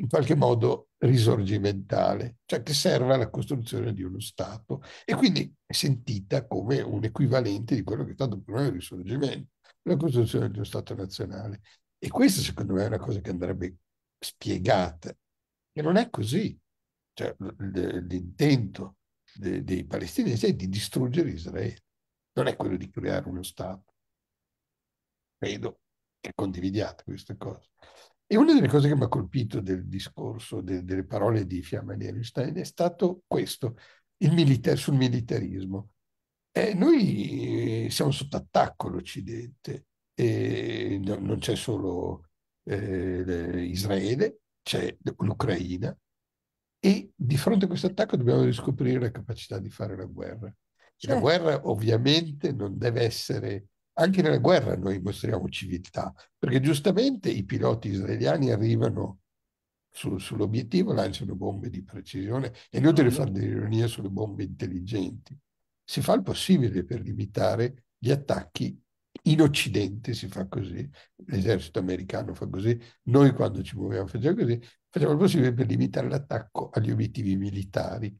in qualche modo risorgimentale, cioè che serva alla costruzione di uno Stato e quindi è sentita come un equivalente di quello che è stato il problema del risorgimento, la costruzione di uno Stato nazionale. E questa secondo me è una cosa che andrebbe spiegata, che non è così. Cioè, l'intento dei, dei palestinesi è di distruggere Israele, non è quello di creare uno Stato. Credo che condividiate queste cose. E una delle cose che mi ha colpito del discorso, de, delle parole di Fiamma Ehrenstein, è stato questo, milita- sul militarismo. Eh, noi eh, siamo sotto attacco l'Occidente, e non c'è solo eh, Israele, c'è l'Ucraina, e di fronte a questo attacco dobbiamo riscoprire la capacità di fare la guerra. Certo. La guerra ovviamente non deve essere... Anche nella guerra noi mostriamo civiltà, perché giustamente i piloti israeliani arrivano su, sull'obiettivo, lanciano bombe di precisione. È inutile mm-hmm. fare dell'ironia sulle bombe intelligenti. Si fa il possibile per limitare gli attacchi in Occidente si fa così, l'esercito americano fa così, noi quando ci muoviamo facciamo così, Facciamo il possibile per limitare l'attacco agli obiettivi militari.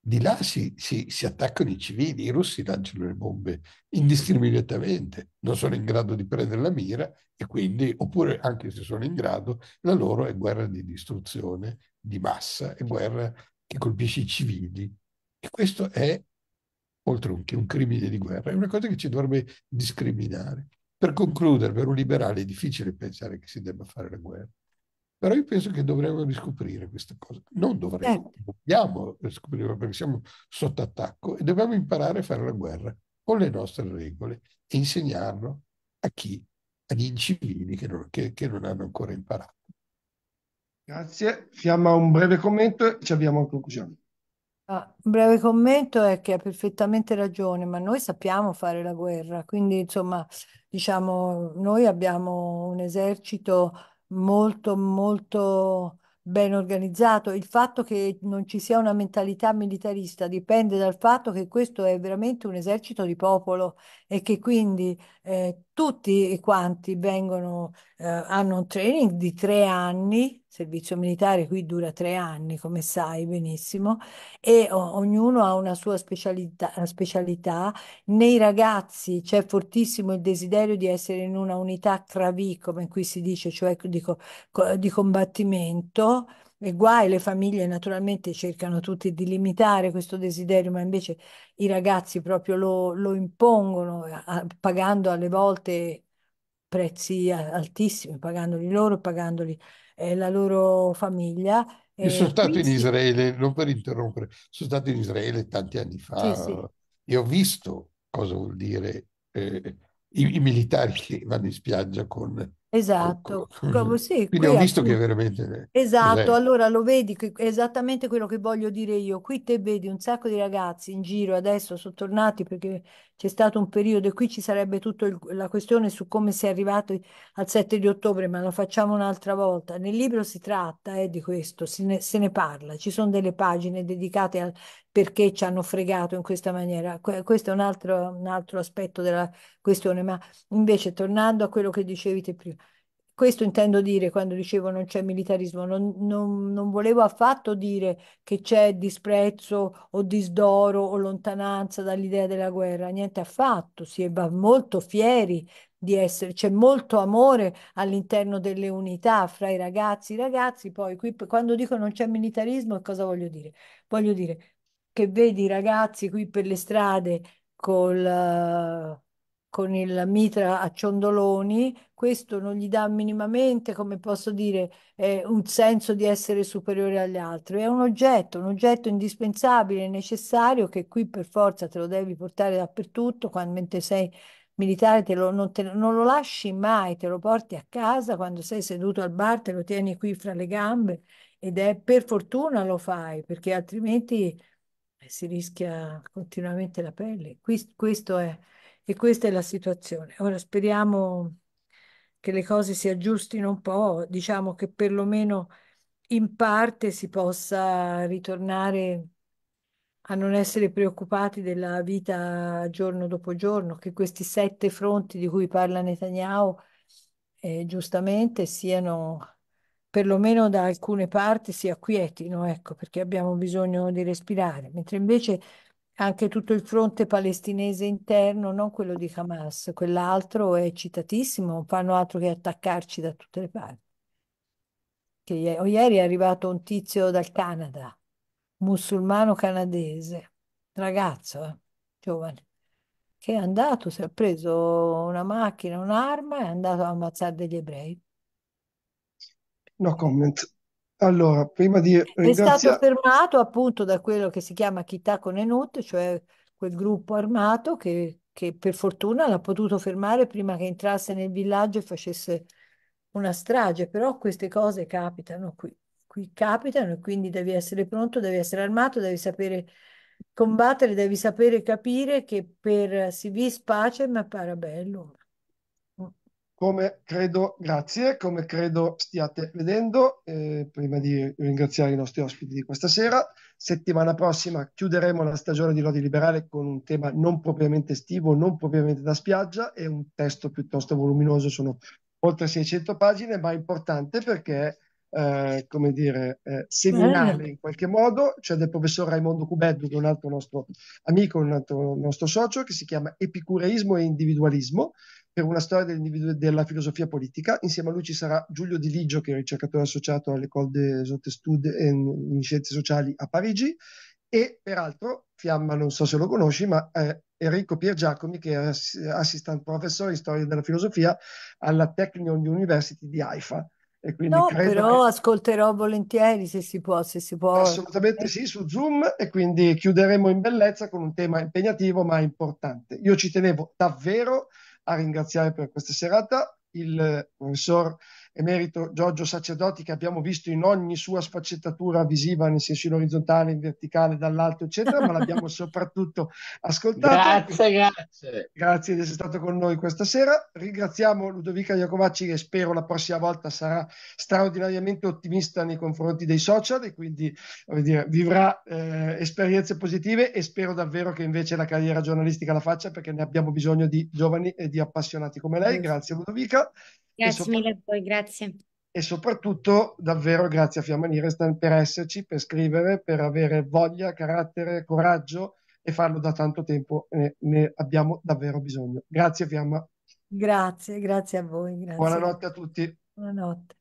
Di là si, si, si attaccano i civili, i russi lanciano le bombe indiscriminatamente, non sono in grado di prendere la mira e quindi, oppure anche se sono in grado, la loro è guerra di distruzione di massa, è guerra che colpisce i civili. E questo è, oltre che un crimine di guerra, è una cosa che ci dovrebbe discriminare. Per concludere, per un liberale è difficile pensare che si debba fare la guerra però io penso che dovremmo riscoprire questa cosa. Non dovremmo, certo. dobbiamo riscoprirla perché siamo sotto attacco e dobbiamo imparare a fare la guerra con le nostre regole e insegnarlo a chi? Agli incivili che non, che, che non hanno ancora imparato. Grazie. Fiamma un breve commento e ci abbiamo a conclusione. Ah, un breve commento è che ha perfettamente ragione, ma noi sappiamo fare la guerra, quindi insomma, diciamo, noi abbiamo un esercito molto, molto ben organizzato. Il fatto che non ci sia una mentalità militarista dipende dal fatto che questo è veramente un esercito di popolo e che quindi eh, tutti quanti vengono, eh, hanno un training di tre anni servizio militare qui dura tre anni, come sai benissimo, e ognuno ha una sua specialità, specialità. Nei ragazzi c'è fortissimo il desiderio di essere in una unità cravì, come qui si dice, cioè di, co- di combattimento. E guai, le famiglie naturalmente cercano tutti di limitare questo desiderio, ma invece i ragazzi proprio lo, lo impongono, a- pagando alle volte prezzi altissimi, pagandoli loro, pagandoli la loro famiglia. Io eh, sono stato in Israele, non per interrompere, sono stato in Israele tanti anni fa sì, e ho visto cosa vuol dire eh, i, i, militari che vanno in spiaggia con... Esatto, con, con, [laughs] sì, quindi ho visto qui, che veramente... Esatto, allora lo vedi, è esattamente quello che voglio dire io. Qui te vedi un sacco di ragazzi in giro, adesso sono tornati perché c'è stato un periodo e qui ci sarebbe tutta la questione su come si è arrivati al 7 di ottobre, ma lo facciamo un'altra volta. Nel libro si tratta eh, di questo, se ne, se ne, parla, ci sono delle pagine dedicate al perché ci hanno fregato in questa maniera. Que questo è un altro, un altro aspetto della questione, ma invece tornando a quello che dicevi te prima. Questo intendo dire quando dicevo non c'è militarismo, non, non, non volevo affatto dire che c'è disprezzo o disdoro o lontananza dall'idea della guerra, niente affatto, si va molto fieri di essere, c'è molto amore all'interno delle unità fra i ragazzi, i ragazzi poi qui quando dico non c'è militarismo cosa voglio dire? Voglio dire che vedi i ragazzi qui per le strade col con il mitra a ciondoloni, questo non gli dà minimamente, come posso dire, eh, un senso di essere superiore agli altri. È un oggetto, un oggetto indispensabile, necessario, che qui per forza te lo devi portare dappertutto, quando mentre sei militare te lo, non, te, non lo lasci mai, te lo porti a casa, quando sei seduto al bar te lo tieni qui fra le gambe ed è per fortuna lo fai, perché altrimenti si rischia continuamente la pelle. Qui, questo è e questa è la situazione. Ora speriamo che le cose si aggiustino un po', diciamo che perlomeno in parte si possa ritornare a non essere preoccupati della vita giorno dopo giorno, che questi sette fronti di cui parla Netanyahu eh, giustamente siano perlomeno da alcune parti si acquietino, ecco, perché abbiamo bisogno di respirare, mentre invece anche tutto il fronte palestinese interno, non quello di Hamas, quell'altro è eccitatissimo, non fanno altro che attaccarci da tutte le parti. Che ieri è arrivato un tizio dal Canada, musulmano canadese, ragazzo, eh, giovane, che è andato, si è preso una macchina, un'arma e è andato a ammazzare degli ebrei. No comment. Allora, prima di È stato ringraziare, fermato appunto da quello che si chiama Kitako Nenut, cioè quel gruppo armato che, che per fortuna l'ha potuto fermare prima che entrasse nel villaggio e facesse una strage, però queste cose capitano qui, qui capitano e quindi devi essere pronto, devi essere armato, devi sapere combattere, devi sapere capire che per si vis pacem para bellum. Come credo, grazie, come credo stiate vedendo, eh, prima di ringraziare i nostri ospiti di questa sera, settimana prossima chiuderemo la stagione di Lodi Liberale con un tema non propriamente estivo, non propriamente da spiaggia e un testo piuttosto voluminoso, sono oltre 600 pagine, ma importante perché eh, come dire, eh, seminale in qualche modo, c'è cioè del professor Raimondo Cubeddu, che è un altro nostro amico, un altro nostro socio, che si chiama Epicureismo e Individualismo, per una storia della filosofia politica. Insieme a lui ci sarà Giulio Di Ligio, che è ricercatore associato all'École des Hautes Études in Scienze Sociali a Parigi, e peraltro, Fiamma, non so se lo conosci, ma eh, Enrico Piergiacomi, che è assistant professore di storia della filosofia alla Technion University di Haifa. E quindi no, però che... ascolterò volentieri se si può, se si può. Assolutamente sì, su Zoom e quindi chiuderemo in bellezza con un tema impegnativo ma importante. Io ci tenevo davvero a ringraziare per questa serata il eh, professor emerito Giorgio Sacerdoti che abbiamo visto in ogni sua sfaccettatura visiva, nel senso in orizzontale, in verticale, dall'alto, eccetera, ma l'abbiamo [laughs] soprattutto ascoltato. Grazie, grazie. Grazie di essere stato con noi questa sera. Ringraziamo Ludovica Iacovacci che spero la prossima volta sarà straordinariamente ottimista nei confronti dei social e quindi dire, vivrà eh, esperienze positive e spero davvero che invece la carriera giornalistica la faccia perché ne abbiamo bisogno di giovani e di appassionati come lei. Grazie Ludovica. Grazie mille a voi, grazie. E soprattutto davvero grazie a Fiamma Nirestan per esserci, per scrivere, per avere voglia, carattere, coraggio e farlo da tanto tempo. Eh, ne abbiamo davvero bisogno. Grazie Fiamma. Grazie, grazie a voi. Grazie. Buonanotte a tutti. Buonanotte.